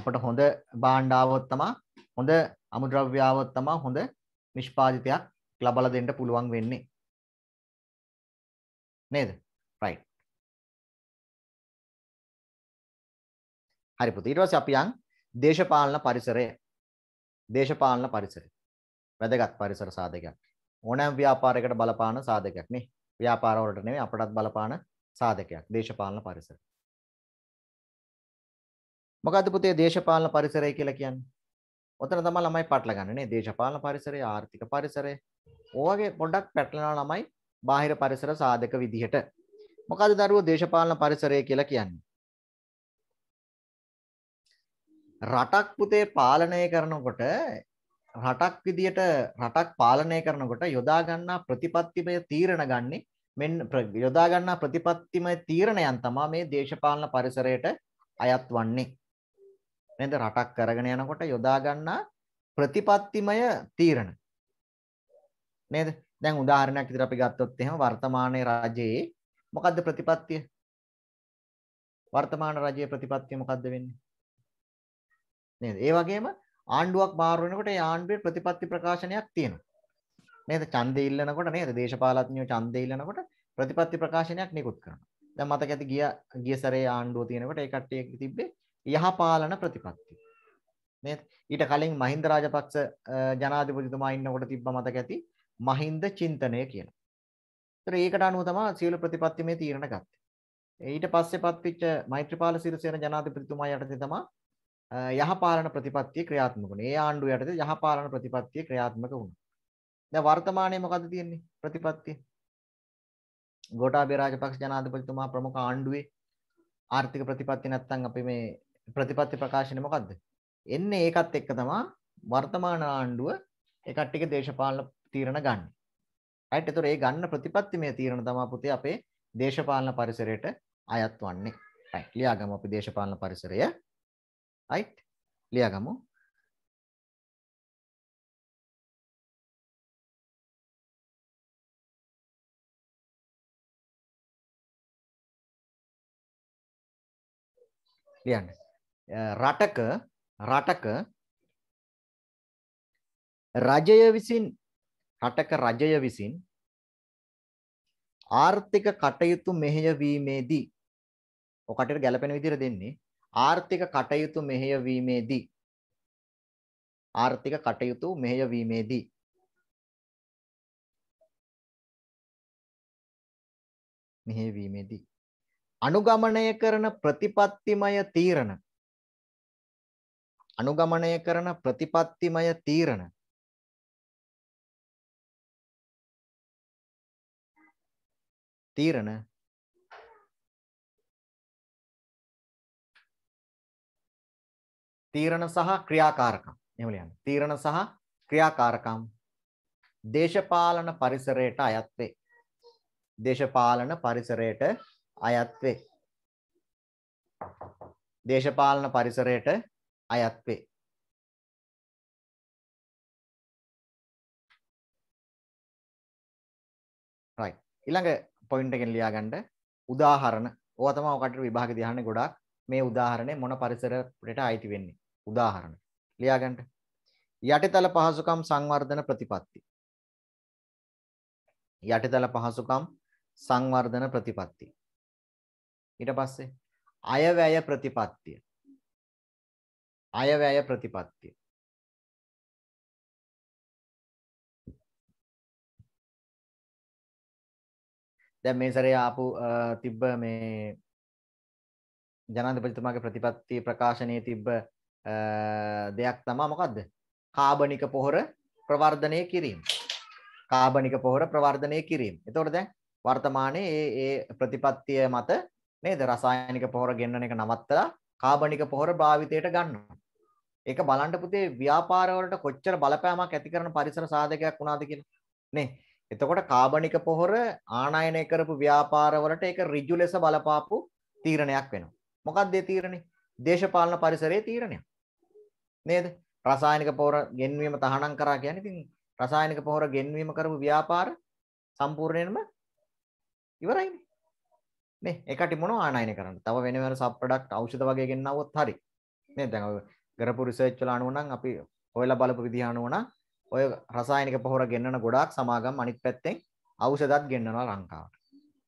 අපට හොඳ බාණ්ඩ ආවොත් තමයි හොඳ අමුද්‍රව්‍ය ආවොත් තමයි හොඳ නිෂ්පාදිතයක් ලබලා දෙන්න පුළුවන් වෙන්නේ නේද හරි පුතේ. ඊට පස්සේ අපි යන් දේශපාලන පරිසරය. දේශපාලන පරිසරය. වැදගත් පරිසර සාධකයක්. ඕනෑම ව්‍යාපාරයකට බලපාන සාධකයක් නේ. ව්‍යාපාර වලට නෙමෙයි අපටත් බලපාන සාධකයක්. දේශපාලන පරිසරය. මොකද්ද පුතේ දේශපාලන පරිසරය කියලා කියන්නේ? ඔතන තමයි ළමයි පටලගන්නේ නේ. දේශපාලන පරිසරය, ආර්ථික පරිසරය. ඕවාගේ පොඩ්ඩක් පැටලෙනවා ළමයි බාහිර පරිසර සාධක විදිහට. මොකද දරුවෝ දේශපාලන පරිසරය කියලා කියන්නේ? රටක් පුතේ පාලනය කරනකොට රටක් විදියට රටක් පාලනය කරනකොට යොදා ගන්නා ප්‍රතිපත්තිමය තීරණ ගන්නේ මෙන්න යොදා ගන්නා ප්‍රතිපත්තිමය තීරණයන් තමයි මේ දේශපාලන පරිසරයට අයත් වන්නේ. නේද රටක් කරගෙන යනකොට යොදා ගන්නා ප්‍රතිපත්තිමය තීරණ. නේද? දැන් උදාහරණයක් විදිහට අපි ගත්තොත් එහෙම වර්තමානයේ රජයේ මොකද්ද ප්‍රතිපත්තිය? වර්තමාන රජයේ ප්‍රතිපත්තිය මොකද්ද වෙන්නේ? නේද? ඒ වගේම ආණ්ඩුවක් මාරු වෙනකොට ඒ ආණ්ඩුවේ ප්‍රතිපත්ති ප්‍රකාශනයක් තියෙනවා. නේද? ඡන්දය ඉල්ලනකොට නේද? දේශපාලඥයෝ ඡන්දය ඉල්ලනකොට ප්‍රතිපත්ති ප්‍රකාශනයක් නිකුත් කරනවා. දැන් මතක ඇති ගිය ගිය සැරේ ආණ්ඩුව තියෙනකොට ඒ කට්ටිය තිබ්බේ යහපාලන ප්‍රතිපත්ති. නේද? ඊට කලින් මහින්ද රාජපක්ෂ ජනාධිපතිතුමා ඉන්නකොට තිබ්බ මතක ඇති මහින්ද චින්තනය කියලා. ඒතර ඒකට අනුව තමයි සියලු ප්‍රතිපත්ති මේ තීරණ ගත්තේ. ඊට පස්සේ පත්විච්ච මෛත්‍රීපාල සිරිසේන ජනාධිපතිතුමා යටතේ තමයි යහපාලන ප්‍රතිපත්තිය ක්‍රියාත්මක වුණා. ඒ ආණ්ඩුව යටතේ යහපාලන ප්‍රතිපත්තිය ක්‍රියාත්මක වුණා. දැන් වර්තමානයේ මොකද තියෙන්නේ? ප්‍රතිපත්තිය. ගෝඨාභය රාජපක්ෂ ජනාධිපතිතුමා ප්‍රමුඛ ආණ්ඩුවේ ආර්ථික ප්‍රතිපත්තිය නැත්තම් අපි මේ ප්‍රතිපත්ති ප්‍රකාශනේ මොකද්ද? එන්නේ ඒකත් එක්ක තමයි වර්තමාන ආණ්ඩුව ඒ කට්ටියගේ දේශපාලන තීරණ ගන්න. right? ඒතර ඒ ගන්න ප්‍රතිපත්තිමය තීරණ තමයි පුතේ අපේ දේශපාලන පරිසරයට අයත් වන්නේ. right? ලියාගමු අපි දේශපාලන පරිසරය. right ලියගමු ලියන්න රටක රටක රජය විසින් රටක රජය විසින් ආර්ථික කටයුතු මෙහෙයවීමේදී ඔකටට ගැලපෙන විදිහට දෙන්නේ ආර්ථික කටයුතු මෙහෙයවීමේදී ආර්ථික කටයුතු මෙහෙයවීමේදී මෙහෙයවීමේදී අනුගමනය කරන ප්‍රතිපත්තිමය තීරණ අනුගමනය කරන ප්‍රතිපත්තිමය තීරණ තීරණ තීරණ සහ ක්‍රියාකාරකම්. එහෙම ලියන්න. තීරණ සහ ක්‍රියාකාරකම් දේශපාලන පරිසරයට අයත් වේ. දේශපාලන පරිසරයට අයත් වේ. දේශපාලන පරිසරයට අයත් වේ. right ඊළඟ පොයින්ට් එකෙන් ලියා ගන්න උදාහරණ ඕවා තමයි ඔකට විභාගෙ දිහාන්නේ ගොඩාක් මේ උදාහරණය මොන පරිසරයකට අයිති වෙන්නේ උදාහරණ ලියා ගන්න. යටිතල පහසුකම් සංවර්ධන ප්‍රතිපත්ති. යටිතල පහසුකම් සංවර්ධන ප්‍රතිපත්ති. ඊට පස්සේ අයවැය ප්‍රතිපත්තිය. අයවැය ප්‍රතිපත්තිය. දැන් මේ සැරේ ආපු තිබ්බ මේ ජනාධිපතිතුමාගේ ප්‍රතිපත්ති ප්‍රකාශනයේ තිබ්බ දෙයක් තමයි මොකද්ද? කාබනික පොහොර ප්‍රවර්ධනය කිරීම. කාබනික පොහොර ප්‍රවර්ධනය කිරීම. එතකොට දැන් වර්තමානයේ මේ මේ ප්‍රතිපත්තිය මත නේද රසායනික පොහොර ගෙන්වන එක නවත්තලා කාබනික පොහොර භාවිතයට ගන්නවා. ඒක බලන්න පුතේ ව්‍යාපාරවලට කොච්චර බලපෑමක් ඇති කරන පරිසර සාධකයක් වුණාද කියලා. නේ. එතකොට කාබනික පොහොර ආනයනය කරපු ව්‍යාපාරවලට ඒක ඍජු ලෙස බලපාපු තීරණයක් වෙනවා. මොකක්ද ඒ තීරණේ? දේශපාලන පරිසරයේ තීරණයක්. නේද? රසායනික පොහොර ගෙන්වීම තහනම් කරා කියන්නේ ඉතින් රසායනික පොහොර ගෙන්වීම කරපු ව්‍යාපාර සම්පූර්ණයෙන්ම ඉවරයිනේ. නේ ඒකට මොන ආනයනය කරන්න. තව වෙන වෙන සබ් ප්‍රොඩක්ට් ඖෂධ වගේ ගෙන්නවොත් හරි. නේද? දැන් ඔය කරපු රිසර්ච් වල අනුව නම් අපි ඔයලා බලපු විදිහ අනුව නම් ඔය රසායනික පොහොර ගෙන්නන ගොඩාක් සමාගම් අනිත් පැත්තෙන් ඖෂධත් ගෙන්නනවා ලංකාවට.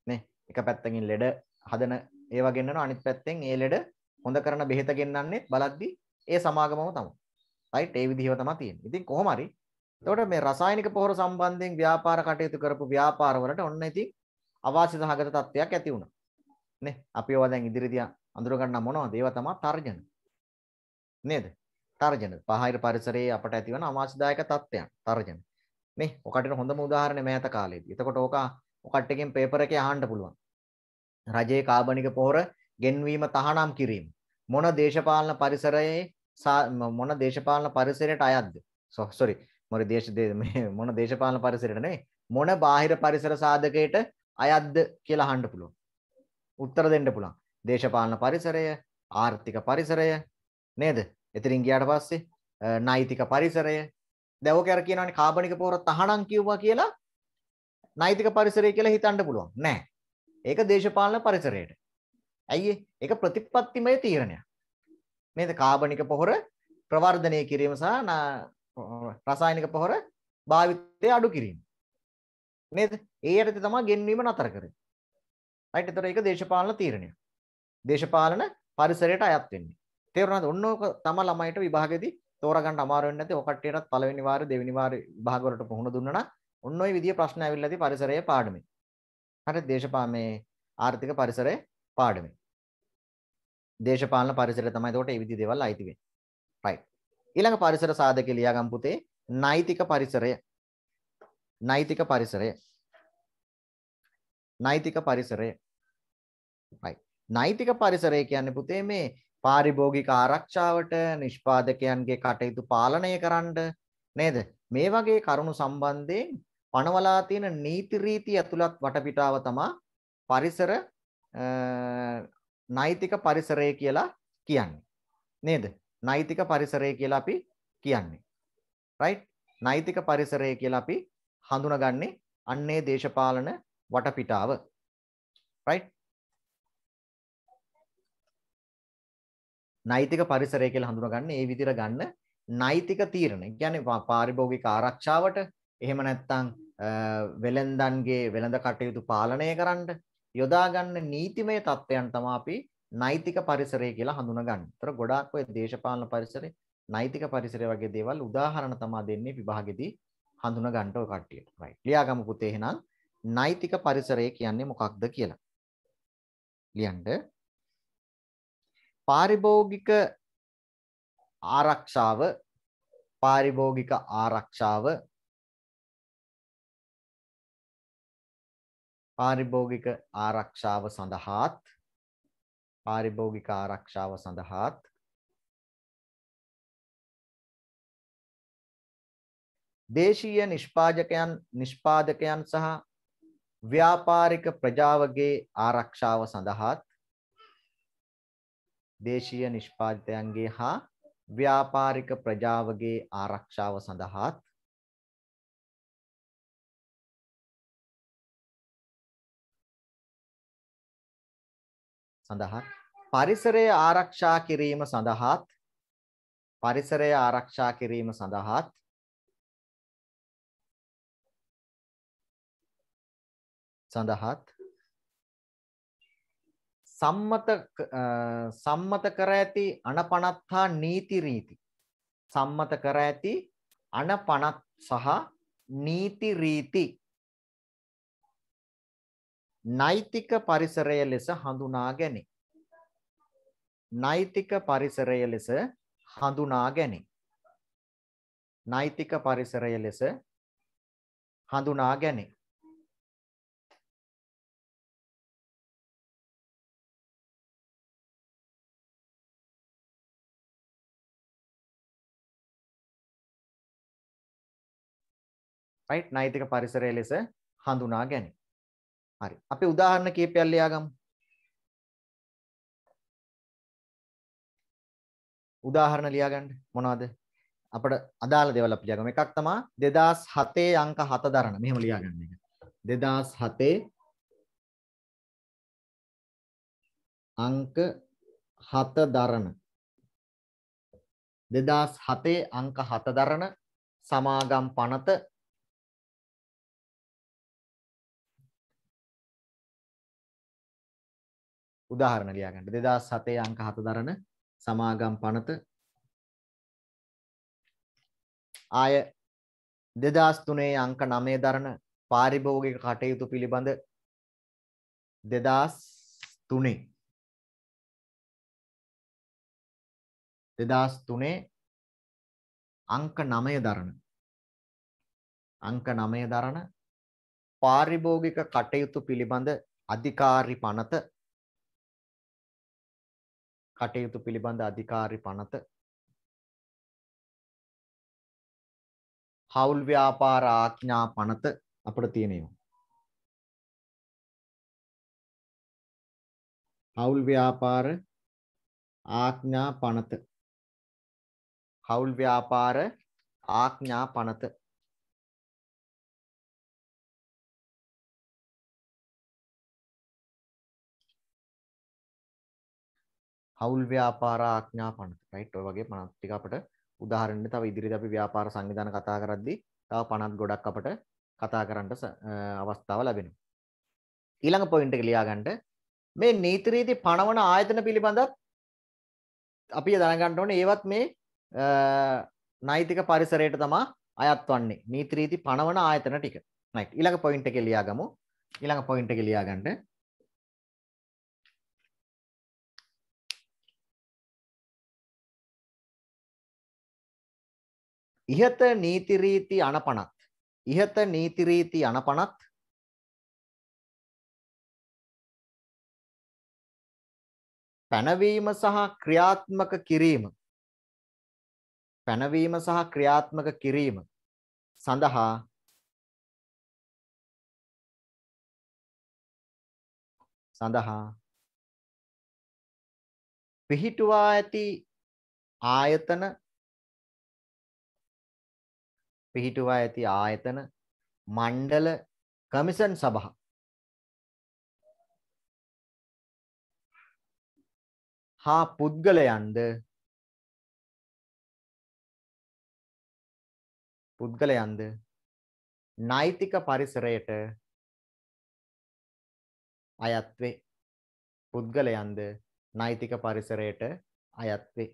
නේ? එක පැත්තකින් ලෙඩ හදන ඒවා ගෙන්නනවා අනිත් පැත්තෙන් ඒ ලෙඩ හොඳ කරන බෙහෙත ගෙන්නන්නේ බලද්දි ඒ සමාගමම තමයි. රයිට් ඒ විදිහව තමයි තියෙන්නේ. ඉතින් කොහොම හරි එතකොට මේ රසායනික පොහොර සම්බන්ධයෙන් ව්‍යාපාර කටයුතු කරපු ව්‍යාපාරවලට ඔන්න ඉතින් අවාසි සහගත තත්ත්වයක් ඇති වුණා. නේ අපි ඒවා දැන් ඉදිරියට අඳුර ගන්න මොනවද? ඒවා තමයි තර්ජන. නේද? තර්ජන. පහයිර පරිසරයේ අපට ඇතිවන අවාසිදායක තත්ත්වයන් තර්ජන. නේ ඔකට හොඳම උදාහරණය මෑත කාලේදී. එතකොට ඕක ඔකට එකෙන් පේපර් එකේ අහන්න පුළුවන්. රජයේ කාබනික පොහොර ගෙන්වීම තහනම් කිරීම මොන දේශපාලන පරිසරයේ මොන දේශපාලන පරිසරයට අයත්ද? sorry මොන දේශ මොන දේශපාලන පරිසරයට නෙවෙයි මොන බාහිර පරිසර සාධකයට අයත්ද කියලා අහන්න පුළුවන්. උත්තර දෙන්න පුළුවන්. දේශපාලන පරිසරය, ආර්ථික පරිසරය නේද? එතනින් ගියාට පස්සේ නෛතික පරිසරය. දැන් ඔක අර කියනවනේ කාබනික පොර තහනම් කිව්වා කියලා නෛතික පරිසරය කියලා හිතන්න පුළුවන්. නෑ. ඒක දේශපාලන පරිසරයට. ඇයි ඒක ප්‍රතිපත්තිමය තීරණයක්. නේද? කාබනික පොහොර ප්‍රවර්ධනය කිරීම සහ රසායනික පොහොර භාවිතය අඩු කිරීම. නේද? ඒ යටතේ තමයි ගෙන්වීම නතර කරන්නේ. right? ඒතර ඒක දේශපාලන තීරණයක්. දේශපාලන පරිසරයට අයත් වෙන්නේ. තේරුණාද? ඔන්න ඕක තමයි ළමයිට විභාගෙදී තෝරගන්න අමාරු වෙන්නේ නැති. ඔය කට්ටියටත් පළවෙනි වාරේ දෙවෙනි වාරේ විභාග වලට පුහුණු දුන්නා නම් ඔන්න ඔය විදිය ප්‍රශ්න ඇවිල්ලා තියෙ පරිසරයේ පාඩමේ. හරි දේශපාලන මේ ආර්ථික පරිසරයේ පාඩමේ. දේශපාලන පරිසරය තමයි එතකොට මේ විදිහේ දේවල් අයිති වෙන්නේ. right. ඊළඟ පරිසර සාධකේ ලියාගම් පුතේ නෛතික පරිසරය. නෛතික පරිසරය. නෛතික පරිසරය. right. නෛතික පරිසරය කියන්නේ පුතේ මේ පාරිභෝගික ආරක්ෂාවට නිෂ්පාදකයන්ගේ කටයුතු පාලනය කරන්න නේද? මේ වගේ කරුණු සම්බන්ධයෙන් පනවලා තියෙන නීති රීති ඇතුළත් වටපිටාව තමයි පරිසර නෛතික පරිසරය කියලා කියන්නේ. නේද? නෛතික පරිසරය කියලා අපි කියන්නේ. right? නෛතික පරිසරය කියලා අපි හඳුනාගන්නේ අන්නේ දේශපාලන වටපිටාව. right? නෛතික පරිසරය කියලා හඳුනාගන්නේ ඒ විදිහට ගන්න නෛතික තීරණ. කියන්නේ පාරිභෝගික ආරක්ෂාවට එහෙම නැත්නම් වෙළෙන්දන්ගේ වෙළඳ කටයුතු පාලනය කරන්න යොදා ගන්න නීතිමය தත්වයන් තමයි අපි නෛතික පරිසරය කියලා හඳුනගන්නේ. ඒතර ගොඩාක් ඔය දේශපාලන පරිසරේ නෛතික පරිසරය වගේ දේවල් උදාහරණ තමයි දෙන්නේ විභාගෙදී හඳුනගන්න ඔය කට්ටියට. right. ලියාගමු පුතේ එහෙනම් නෛතික පරිසරය කියන්නේ මොකක්ද කියලා. ලියන්න. පාරිභෝගික ආරක්ෂාව පාරිභෝගික ආරක්ෂාව පාරිභෝගික ආරක්ෂාව සඳහාත් පාරිභෝගික ආරක්ෂාව සඳහාත් දේශීය නිෂ්පාදකයන් නිෂ්පාදකයන් සහ ව්‍යාපාරික ප්‍රජාවගේ ආරක්ෂාව සඳහාත් දේශීය නිෂ්පාදිතයන්ගේ හා ව්‍යාපාරික ප්‍රජාවගේ ආරක්ෂාව සඳහාත් සඳහා පරිසරය ආරක්ෂා කිරීම සඳහාත් පරිසරය ආරක්ෂා කිරීම සඳහාත් සඳහාත් සම්මත සම්මත කර ඇති අනපනත්හා නීති රීති සම්මත කර ඇති අනපනත් සහ නීති රීති නෛතික පරිසරය ලෙස හඳුනා ගැනීම. නෛතික පරිසරය ලෙස හඳුනා ගැනීම. නෛතික පරිසරය ලෙස හඳුනා ගැනීම. right නෛතික පරිසරය ලෙස හඳුනා ගැනීම. හරි. අපි උදාහරණ කීපයක් ලියාගමු. උදාහරණ ලියාගන්න මොනවද? අපිට අදාළ දේවල් අපි ලියාගමු. එකක් තමයි 2007 අංක 7 දරන. මෙහෙම ලියාගන්න එක. 2007 අංක 7 දරන. 2007 අංක 7 දරන සමාගම් පනත උදාහරණ ලියාගන්න 2007 අංක 7 දරන සමාගම් පනත ආය 2003 අංක 9 දරන පාරිභෝගික කටයුතු පිළිබඳ 2003 2003 අංක 9 දරන අංක 9 දරන පාරිභෝගික කටයුතු පිළිබඳ අධිකාරි පනත කටයුතු පිළිබඳ අධිකාරි පනත හවුල් ව්‍යාපාර ආඥා පනත අපට තියෙනවා. හවුල් ව්‍යාපාර ආඥා පනත හවුල් ව්‍යාපාර ආඥා පනත හවුල් ව්‍යාපාර ආඥා පනත රයිට් ඔය වගේ පනත් ටික අපිට උදාහරණෙ තව ඉදිරියට අපි ව්‍යාපාර සංවිධාන කතා කරද්දී තව පනත් ගොඩක් අපිට කතා කරන්න අවස්ථාව ලැබෙනවා ඊළඟ පොයින්ට් එක ලියාගන්න මේ නීති රීති පනවන ආයතන පිළිබඳත් අපි දැනගන්න ඕනේ ඒවත් මේ නෛතික පරිසරයට තමා අයත් වන්නේ නීති රීති පනවන ආයතන ටික රයිට් ඊළඟ පොයින්ට් එක ලියාගමු ඊළඟ පොයින්ට් එක ලියාගන්න ඉහත නීති රීති අනපනත් ඉහත නීති රීති අනපනත් පැනවීම සහ ක්‍රියාත්මක කිරීම පැනවීම සහ ක්‍රියාත්මක කිරීම සඳහා සඳහා පිහිටුවා ඇති ආයතන පිහිටුවා ඇති ආයතන මණ්ඩල කමිෂන් සභා හා පුද්ගලයන්ද පුද්ගලයන්ද නෛතික පරිසරයට අයත් වේ. පුද්ගලයන්ද නෛතික පරිසරයට අයත් වේ.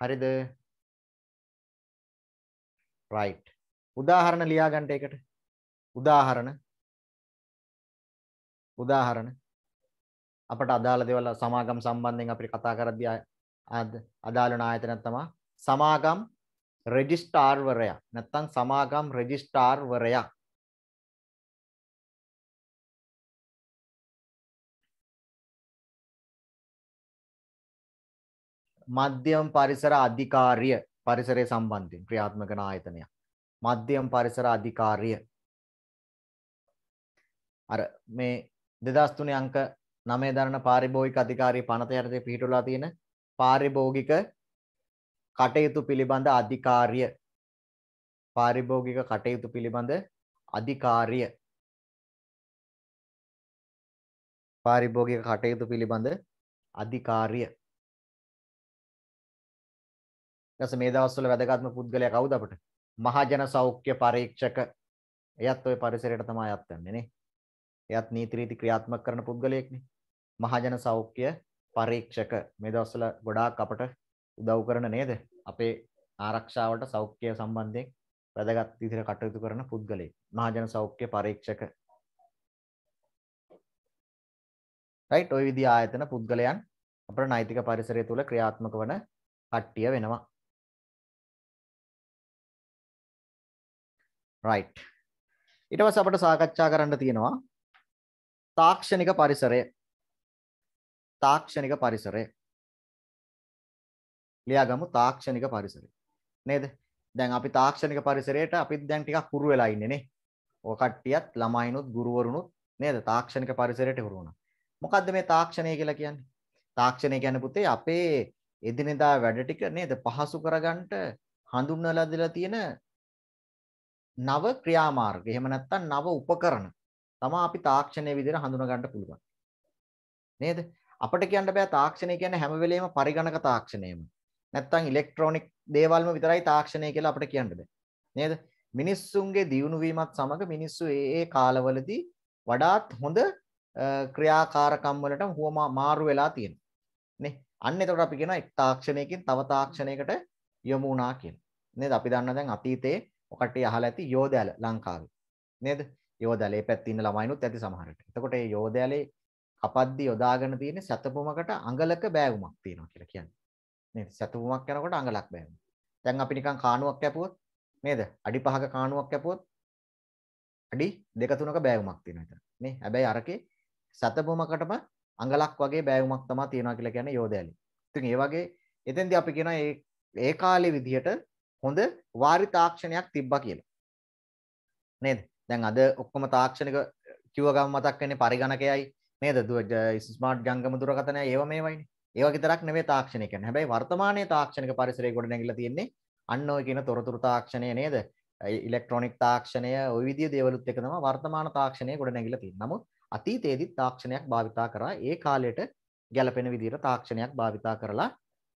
හරිද? right. උදාහරණ ලියා ගන්නට ඒකට. උදාහරණ උදාහරණ අපට අදාළ දේවල් සමාගම් සම්බන්ධයෙන් අපිට කතා කරද්දී අදාළ ආයතනයක් තමයි සමාගම් රෙජිස්ට්‍රාර්වරයා නැත්නම් සමාගම් රෙජිස්ට්‍රාර්වරයා මධ්‍යම පරිසර අධිකාරිය පරිසරය සම්බන්ධයෙන් ක්‍රියාත්මක කරන ආයතනයක්. මධ්‍යම පරිසර අධිකාරිය අර මේ 2003 අංක 9 දරන පාරිභෝගික අධිකාරිය පනත යටතේ පිහිටලා තියෙන පාරිභෝගික කටයුතු පිළිබඳ අධිකාරිය පාරිභෝගික කටයුතු පිළිබඳ අධිකාරිය පාරිභෝගික කටයුතු පිළිබඳ අධිකාරිය ඊට මේ දවස්වල වැදගත්ම පුද්ගලයා කවුද අපිට? මහජන සෞඛ්‍ය පරීක්ෂක. එයත් ওই පරිසරයට තමයි අත් යන්නේ නේ. එයත් නීති රීති ක්‍රියාත්මක කරන පුද්ගලයෙක්නේ. මහජන සෞඛ්‍ය පරීක්ෂක මේ දවස්වල ගොඩාක් අපට උදව් කරන නේද? අපේ ආරක්ෂාවට සෞඛ්‍ය සම්බන්ධයෙන් වැදගත් විදිහට කටයුතු කරන පුද්ගලයෙක්. මහජන සෞඛ්‍ය පරීක්ෂක. right ওই විදිහ ආයතන පුද්ගලයන් අපේ නෛතික පරිසරය තුළ ක්‍රියාත්මක වන කට්ටිය වෙනවා. රයිට් ඊට පස්සේ අපිට සාකච්ඡා කරන්න තියෙනවා තාක්ෂණික පරිසරය තාක්ෂණික පරිසරය ලියාගමු තාක්ෂණික පරිසරය නේද දැන් අපි තාක්ෂණික පරිසරයට අපිත් දැන් ටිකක් හුරු වෙලා ඉන්නේ නේ ඔය කට්ටියත් ළමයිනුත් ගුරුවරුනුත් නේද තාක්ෂණික පරිසරයට හුරු වුණා මොකද්ද මේ තාක්ෂණය කියලා කියන්නේ තාක්ෂණය ගැන පුතේ අපේ එදිනෙදා වැඩ ටික නේද පහසු කරගන්නට හඳුන්වලා දෙලා තියෙන නව ක්‍රියාමාර්ග. එහෙම නැත්නම් නව උපකරණ තමයි අපි තාක්ෂණය විදිහට හඳුනා ගන්න පුළුවන්. නේද? අපිට කියන්න බෑ තාක්ෂණය කියන්නේ හැම වෙලෙම පරිගණක තාක්ෂණයම. නැත්නම් ඉලෙක්ට්‍රොනික දේවල්ම විතරයි තාක්ෂණය කියලා අපිට කියන්න බෑ. නේද? මිනිස්සුන්ගේ දියුණු වීමත් සමග මිනිස්සු ඒ ඒ කාලවලදී වඩාත් හොඳ ක්‍රියාකාරකම් වලට හුවමා මාරු වෙලා තියෙනවා. නේ? අන්න එතකොට අපි කියනවා එක් තාක්ෂණයකින් තව තාක්ෂණයකට යොමු වුණා කියලා. නේද? අපි දන්නා දැන් අතීතයේ ඔකට අහලා ඇති යෝධැල ලංකාවේ. නේද? යෝධැලේ පැත්තේ ඉන්න ළමයිනුත් ඇති සමහරට. එතකොට මේ යෝධැලේ කපද්දි යොදාගෙන තියෙන සතපොමකට අඟලක බෑවුමක් තියෙනවා කියලා කියන්නේ. නේද? සතපොමක් යනකොට අඟලක් බෑවුම. දැන් අපි නිකන් කාණුවක් කැපුවොත් නේද? අඩි 5ක කාණුවක් කැපුවොත් අඩි 2 3ක බෑවුමක් තියෙනවා එතන. නේ? හැබැයි අරකේ සතපොමකටම අඟලක් වගේ බෑවුමක් තමයි තියෙනවා කියලා කියන්නේ යෝධැලේ. ඉතින් ඒ වගේ එතෙන්දී අපි කියනවා ඒ ඒ කාලේ විදිහට හොඳ වාරි තාක්ෂණයක් තිබ්බා කියලා. නේද? දැන් අද ඔක්කොම තාක්ෂණික කිව්ව ගම මතක් වෙන්නේ පරිගණකයයි නේද? ස්මාර්ට් ජංගම දුරකථනය ඒව මේවයිනේ. ඒවා විතරක් නෙවෙයි තාක්ෂණය කියන්නේ. හැබැයි වර්තමානයේ තාක්ෂණික පරිසරය ගොඩ නැගිලා තියෙන්නේ අන්න ඔය කියන තොරතුරු තාක්ෂණය නේද? ඉලෙක්ට්‍රොනික තාක්ෂණය ওই විදිය දේවලුත් එක තමයි වර්තමාන තාක්ෂණය ගොඩ නැගිලා තියෙන්නේ. නමුත් අතීතයේදී තාක්ෂණයක් භාවිතා කරා ඒ කාලයට ගැළපෙන විදිහට තාක්ෂණයක් භාවිතා කරලා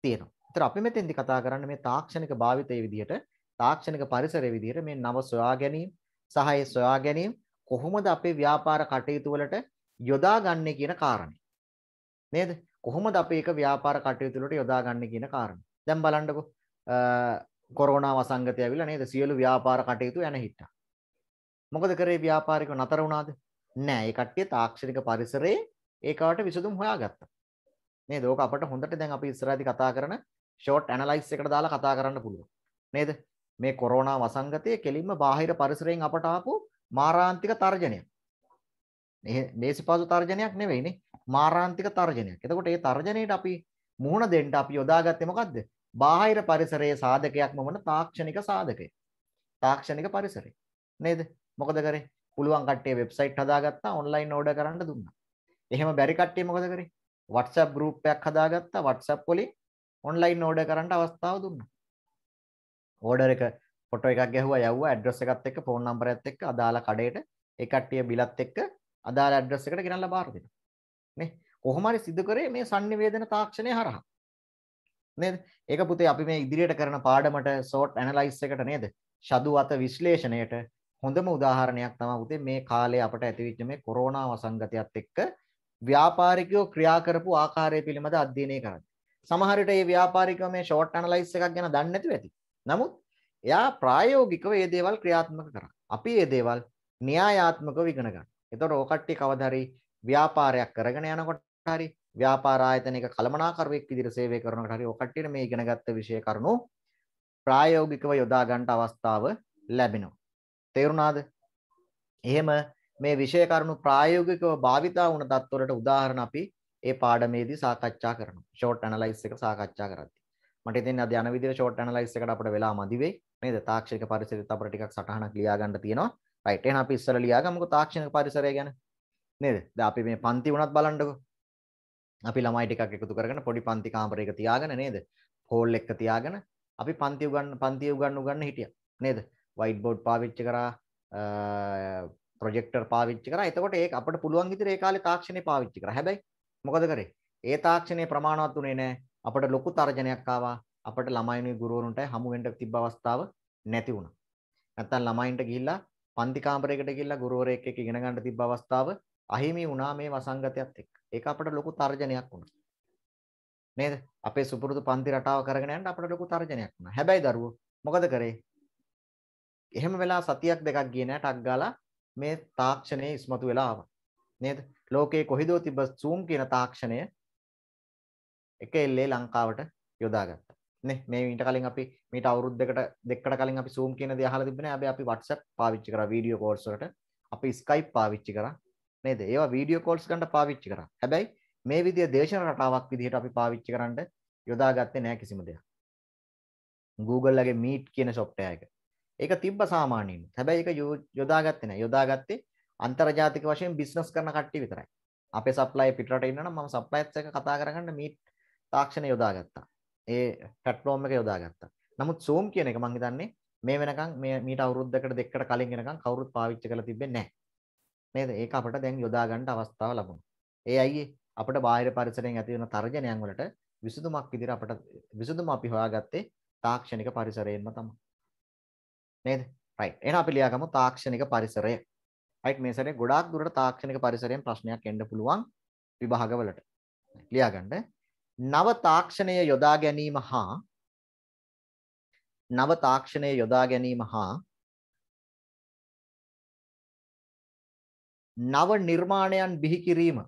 තියෙනවා. ඒතර අපි මෙතෙන්දි කතා කරන්නේ මේ තාක්ෂණික භාවිතයේ විදිහට තාක්ෂණික පරිසරයේ විදිහට මේ නව සොයා ගැනීම සහය සොයා ගැනීම කොහොමද අපේ ව්‍යාපාර කටයුතු වලට යොදාගන්නේ කියන කාරණේ. නේද? කොහොමද අපි ඒක ව්‍යාපාර කටයුතු වලට යොදාගන්නේ කියන කාරණේ. දැන් බලන්නකො කොරෝනා වසංගතය ඇවිල්ලා නේද? සියලු ව්‍යාපාර කටයුතු යන හිටා. මොකද කරේ ව්‍යාපාරික නතර වුණාද? නෑ. ඒ කට්ටිය තාක්ෂණික පරිසරයේ ඒකට විසඳුම් හොයාගත්තා. නේද? ඕක අපට හොඳට දැන් අපි ඉස්සරහදී කතා කරන ෂෝට් ඇනලයිස් එකට දාලා කතා කරන්න පුළුවන් නේද මේ කොරෝනා වසංගතය කෙලින්ම බාහිර පරිසරයෙන් අපට ආපු මාරාන්තික තර්ජනයක් දේශපාසු තර්ජනයක් නෙවෙයිනේ මාරාන්තික තර්ජනයක් එතකොට ඒ තර්ජනයට අපි මුහුණ දෙන්න අපි යොදාගත්තේ මොකද්ද බාහිර පරිසරයේ සාධකයක්ම වන තාක්ෂණික සාධකය තාක්ෂණික පරිසරය නේද මොකද කරේ පුළුවන් කට්ටිය වෙබ්සයිට් හදාගත්තා ඔන්ලයින් ඕඩර් කරන්න දුන්නා එහෙම බැරි කට්ටිය මොකද කරේ WhatsApp group එකක් හදාගත්තා WhatsApp වලින් ඔන්ලයින් ඕඩර් කරන්න අවස්ථාව දුන්නා. ඕඩර් එක ෆොටෝ එකක් ගැහුවා යවුවා ඇඩ්‍රස් එකත් එක්ක ෆෝන් නම්බරයත් එක්ක අදාළ කඩේට ඒ කට්ටිය බිලත් එක්ක අදාළ ඇඩ්‍රස් එකට ගෙනල්ලා බාර දෙනවා. නේ කොහොම හරි සිදු කරේ මේ sannivedana තාක්ෂණය හරහා. නේද? ඒක පුතේ අපි මේ ඉදිරියට කරන පාඩමට SWOT analysis එකට නේද? ෂදු අත විශ්ලේෂණයට හොඳම උදාහරණයක් තමයි පුතේ මේ කාලේ අපට ඇතිවෙච්ච මේ කොරෝනා වසංගතයත් එක්ක ව්‍යාපාරිකයෝ ක්‍රියා කරපු ආකාරය පිළිබඳ අධ්‍යයනය කරන්න. සමහර විට මේ ව්‍යාපාරිකව මේ ෂෝට් ඇනලයිස් එකක් ගැන දන්නේ නැතිව ඇති. නමුත් එයා ප්‍රායෝගිකව මේ දේවල් ක්‍රියාත්මක කරා. අපි මේ දේවල් න්‍යායාත්මකව ඉගෙන ගන්න. එතකොට ඕකට්ටිය කවදාරි ව්‍යාපාරයක් කරගෙන යනකොට හරි ව්‍යාපාර ආයතනයක කළමනාකරුවෙක් විදිහට සේවය කරනකොට හරි ඔකට්ටියට මේ ඉගෙනගත්ත විෂය කරුණු ප්‍රායෝගිකව යොදා ගන්නට අවස්ථාව ලැබෙනවා. තේරුණාද? එහෙම මේ විෂය කරුණු ප්‍රායෝගිකව භාවිතා වුණ තත්ත්වවලට උදාහරණ අපි ඒ පාඩමේදී සාකච්ඡා කරනවා ෂෝට් ඇනලයිස් එක සාකච්ඡා කරද්දී මට ඉතින් අද යන විදිහට ෂෝට් ඇනලයිස් එකට අපිට වෙලා මදි වෙයි නේද තාක්ෂණික පරිසරෙත් අපිට ටිකක් සටහනක් ලියා ගන්න තියෙනවා රයිට් එහෙනම් අපි ඉස්සර ලියා ගමුකෝ තාක්ෂණික පරිසරය ගැන නේද දැන් අපි මේ පන්ති වුණත් බලන්නකෝ අපි ළමයි ටිකක් එකතු කරගෙන පොඩි පන්ති කාමරයක තියාගෙන නේද හෝල් එක තියාගෙන අපි පන්ති උගන්න පන්ති උගන්න උගන්න හිටියා නේද වයිට් බෝඩ් පාවිච්චි කරා ප්‍රොජෙක්ටර් පාවිච්චි කරා එතකොට ඒක අපිට පුළුවන් විදිහට ඒ කාලේ තාක්ෂණේ පාවිච්චි කරා හැබැයි මොකද කරේ? ඒ තාක්ෂණයේ ප්‍රමාණවත් උනේ නැහැ. අපට ලොකු තර්ජනයක් ආවා. අපට ළමයිනුයි ගුරුවරුන්ටයි හමු වෙන්න තිබ්බ අවස්ථාව නැති වුණා. නැත්තම් ළමයින්ට ගිහිල්ලා පන්ති කාමරයකට ගිහිල්ලා ගුරුවරයෙක් එක්ක ඉගෙන ගන්න තිබ්බ අවස්ථාව අහිමි වුණා මේ වසංගතයත් එක්ක. ඒක අපට ලොකු තර්ජනයක් වුණා. නේද? අපේ සුපුරුදු පන්ති රටාව කරගෙන යන්න අපට ලොකු තර්ජනයක් වුණා. හැබැයි දරුවෝ මොකද කරේ? එහෙම වෙලා සතියක් දෙකක් ගියේ නෑ ටක් ගාලා මේ තාක්ෂණයේ ඉස්මතු වෙලා ආවා. නේද? ලෝකයේ කොහෙදෝ තිබ්බ සූම් කියන තාක්ෂණය එක එල්ලේ ලංකාවට යොදාගත්තා. නේ මේ ඊට කලින් අපි මීට අවුරුද්දකට දෙකකට කලින් අපි Zoom කියන දේ අහලා තිබුණේ. හැබැයි අපි WhatsApp පාවිච්චි කරා වීඩියෝ කෝල්ස් වලට. අපි Skype පාවිච්චි කරා. නේද? ඒවා වීඩියෝ කෝල්ස් ගන්න පාවිච්චි කරා. හැබැයි මේ විදිය දේශන රටාවක් විදිහට අපි පාවිච්චි කරන්න යොදාගත්තේ නැහැ කිසිම දෙයක්. Google ලගේ Meet කියන software එක. ඒක තිබ්බ සාමාන්‍යයෙන්. හැබැයි ඒක යොදාගත්තේ නැහැ. යොදාගත්තේ අන්තර්ජාතික වශයෙන් බිස්නස් කරන කට්ටිය විතරයි. අපේ සප්ලයි පිටරට ඉන්නවනම් මම සප්ලයිස් එක කතා කරගන්න මීට් තාක්ෂණය යොදාගත්තා. ඒ ප්ලැට්ෆෝම් එක යොදාගත්තා. නමුත් Zoom කියන එක මම හිතන්නේ මේ වෙනකන් මේ මීට අවුරුද්දකට දෙකකට කලින් වෙනකන් කවුරුත් පාවිච්චි කරලා තිබෙන්නේ නැහැ. නේද? ඒක අපිට දැන් යොදා ගන්න අවස්ථාව ලැබුණා. ඒ අයියේ අපිට බාහිර පරිසරයෙන් ඇති වෙන තර්ජනයන් වලට විසඳුමක් විදිහට අපිට විසඳුම අපි හොයාගත්තේ තාක්ෂණික පරිසරයෙන්ම තමයි. නේද? right. එහෙනම් අපි ලියාගමු තාක්ෂණික පරිසරය. රයිට් මේ සැරේ ගොඩාක් දුරට තාක්ෂණික පරිසරයෙන් ප්‍රශ්නයක් එන්න පුළුවන් විභාගවලට. ලියාගන්න. නව තාක්ෂණය යොදා ගැනීම හා නව තාක්ෂණය යොදා ගැනීම හා නව නිර්මාණයන් බිහි කිරීම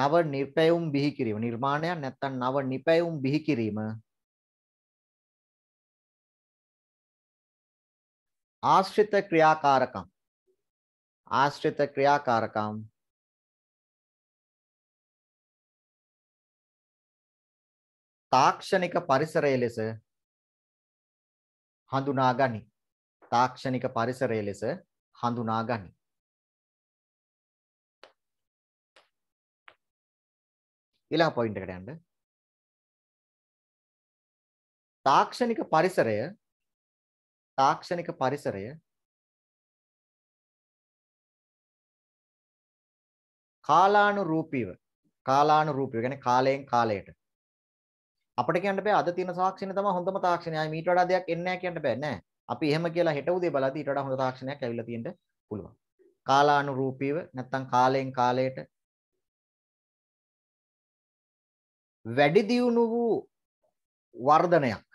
නව නිපැයුම් බිහි කිරීම නිර්මාණයක් නැත්තම් නව නිපැයුම් බිහි කිරීම ආශ්‍රිත ක්‍රියාකාරකම් ආශ්‍රිත ක්‍රියාකාරකම් තාක්ෂණික පරිසරය ලෙස හඳුනා ගනි. තාක්ෂණික පරිසරය ලෙස හඳුනා ගනි. ඊළඟ පොයින්ට් එකට යන්න. තාක්ෂණික පරිසරය තාක්ෂණික පරිසරය කාලානුරූපීව කාලානුරූපීව කියන්නේ කාලයෙන් කාලයට අපිට කියන්න බෑ අද තියෙන තාක්ෂණය තමයි හොඳම තාක්ෂණය. ආයි මීට වඩා දෙයක් එන්නේ නැහැ කියන්න බෑ නෑ. අපි එහෙම කියලා හෙට උදේ බලද්දි ඊට වඩා හොඳ තාක්ෂණයක් ඇවිල්ලා තියෙන්න පුළුවන්. කාලානුරූපීව නැත්තම් කාලයෙන් කාලයට වැඩි දියුණු වූ වර්ධනයක්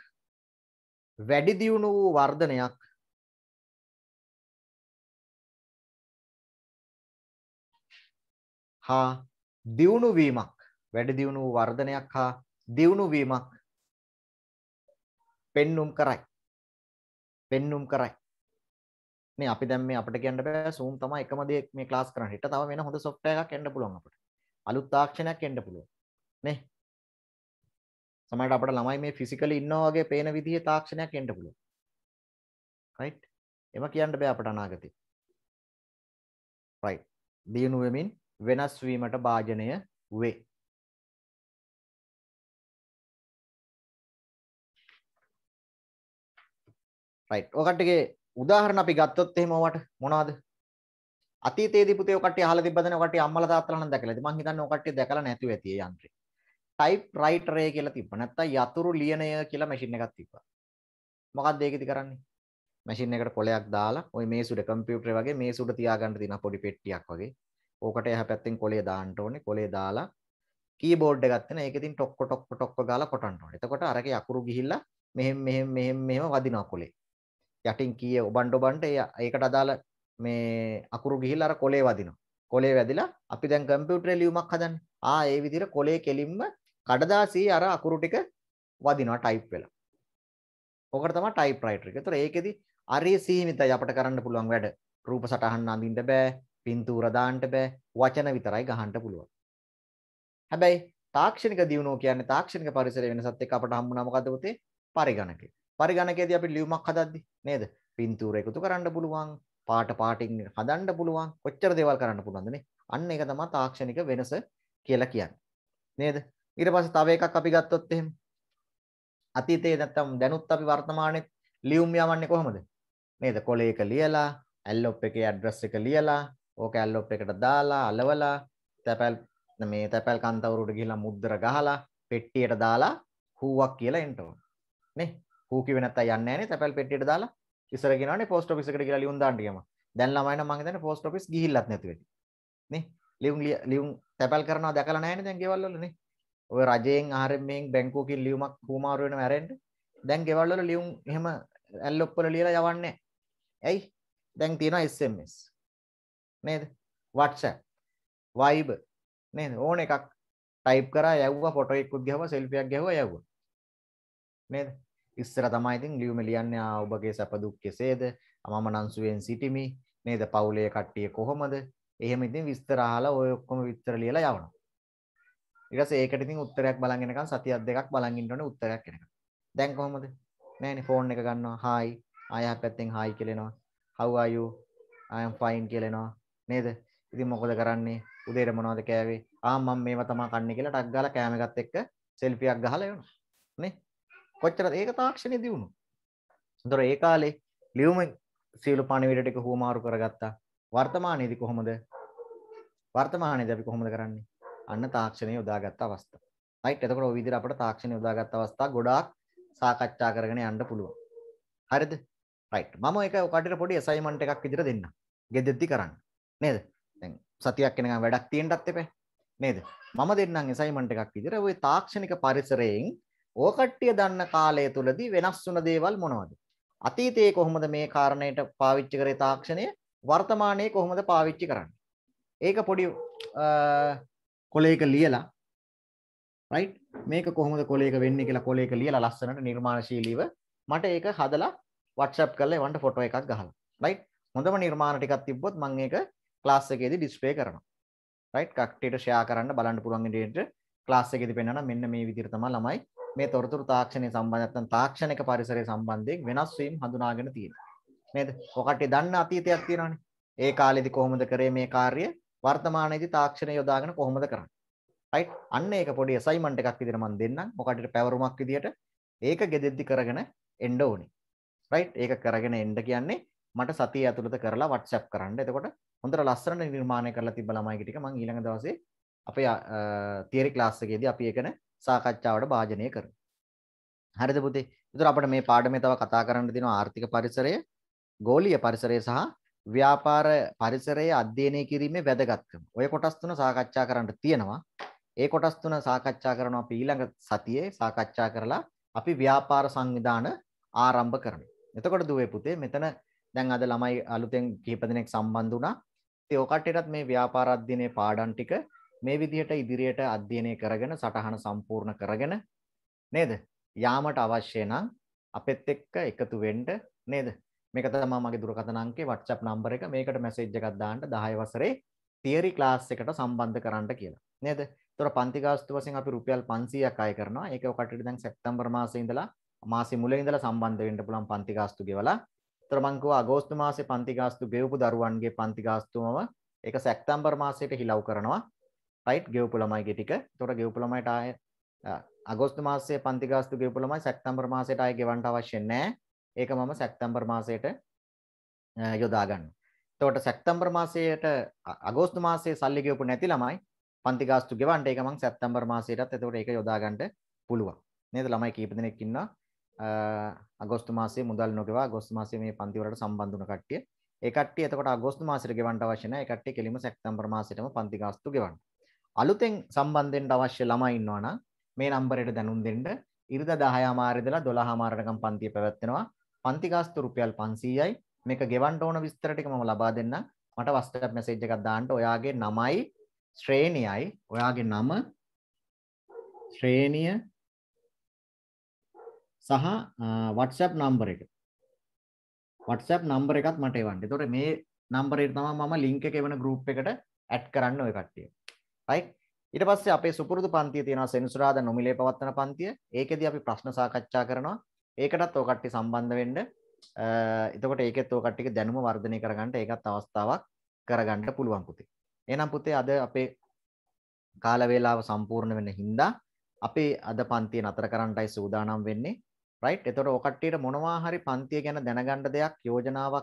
වැඩි දියුණු වූ වර්ධනයක් හා දියුණු වීමක් වැඩි දියුණු වර්ධනයක් හා දියුණු වීමක් පෙන්눔 කරයි. පෙන්눔 කරයි. මේ අපි දැන් මේ අපිට කියන්න බෑ Zoom තමයි එකම දේ මේ ක්ලාස් කරන්න. හිට තව වෙන හොඳ software එකක් එන්න පුළුවන් අපිට. අලුත් තාක්ෂණයක් එන්න පුළුවන්. නේ? සමහරවිට අපේ ළමයි මේ ෆිසිකලි ඉන්නවා වගේ පේන විදිහේ තාක්ෂණයක් එන්න පුළුවන්. right? එම කියන්න බෑ අපට අනාගතේ. right. දියුණු වෙමින් වෙනස් වීමට භාජනය වේ. රයිට්. ඔකටගේ උදාහරණ අපි ගත්තොත් එහෙම ඔයාලට මොනවද? අතීතයේදී පුතේ ඔය කට්ටිය අහලා තිබ්බද නේ ඔය කට්ටිය අම්මලා තාත්තලා නම් දැකලාද? මං හිතන්නේ ඔය කට්ටිය දැකලා නැතුව ඇති ඒ යන්ත්‍රේ. ටයිප් රයිටරය කියලා තිබ්බ නැත්තම් යතුරු ලියනය කියලා මැෂින් එකක් තිබ්බා. මොකක්ද ඒකෙදි කරන්නේ? මැෂින් එකට කොලයක් දාලා ওই මේසුඩ කම්පියුටරේ වගේ මේසුඩ තියාගන්න තියෙන පොඩි පෙට්ටියක් වගේ ඕකට එහා පැත්තෙන් කොලේ දාන්න ඕනේ. කොලේ දාලා කීබෝඩ් එකක් තියෙන ඒක ඉතින් ටොක්ක ටොක්ක ටොක්ක ගාලා කොටන්න ඕනේ. එතකොට අරගේ අකුරු ගිහිල්ලා මෙහෙම මෙහෙම මෙහෙම මෙහෙම වදිනවා කොලේ. යටින් කීය ඔබන්ඩ ඔබන්ඩ ඒකට අදාළ මේ අකුරු ගිහිල්ලා අර කොලේ වදිනවා. කොලේ වැදිලා අපි දැන් කම්පියුටරේ ලියුමක් හදන්නේ. ආ ඒ විදිහට කොලේ කෙලින්ම කඩදාසියේ අර අකුරු ටික වදිනවා ටයිප් වෙලා. ඔකට තමයි ටයිප් රයිටර් එක. ඒතර ඒකෙදි අරිය සීමිතයි අපිට කරන්න පුළුවන් වැඩ. රූප සටහන් අඳින්න බෑ. පින්තූර දාන්න බෑ වචන විතරයි ගහන්න පුළුවන්. හැබැයි තාක්ෂණික දියුණුව කියන්නේ තාක්ෂණික පරිසර වෙනසත් එක්ක අපට හම්බුණා මොකද පුතේ? පරිගණකය. පරිගණකයේදී අපි ලියුමක් හදද්දි නේද? පින්තූර එකතු කරන්න පුළුවන්, පාට පාටින් හදන්න පුළුවන්, කොච්චර දේවල් කරන්න පුළුවන්ද නේ? අන්න ඒක තමයි තාක්ෂණික වෙනස කියලා කියන්නේ. නේද? ඊට පස්සේ තව එකක් අපි ගත්තොත් එහෙම අතීතයේ නැත්තම් දැනුත් අපි වර්තමානයේ ලියුම් යවන්නේ කොහොමද? නේද? කොලේක ලියලා, ඇල්ලොප් එකේ ඇඩ්‍රස් එක ලියලා, ඕක ඇල්ලොප් එකට දාලා අලවලා තැපැල් මේ තැපැල් කන්තවරුට ගිහිලා මුද්දර ගහලා පෙට්ටියට දාලා හූවක් කියලා එන්න ඕන. නේ? හූ කිව්වේ නැත්තම් යන්නේ නැහනේ තැපැල් පෙට්ටියට දාලා ඉස්සර ගෙනානේ පෝස්ට් ඔෆිස් එකට ගිහලා ලියුම් දාන්න ගියම. දැන් ළමයි නම් මං හිතන්නේ පෝස්ට් ඔෆිස් ගිහිල්ලත් නැති වෙටි. නේ? ලියුම් ලියුම් තැපැල් කරනවා දැකලා නැහනේ දැන් ගෙවල් වල නේ. ඔය රජයෙන් ආරෙන් මේන් බැංකුවකින් ලියුමක් කුමාරු වෙනව ඇරෙන්න. දැන් ගෙවල් වල ලියුම් එහෙම ඇල්ලොප් වල ලියලා යවන්නේ ඇයි? දැන් තියෙනවා SMS. නේද? WhatsApp, Viber නේද? ඕන එකක් ටයිප් කරා යවුවා ෆොටෝ එකකුත් ගහුවා සෙල්ෆියක් ගහුවා යවුවා. නේද? ඉස්සර තමයි ඉතින් ලියුම ලියන්නේ ආ ඔබගේ සැප දුක් කෙසේද? මම නන්සුවෙන් සිටිමි. නේද? පවුලේ කට්ටිය කොහොමද? එහෙම ඉතින් විස්තර අහලා ඔය ඔක්කොම විස්තර ලියලා යවනවා. ඊට පස්සේ ඒකට ඉතින් උත්තරයක් බලන් එනකන් සතියක් දෙකක් බලන් ඉන්න ඕනේ උත්තරයක් එනකන්. දැන් කොහොමද? නෑනේ ෆෝන් එක ගන්නවා. හායි. ආයෙ පැත්තෙන් හායි කියලා එනවා. How are you? I am fine කියලා එනවා. නේද? ඉතින් මොකද කරන්නේ? උදේට මොනවද කෑවේ? ආ මම මේවා තමයි කන්නේ කියලා ටක් ගාලා කෑම එකත් එක්ක සෙල්ෆියක් ගහලා යනවා. නේ? කොච්චරද ඒක තාක්ෂණයේ දියුණුව. ඒතර ඒ කාලේ ලියුම සියලු පණිවිඩ ටික හුවමාරු කරගත්තා. වර්තමානයේදී කොහොමද? වර්තමානයේදී අපි කොහොමද කරන්නේ? අන්න තාක්ෂණය යොදාගත් අවස්ථා. රයිට්. එතකොට ওই විදිහට අපිට තාක්ෂණය යොදාගත් අවස්ථා ගොඩාක් සාකච්ඡා කරගෙන යන්න පුළුවන්. හරිද? රයිට්. මම ඒක ඔය කඩේට පොඩි assignment එකක් විදිහට දෙන්නම්. ගෙදෙද්දි කරන්න. නේද දැන් සතියක් වෙනකන් වැඩක් තියෙන්නත් එපා නේද මම දෙන්නම් assignment එකක් විදිහට ওই තාක්ෂණික පරිසරයෙන් ඕ කට්ටිය දන්න කාලය තුලදී වෙනස් වුණ දේවල් මොනවද අතීතයේ කොහොමද මේ කාරණයට පාවිච්චි කරේ තාක්ෂණය වර්තමානයේ කොහොමද පාවිච්චි කරන්නේ ඒක පොඩි කොලේක ලියලා රයිට් මේක කොහොමද කොලේක වෙන්නේ කියලා කොලේක ලියලා ලස්සනට නිර්මාණශීලීව මට ඒක හදලා WhatsApp කරලා එවන්න ෆොටෝ එකක් ගහලා රයිට් හොඳම නිර්මාණ ටිකක් තිබ්බොත් මම ඒක ක්ලාස් එකේදී ඩිස්ප්ලේ කරනවා. රයිට් කට්ටියට ෂෙයා කරන්න බලන්න පුළුවන් විදිහට ක්ලාස් එකේදී පෙන්වනවා මෙන්න මේ විදිහට තමයි ළමයි මේ තොරතුරු තාක්ෂණය සම්බන්ධ නැත්නම් තාක්ෂණික පරිසරය සම්බන්ධයෙන් වෙනස් වීම හඳුනාගෙන තියෙනවා. නේද? ඔකට දන්න අතීතයක් තියෙනවානේ. ඒ කාලෙදි කොහොමද කරේ මේ කාර්ය? වර්තමානයේදී තාක්ෂණය යොදාගෙන කොහොමද කරන්නේ? රයිට්? අන්න ඒක පොඩි අසයින්මන්ට් එකක් විදිහට මම දෙන්නම්. ඔකට පැවරුමක් විදිහට ඒක ගෙදෙද්දි කරගෙන එන්න ඕනේ. රයිට්? ඒක කරගෙන එන්න කියන්නේ මට සතිය ඇතුළත කරලා WhatsApp කරන්න. එතකොට හොඳට ලස්සනට නිර්මාණය කරලා තිබ්බ ළමයිගේ ටික මම ඊළඟ දවසේ අපේ තියරි ක්ලාස් එකේදී අපි ඒකන සාකච්ඡාවට භාජනය කරමු. හරිද පුතේ? ඒතර අපිට මේ පාඩමේ තව කතා කරන්න තියෙනවා ආර්ථික පරිසරය, ගෝලීය පරිසරය සහ ව්‍යාපාර පරිසරයේ අධ්‍යයනය කිරීමේ වැදගත්කම. ඔය කොටස් තුන සාකච්ඡා කරන්න තියෙනවා. ඒ කොටස් තුන සාකච්ඡා කරනවා අපි ඊළඟ සතියේ සාකච්ඡා කරලා අපි ව්‍යාපාර සංවිධාන ආරම්භ කරනවා. එතකොට දුවේ පුතේ මෙතන දැන් අද ළමයි අලුතෙන් කීප දෙනෙක් සම්බන්ධ වුණා. ඉතින් ඔකටටත් මේ ව්‍යාපාර අධ්‍යයනයේ පාඩම් ටික මේ විදිහට ඉදිරියට අධ්‍යයනය කරගෙන සටහන සම්පූර්ණ කරගෙන නේද? යාමට අවශ්‍ය නම් අපෙත් එක්ක එකතු වෙන්න නේද? මේක තමයි මගේ දුරකථන අංකේ WhatsApp නම්බර එක. මේකට මැසේජ් එකක් දාන්න 10 වසරේ තියරි ක්ලාස් එකට සම්බන්ධ කරන්න කියලා. නේද? ඒතර පන්ති ගාස්තු වශයෙන් අපි රුපියල් 500ක් අය කරනවා. ඒක ඔකටට දැන් සැප්තැම්බර් මාසේ ඉඳලා මාසේ මුලින් ඉඳලා සම්බන්ධ වෙන්න පුළුවන් පන්ති ගාස්තු ගෙවලා. ඒතර මං කිව්වා අගෝස්තු මාසේ පන්ති ගාස්තු ගෙවපු දරුවන්ගේ පන්ති ගාස්තුමම ඒක සැප්තැම්බර් මාසයට හිලව් කරනවා. රයිට් ගෙවපු ළමයිගේ ටික. ඒතර ගෙවපු ළමයිට ආය අගෝස්තු මාසේ පන්ති ගාස්තු ගෙවපු ළමයි සැප්තැම්බර් මාසයට ආය ගෙවන්න අවශ්‍ය නැහැ. ඒක මම සැප්තැම්බර් මාසයට යොදා ගන්නවා. එතකොට සැප්තැම්බර් මාසයට අගෝස්තු මාසේ සල්ලි ගෙවපු නැති ළමයි පන්ති ගාස්තු ගෙවන්න ඒක මම සැප්තැම්බර් මාසයටත් එතකොට ඒක යොදා ගන්න පුළුවන්. නේද ළමයි කීප දෙනෙක් ඉන්නවා අගෝස්තු මාසයේ මුදල් නොගෙවා අගෝස්තු මාසයේ මේ පන්ති වලට සම්බන්ධ වුණ කට්ටිය. ඒ කට්ටිය එතකොට අගෝස්තු මාසෙට ගෙවන්න අවශ්‍ය නැහැ. ඒ කට්ටිය කෙලින්ම සැප්තැම්බර් මාසෙටම පන්ති ගාස්තු ගෙවන්න. අලුතෙන් සම්බන්ධ වෙන්න අවශ්‍ය ළමයි ඉන්නවා නම් මේ නම්බරයට දැනුම් දෙන්න. ඉරිදා 10 අමාරේ ඉඳලා 12 අමාරටකම් පන්තිය පැවැත්වෙනවා. පන්ති ගාස්තු රුපියල් 500යි. මේක ගෙවන්න ඕන විස්තර ටික මම ලබා දෙන්නම්. මට WhatsApp message එකක් දාන්න ඔයාගේ නමයි ශ්‍රේණියයි ඔයාගේ නම ශ්‍රේණිය සහ WhatsApp නම්බර එක. WhatsApp නම්බර එකත් මට එවන්න. එතකොට මේ නම්බරේට තමයි මම link එක එවන group එකට add කරන්න ඔය කට්ටිය. right? ඊට පස්සේ අපේ සුපුරුදු පන්තිය තියෙනවා සෙනසුරාදා නොමිලේ පවත්වන පන්තිය. ඒකෙදී අපි ප්‍රශ්න සාකච්ඡා කරනවා. ඒකටත් ඔය කට්ටිය සම්බන්ධ වෙන්න. එතකොට ඒකෙත් ඔය කට්ටියගේ දැනුම වර්ධනය කරගන්න ඒකත් අවස්ථාවක් කරගන්න පුළුවන් පුතේ. එහෙනම් පුතේ අද අපේ කාල වේලාව සම්පූර්ණ වෙන හින්දා අපේ අද පන්තිය නතර කරන්නයි සූදානම් වෙන්නේ. right එතකොට ඔකට්ටියට මොනවා හරි පන්තිය ගැන දැනගන්න දෙයක් යෝජනාවක්